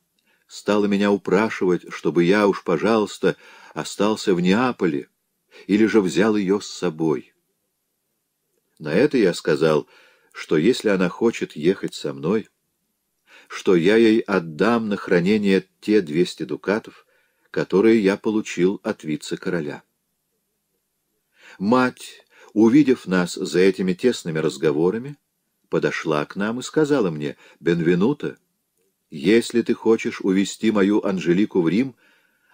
A: стала меня упрашивать, чтобы я уж, пожалуйста, остался в Неаполе или же взял ее с собой. На это я сказал, что если она хочет ехать со мной, что я ей отдам на хранение те двести дукатов, которые я получил от вице-короля. Мать, увидев нас за этими тесными разговорами, подошла к нам и сказала мне, «Бенвенуто, если ты хочешь увести мою Анжелику в Рим,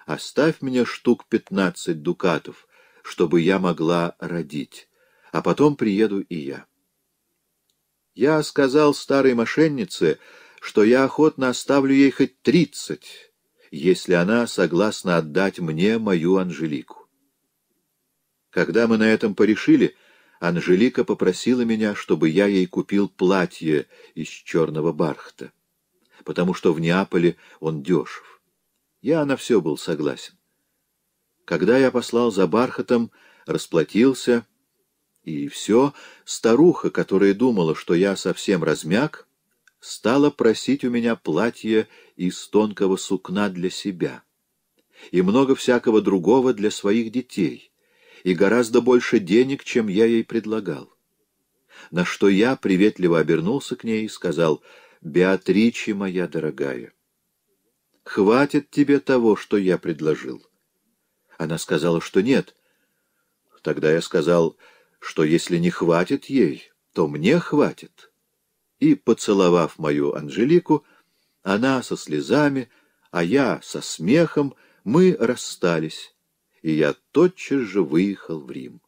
A: оставь мне штук пятнадцать дукатов, чтобы я могла родить, а потом приеду и я». Я сказал старой мошеннице, что я охотно оставлю ей хоть тридцать, если она согласна отдать мне мою Анжелику. Когда мы на этом порешили, Анжелика попросила меня, чтобы я ей купил платье из черного бархата, потому что в Неаполе он дешев. Я на все был согласен. Когда я послал за бархатом, расплатился, и все, старуха, которая думала, что я совсем размяк, стала просить у меня платье из тонкого сукна для себя и много всякого другого для своих детей, и гораздо больше денег, чем я ей предлагал. На что я приветливо обернулся к ней и сказал, «Беатриче, моя дорогая, хватит тебе того, что я предложил». Она сказала, что нет. Тогда я сказал, что если не хватит ей, то мне хватит и, поцеловав мою Анжелику, она со слезами, а я со смехом, мы расстались, и я тотчас же выехал в Рим.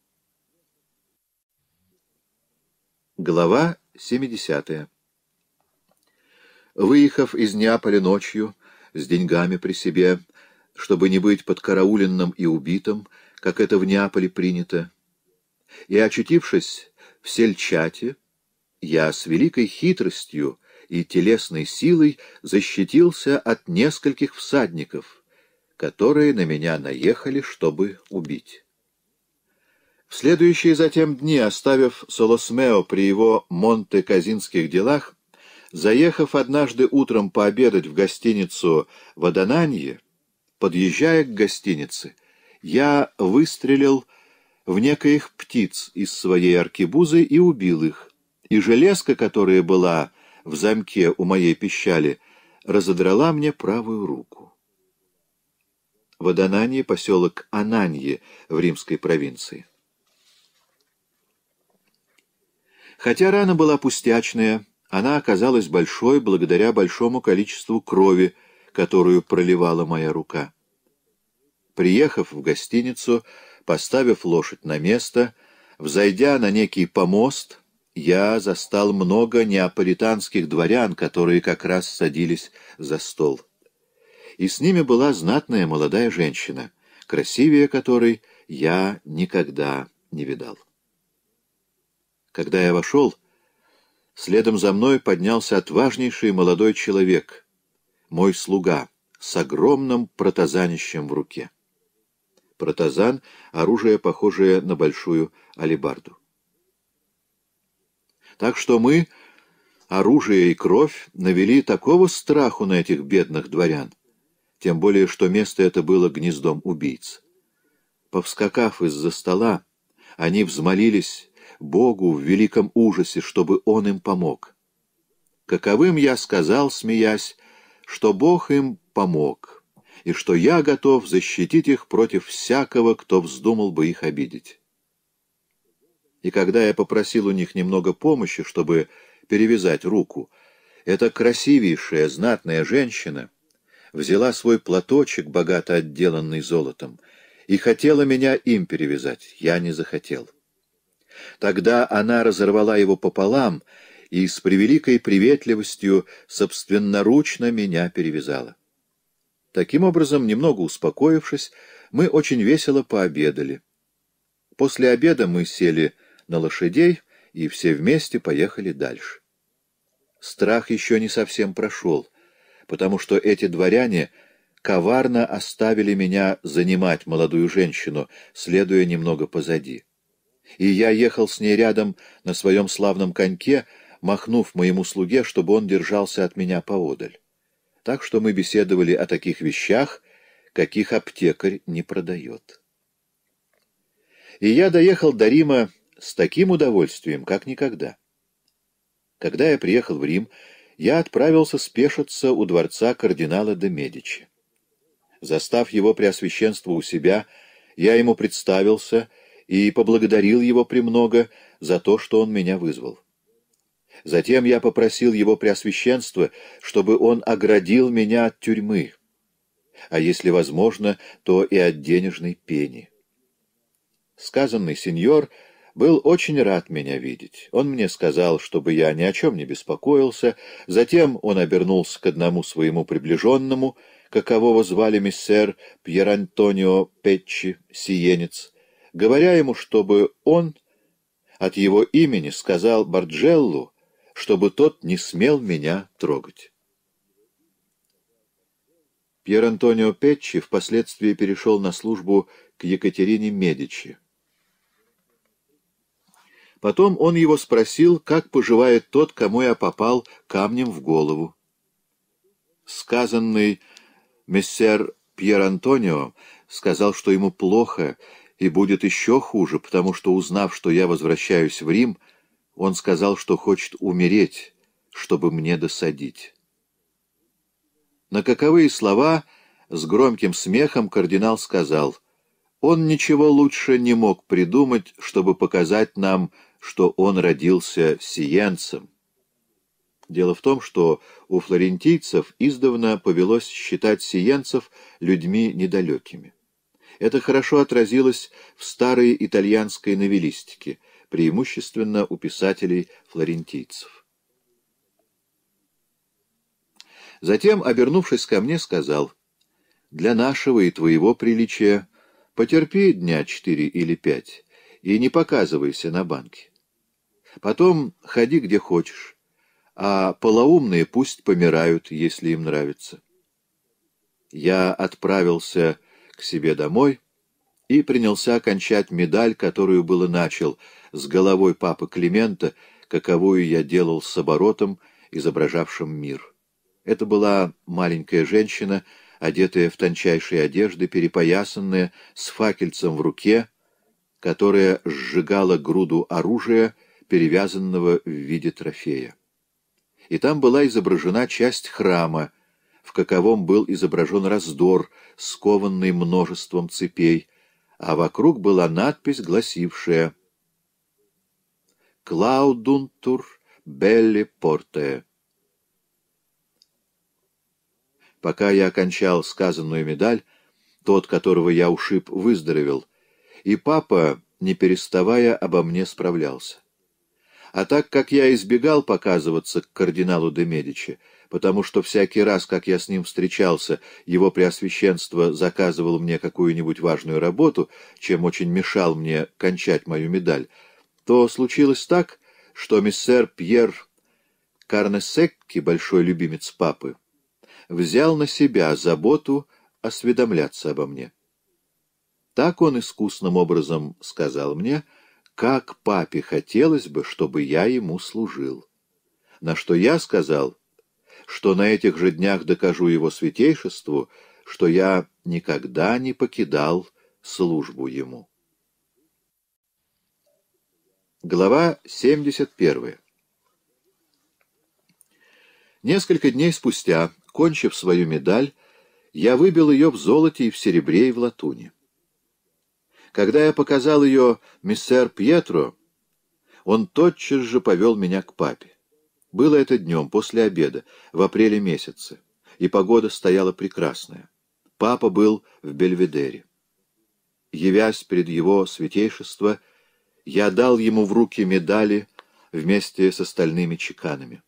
A: Глава 70 Выехав из Неаполя ночью, с деньгами при себе, чтобы не быть подкарауленным и убитым, как это в Неаполе принято, и очутившись в Сельчате, я с великой хитростью и телесной силой защитился от нескольких всадников, которые на меня наехали, чтобы убить. В следующие затем дни, оставив Солосмео при его Монте-Казинских делах, заехав однажды утром пообедать в гостиницу Водонанье, подъезжая к гостинице, я выстрелил в некоих птиц из своей аркебузы и убил их, и железка, которая была в замке у моей пищали, разодрала мне правую руку. В поселок Ананье в римской провинции. Хотя рана была пустячная, она оказалась большой благодаря большому количеству крови, которую проливала моя рука. Приехав в гостиницу, поставив лошадь на место, взойдя на некий помост — я застал много неаполитанских дворян, которые как раз садились за стол. И с ними была знатная молодая женщина, красивее которой я никогда не видал. Когда я вошел, следом за мной поднялся отважнейший молодой человек, мой слуга, с огромным протазанищем в руке. Протазан — оружие, похожее на большую алебарду. Так что мы, оружие и кровь, навели такого страху на этих бедных дворян, тем более что место это было гнездом убийц. Повскакав из-за стола, они взмолились Богу в великом ужасе, чтобы Он им помог. Каковым я сказал, смеясь, что Бог им помог, и что я готов защитить их против всякого, кто вздумал бы их обидеть и когда я попросил у них немного помощи, чтобы перевязать руку, эта красивейшая, знатная женщина взяла свой платочек, богато отделанный золотом, и хотела меня им перевязать. Я не захотел. Тогда она разорвала его пополам и с превеликой приветливостью собственноручно меня перевязала. Таким образом, немного успокоившись, мы очень весело пообедали. После обеда мы сели на лошадей, и все вместе поехали дальше. Страх еще не совсем прошел, потому что эти дворяне коварно оставили меня занимать молодую женщину, следуя немного позади. И я ехал с ней рядом на своем славном коньке, махнув моему слуге, чтобы он держался от меня поодаль. Так что мы беседовали о таких вещах, каких аптекарь не продает. И я доехал до Рима с таким удовольствием, как никогда. Когда я приехал в Рим, я отправился спешиться у дворца кардинала де Медичи. Застав его преосвященство у себя, я ему представился и поблагодарил его премного за то, что он меня вызвал. Затем я попросил его преосвященство, чтобы он оградил меня от тюрьмы, а если возможно, то и от денежной пени. Сказанный сеньор — был очень рад меня видеть. Он мне сказал, чтобы я ни о чем не беспокоился. Затем он обернулся к одному своему приближенному, какового звали миссер Пьер Антонио Петчи, сиенец, говоря ему, чтобы он от его имени сказал Барджеллу, чтобы тот не смел меня трогать. Пьер Антонио Петчи впоследствии перешел на службу к Екатерине Медичи. Потом он его спросил, как поживает тот, кому я попал камнем в голову. Сказанный мессер Пьер Антонио сказал, что ему плохо и будет еще хуже, потому что, узнав, что я возвращаюсь в Рим, он сказал, что хочет умереть, чтобы мне досадить. На каковые слова с громким смехом кардинал сказал, «Он ничего лучше не мог придумать, чтобы показать нам, что он родился сиенцем. Дело в том, что у флорентийцев издавна повелось считать сиенцев людьми недалекими. Это хорошо отразилось в старой итальянской новелистике, преимущественно у писателей-флорентийцев. Затем, обернувшись ко мне, сказал, «Для нашего и твоего приличия потерпи дня четыре или пять и не показывайся на банке. Потом ходи где хочешь, а полоумные пусть помирают, если им нравится. Я отправился к себе домой и принялся окончать медаль, которую было начал, с головой папы Климента, каковую я делал с оборотом, изображавшим мир. Это была маленькая женщина, одетая в тончайшие одежды, перепоясанная, с факельцем в руке, которая сжигала груду оружия перевязанного в виде трофея. И там была изображена часть храма, в каковом был изображен раздор, скованный множеством цепей, а вокруг была надпись, гласившая «Клаудунтур Белли Порте». Пока я окончал сказанную медаль, тот, которого я ушиб, выздоровел, и папа, не переставая, обо мне справлялся. А так как я избегал показываться к кардиналу де Медичи, потому что всякий раз, как я с ним встречался, его преосвященство заказывал мне какую-нибудь важную работу, чем очень мешал мне кончать мою медаль, то случилось так, что миссер Пьер Карнесекки, большой любимец папы, взял на себя заботу осведомляться обо мне. Так он искусным образом сказал мне — как папе хотелось бы, чтобы я ему служил. На что я сказал, что на этих же днях докажу его святейшеству, что я никогда не покидал службу ему. Глава 71 Несколько дней спустя, кончив свою медаль, я выбил ее в золоте и в серебре и в латуни. Когда я показал ее миссер Пьетро, он тотчас же повел меня к папе. Было это днем, после обеда, в апреле месяце, и погода стояла прекрасная. Папа был в Бельведере. Явясь перед его святейшество, я дал ему в руки медали вместе с остальными чеканами.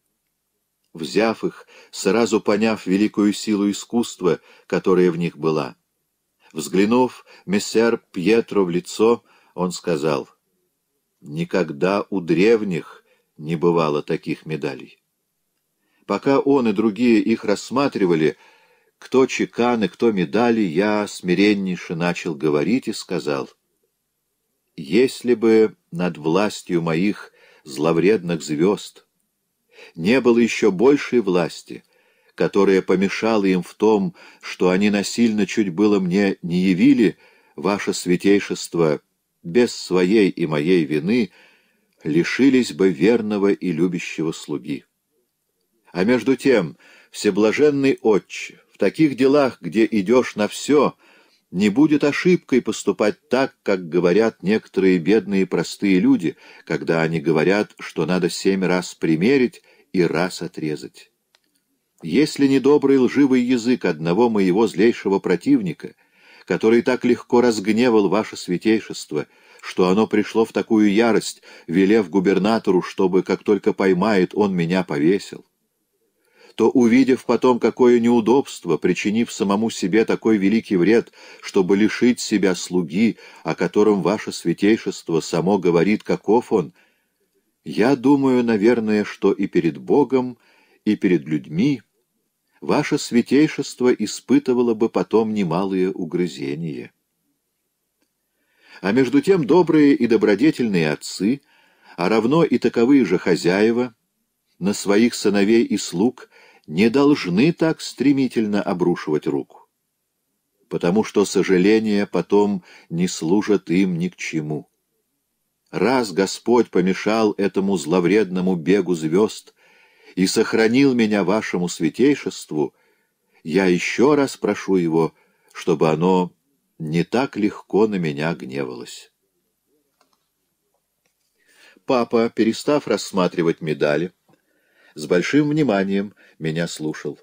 A: Взяв их, сразу поняв великую силу искусства, которая в них была — Взглянув мессер Пьетро в лицо, он сказал, «Никогда у древних не бывало таких медалей». Пока он и другие их рассматривали, кто чекан и кто медали, я смиреннейше начал говорить и сказал, «Если бы над властью моих зловредных звезд не было еще большей власти, которое помешало им в том, что они насильно чуть было мне не явили, ваше святейшество, без своей и моей вины, лишились бы верного и любящего слуги. А между тем, всеблаженный отче, в таких делах, где идешь на все, не будет ошибкой поступать так, как говорят некоторые бедные простые люди, когда они говорят, что надо семь раз примерить и раз отрезать. Если недобрый лживый язык одного моего злейшего противника, который так легко разгневал ваше святейшество, что оно пришло в такую ярость, велев губернатору, чтобы, как только поймает, он меня повесил, то, увидев потом, какое неудобство, причинив самому себе такой великий вред, чтобы лишить себя слуги, о котором ваше святейшество само говорит, каков он, я думаю, наверное, что и перед Богом, и перед людьми — ваше святейшество испытывало бы потом немалые угрызения. А между тем добрые и добродетельные отцы, а равно и таковые же хозяева, на своих сыновей и слуг не должны так стремительно обрушивать руку, потому что сожаление потом не служит им ни к чему. Раз Господь помешал этому зловредному бегу звезд, и сохранил меня вашему святейшеству, я еще раз прошу его, чтобы оно не так легко на меня гневалось. Папа, перестав рассматривать медали, с большим вниманием меня слушал.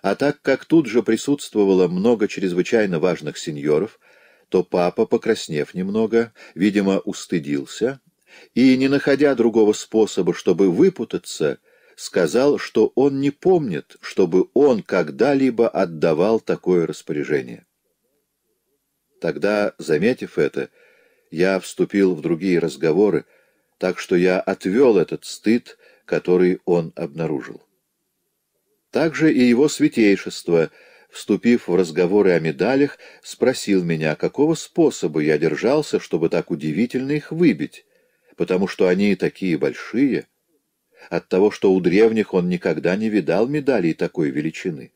A: А так как тут же присутствовало много чрезвычайно важных сеньоров, то папа, покраснев немного, видимо, устыдился — и, не находя другого способа, чтобы выпутаться, сказал, что он не помнит, чтобы он когда-либо отдавал такое распоряжение. Тогда, заметив это, я вступил в другие разговоры, так что я отвел этот стыд, который он обнаружил. Также и его святейшество, вступив в разговоры о медалях, спросил меня, какого способа я держался, чтобы так удивительно их выбить, потому что они такие большие, от того, что у древних он никогда не видал медалей такой величины.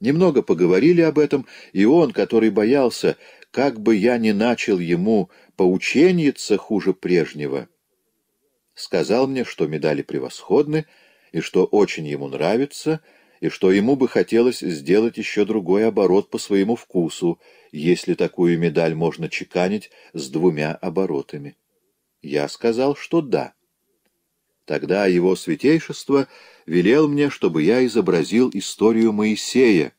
A: Немного поговорили об этом, и он, который боялся, как бы я не начал ему поучениться хуже прежнего, сказал мне, что медали превосходны, и что очень ему нравится, и что ему бы хотелось сделать еще другой оборот по своему вкусу, если такую медаль можно чеканить с двумя оборотами. Я сказал, что да. Тогда его святейшество велел мне, чтобы я изобразил историю Моисея,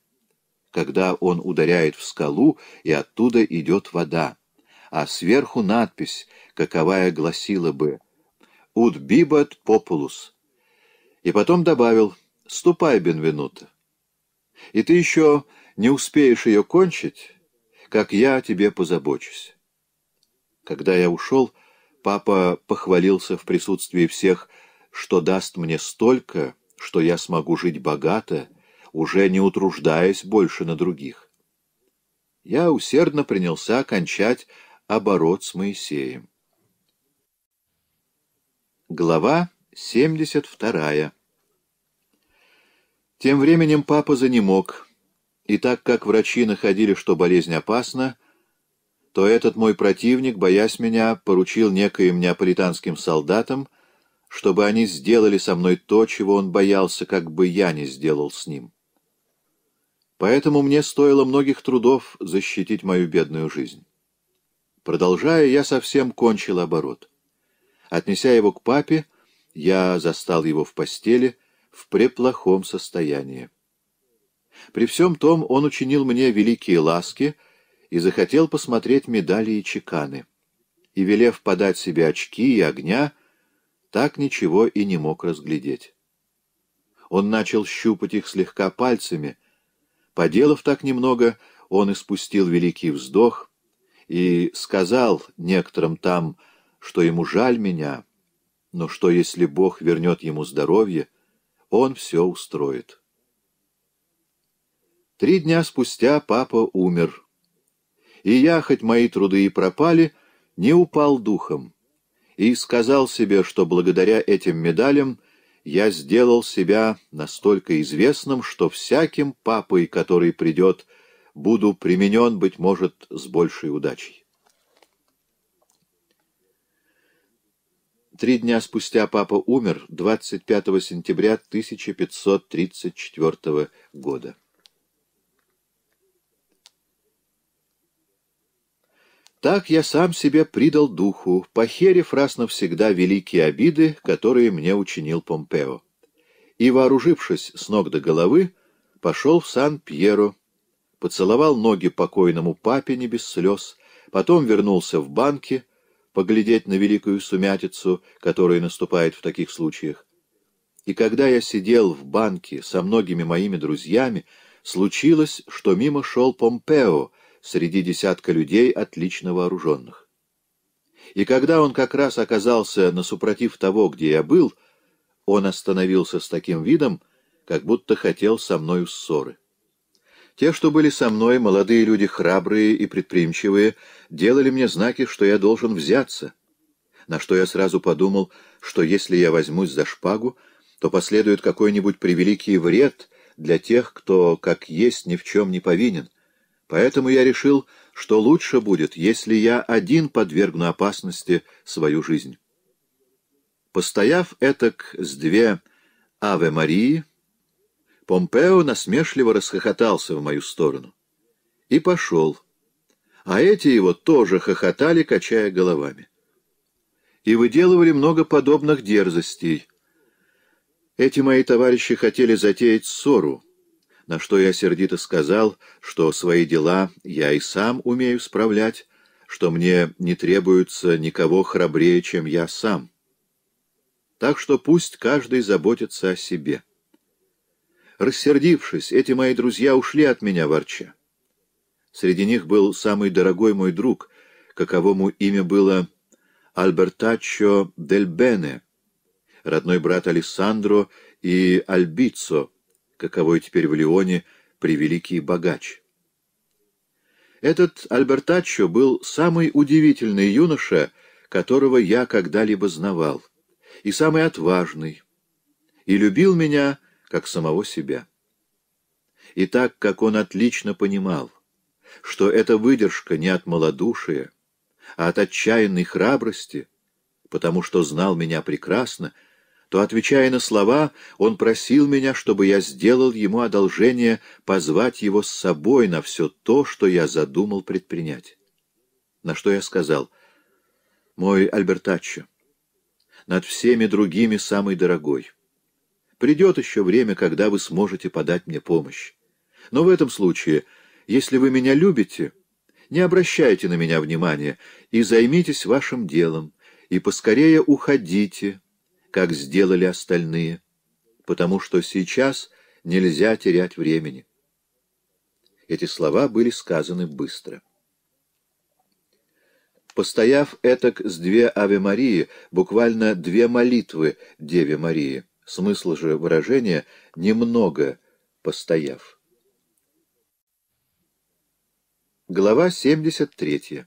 A: когда он ударяет в скалу, и оттуда идет вода, а сверху надпись, каковая гласила бы «Ut bibat populus». И потом добавил «Ступай, Бенвенута, и ты еще не успеешь ее кончить, как я о тебе позабочусь». Когда я ушел, папа похвалился в присутствии всех, что даст мне столько, что я смогу жить богато, уже не утруждаясь больше на других. Я усердно принялся окончать оборот с Моисеем. Глава 72 Тем временем папа занемог, и так как врачи находили, что болезнь опасна, то этот мой противник, боясь меня, поручил некоим неаполитанским солдатам, чтобы они сделали со мной то, чего он боялся, как бы я не сделал с ним. Поэтому мне стоило многих трудов защитить мою бедную жизнь. Продолжая, я совсем кончил оборот. Отнеся его к папе, я застал его в постели в преплохом состоянии. При всем том он учинил мне великие ласки — и захотел посмотреть медали и чеканы. И, велев подать себе очки и огня, так ничего и не мог разглядеть. Он начал щупать их слегка пальцами. Поделав так немного, он испустил великий вздох и сказал некоторым там, что ему жаль меня, но что, если Бог вернет ему здоровье, он все устроит. Три дня спустя папа умер. И я, хоть мои труды и пропали, не упал духом. И сказал себе, что благодаря этим медалям я сделал себя настолько известным, что всяким папой, который придет, буду применен, быть может, с большей удачей. Три дня спустя папа умер 25 сентября 1534 года. Так я сам себе придал духу, похерив раз навсегда великие обиды, которые мне учинил Помпео. И, вооружившись с ног до головы, пошел в Сан-Пьеро, поцеловал ноги покойному папе не без слез, потом вернулся в банки поглядеть на великую сумятицу, которая наступает в таких случаях. И когда я сидел в банке со многими моими друзьями, случилось, что мимо шел Помпео — среди десятка людей, отлично вооруженных. И когда он как раз оказался на супротив того, где я был, он остановился с таким видом, как будто хотел со мною ссоры. Те, что были со мной, молодые люди храбрые и предприимчивые, делали мне знаки, что я должен взяться, на что я сразу подумал, что если я возьмусь за шпагу, то последует какой-нибудь превеликий вред для тех, кто, как есть, ни в чем не повинен. Поэтому я решил, что лучше будет, если я один подвергну опасности свою жизнь. Постояв этак с две «Аве Марии», Помпео насмешливо расхохотался в мою сторону. И пошел. А эти его тоже хохотали, качая головами. И выделывали много подобных дерзостей. Эти мои товарищи хотели затеять ссору, на что я сердито сказал, что свои дела я и сам умею справлять, что мне не требуется никого храбрее, чем я сам. Так что пусть каждый заботится о себе. Рассердившись, эти мои друзья ушли от меня ворча. Среди них был самый дорогой мой друг, каковому имя было Альбертаччо дель Бене, родной брат Алессандро и Альбицо, каковой теперь в Лионе превеликий богач. Этот Альбертаччо был самый удивительный юноша, которого я когда-либо знавал, и самый отважный, и любил меня, как самого себя. И так как он отлично понимал, что эта выдержка не от малодушия, а от отчаянной храбрости, потому что знал меня прекрасно, то, отвечая на слова, он просил меня, чтобы я сделал ему одолжение позвать его с собой на все то, что я задумал предпринять. На что я сказал, «Мой Альбертаччо, над всеми другими самый дорогой. Придет еще время, когда вы сможете подать мне помощь. Но в этом случае, если вы меня любите, не обращайте на меня внимания и займитесь вашим делом, и поскорее уходите» как сделали остальные, потому что сейчас нельзя терять времени. Эти слова были сказаны быстро. Постояв этак с две Аве Марии, буквально две молитвы Деве Марии, смысл же выражения «немного постояв». Глава 73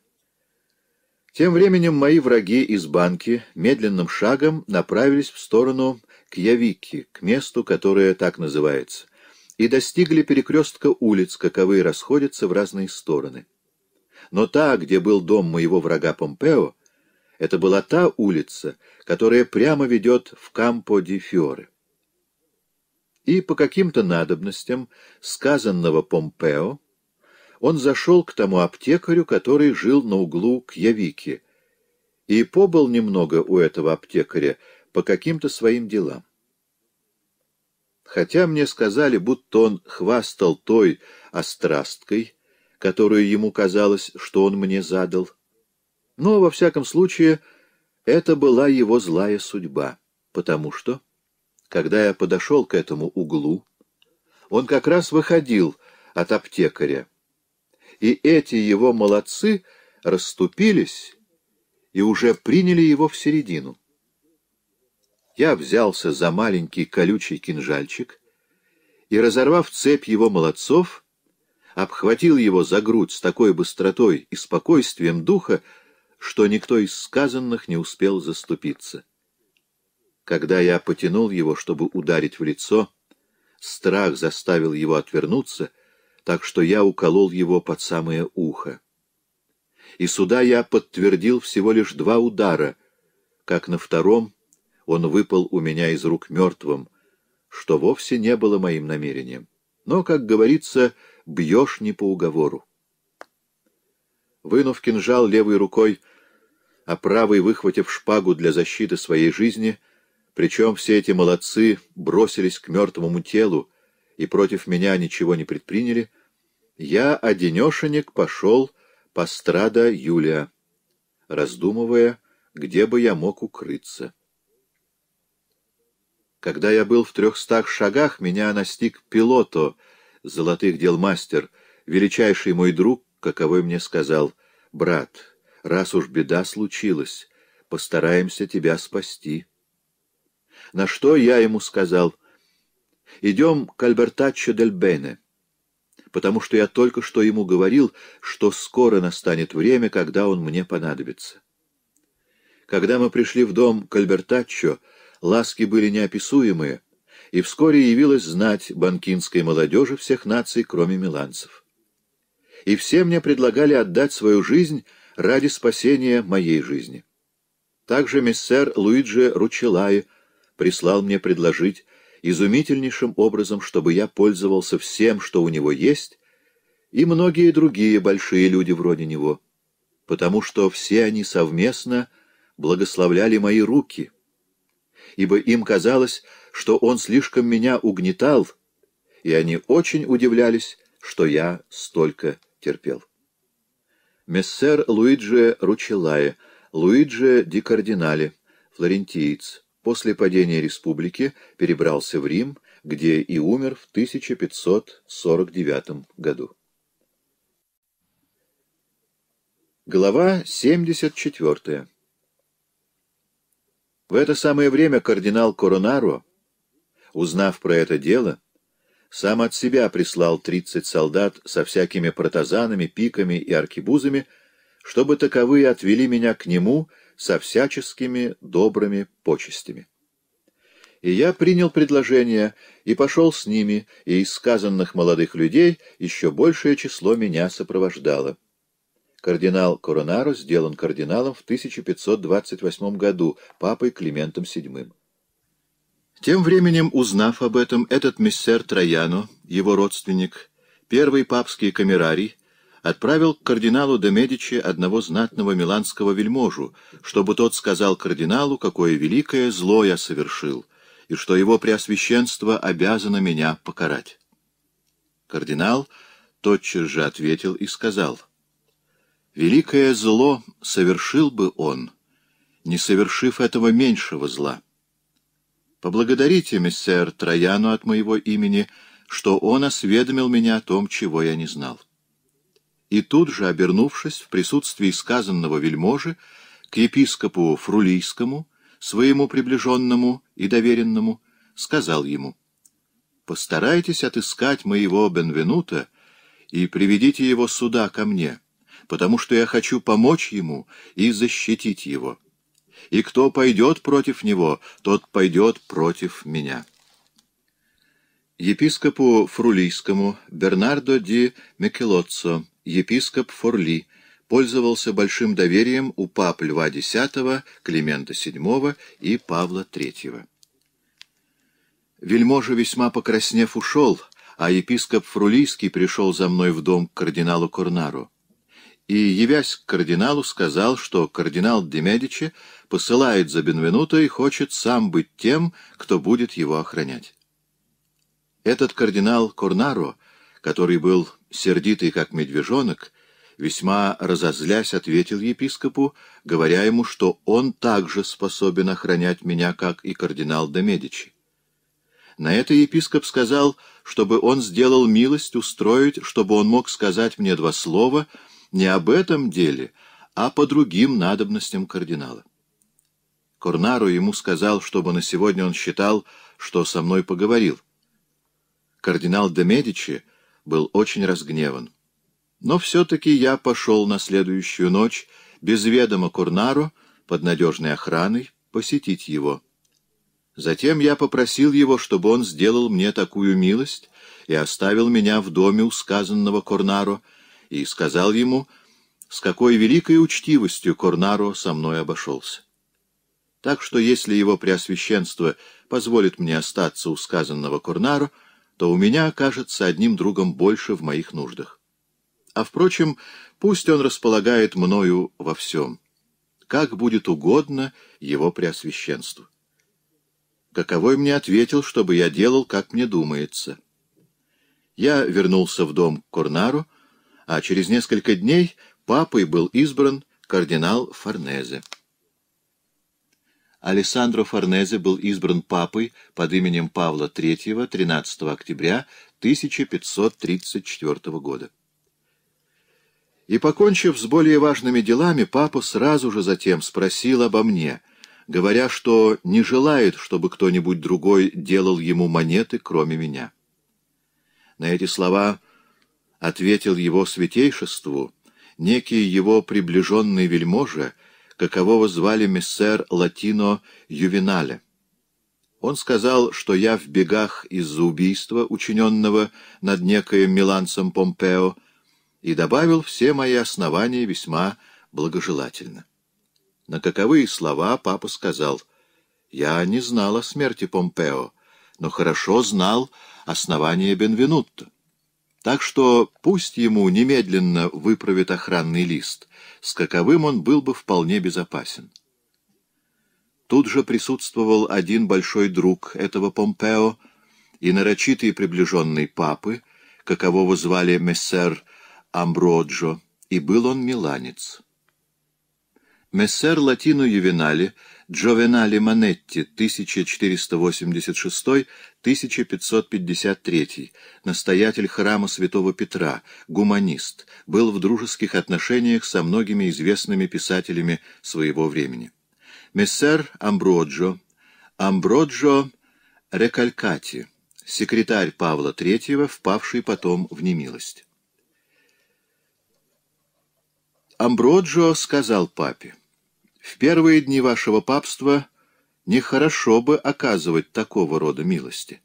A: тем временем мои враги из банки медленным шагом направились в сторону Кьявики, к месту, которое так называется, и достигли перекрестка улиц, каковые расходятся в разные стороны. Но та, где был дом моего врага Помпео, это была та улица, которая прямо ведет в Кампо-ди-Фиоре. И по каким-то надобностям сказанного Помпео он зашел к тому аптекарю, который жил на углу к Явике, и побыл немного у этого аптекаря по каким-то своим делам. Хотя мне сказали, будто он хвастал той острасткой, которую ему казалось, что он мне задал. Но, во всяком случае, это была его злая судьба, потому что, когда я подошел к этому углу, он как раз выходил от аптекаря, и эти его молодцы расступились и уже приняли его в середину. Я взялся за маленький колючий кинжальчик и, разорвав цепь его молодцов, обхватил его за грудь с такой быстротой и спокойствием духа, что никто из сказанных не успел заступиться. Когда я потянул его, чтобы ударить в лицо, страх заставил его отвернуться — так что я уколол его под самое ухо. И сюда я подтвердил всего лишь два удара, как на втором он выпал у меня из рук мертвым, что вовсе не было моим намерением. Но, как говорится, бьешь не по уговору. Вынув кинжал левой рукой, а правой выхватив шпагу для защиты своей жизни, причем все эти молодцы бросились к мертвому телу и против меня ничего не предприняли, я одинешенек пошел по страда Юлия, раздумывая, где бы я мог укрыться. Когда я был в трехстах шагах, меня настиг пилото, золотых дел мастер, величайший мой друг, каковой мне сказал, «Брат, раз уж беда случилась, постараемся тебя спасти». На что я ему сказал, «Идем к Альбертаччо дель Бене» потому что я только что ему говорил, что скоро настанет время, когда он мне понадобится. Когда мы пришли в дом к Альбертаччо, ласки были неописуемые, и вскоре явилась знать банкинской молодежи всех наций, кроме миланцев. И все мне предлагали отдать свою жизнь ради спасения моей жизни. Также мессер Луиджи Ручелай прислал мне предложить изумительнейшим образом, чтобы я пользовался всем, что у него есть, и многие другие большие люди вроде него, потому что все они совместно благословляли мои руки, ибо им казалось, что он слишком меня угнетал, и они очень удивлялись, что я столько терпел. Мессер Луиджи Ручелае, Луиджи Ди Кардинале, флорентиец, После падения республики перебрался в Рим, где и умер в 1549 году. Глава 74 В это самое время кардинал Коронаро, узнав про это дело, сам от себя прислал 30 солдат со всякими протазанами, пиками и аркебузами, чтобы таковые отвели меня к нему со всяческими добрыми почестями. И я принял предложение и пошел с ними, и из сказанных молодых людей еще большее число меня сопровождало. Кардинал Коронаро сделан кардиналом в 1528 году папой Климентом VII. Тем временем, узнав об этом, этот мессер Трояно, его родственник, первый папский камерарий, отправил к кардиналу де Медичи одного знатного миланского вельможу, чтобы тот сказал кардиналу, какое великое зло я совершил, и что его преосвященство обязано меня покарать. Кардинал тотчас же ответил и сказал, «Великое зло совершил бы он, не совершив этого меньшего зла. Поблагодарите мессер Трояну от моего имени, что он осведомил меня о том, чего я не знал» и тут же, обернувшись в присутствии сказанного вельможи, к епископу Фрулийскому, своему приближенному и доверенному, сказал ему, «Постарайтесь отыскать моего Бенвенута и приведите его сюда ко мне, потому что я хочу помочь ему и защитить его. И кто пойдет против него, тот пойдет против меня». Епископу Фрулийскому Бернардо ди Мекелоццо епископ Форли пользовался большим доверием у пап Льва X, Климента VII и Павла III. Вельможа, весьма покраснев, ушел, а епископ Фрулийский пришел за мной в дом к кардиналу Корнару и, явясь к кардиналу, сказал, что кардинал де посылает за Бенвенуто и хочет сам быть тем, кто будет его охранять. Этот кардинал Корнаро, который был сердитый как медвежонок, весьма разозлясь, ответил епископу, говоря ему, что он также способен охранять меня, как и кардинал де Медичи. На это епископ сказал, чтобы он сделал милость устроить, чтобы он мог сказать мне два слова не об этом деле, а по другим надобностям кардинала. Корнару ему сказал, чтобы на сегодня он считал, что со мной поговорил. Кардинал де Медичи — был очень разгневан. Но все-таки я пошел на следующую ночь, без ведома Курнару, под надежной охраной, посетить его. Затем я попросил его, чтобы он сделал мне такую милость и оставил меня в доме у сказанного Корнаро, и сказал ему, с какой великой учтивостью Корнаро со мной обошелся. Так что, если его преосвященство позволит мне остаться у сказанного Корнаро, то у меня окажется одним другом больше в моих нуждах. А, впрочем, пусть он располагает мною во всем, как будет угодно его преосвященству. Каковой мне ответил, чтобы я делал, как мне думается. Я вернулся в дом к Корнару, а через несколько дней папой был избран кардинал Форнезе. Алессандро Форнезе был избран папой под именем Павла III 13 октября 1534 года. И, покончив с более важными делами, папа сразу же затем спросил обо мне, говоря, что не желает, чтобы кто-нибудь другой делал ему монеты, кроме меня. На эти слова ответил его святейшеству некий его приближенный вельможа, какового звали мессер Латино Ювенале. Он сказал, что я в бегах из-за убийства, учиненного над некоим миланцем Помпео, и добавил все мои основания весьма благожелательно. На каковые слова папа сказал, «Я не знал о смерти Помпео, но хорошо знал основания Бенвенутто. Так что пусть ему немедленно выправит охранный лист» с каковым он был бы вполне безопасен. Тут же присутствовал один большой друг этого Помпео и нарочитый приближенный папы, какового звали мессер Амброджо, и был он миланец. Мессер Латину Ювенале — Джовенали Манетти, 1486-1553, настоятель храма святого Петра, гуманист, был в дружеских отношениях со многими известными писателями своего времени. Мессер Амброджо, Амброджо Рекалькати, секретарь Павла III, впавший потом в немилость. Амброджо сказал папе, в первые дни вашего папства нехорошо бы оказывать такого рода милости.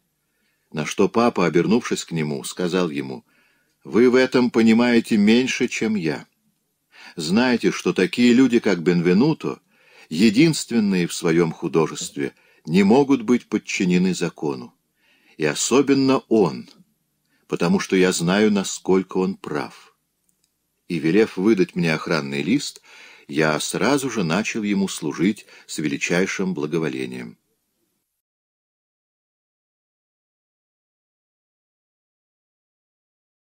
A: На что папа, обернувшись к нему, сказал ему, «Вы в этом понимаете меньше, чем я. Знаете, что такие люди, как Бенвенуто, единственные в своем художестве, не могут быть подчинены закону. И особенно он, потому что я знаю, насколько он прав». И, велев выдать мне охранный лист, я сразу же начал ему служить с величайшим благоволением.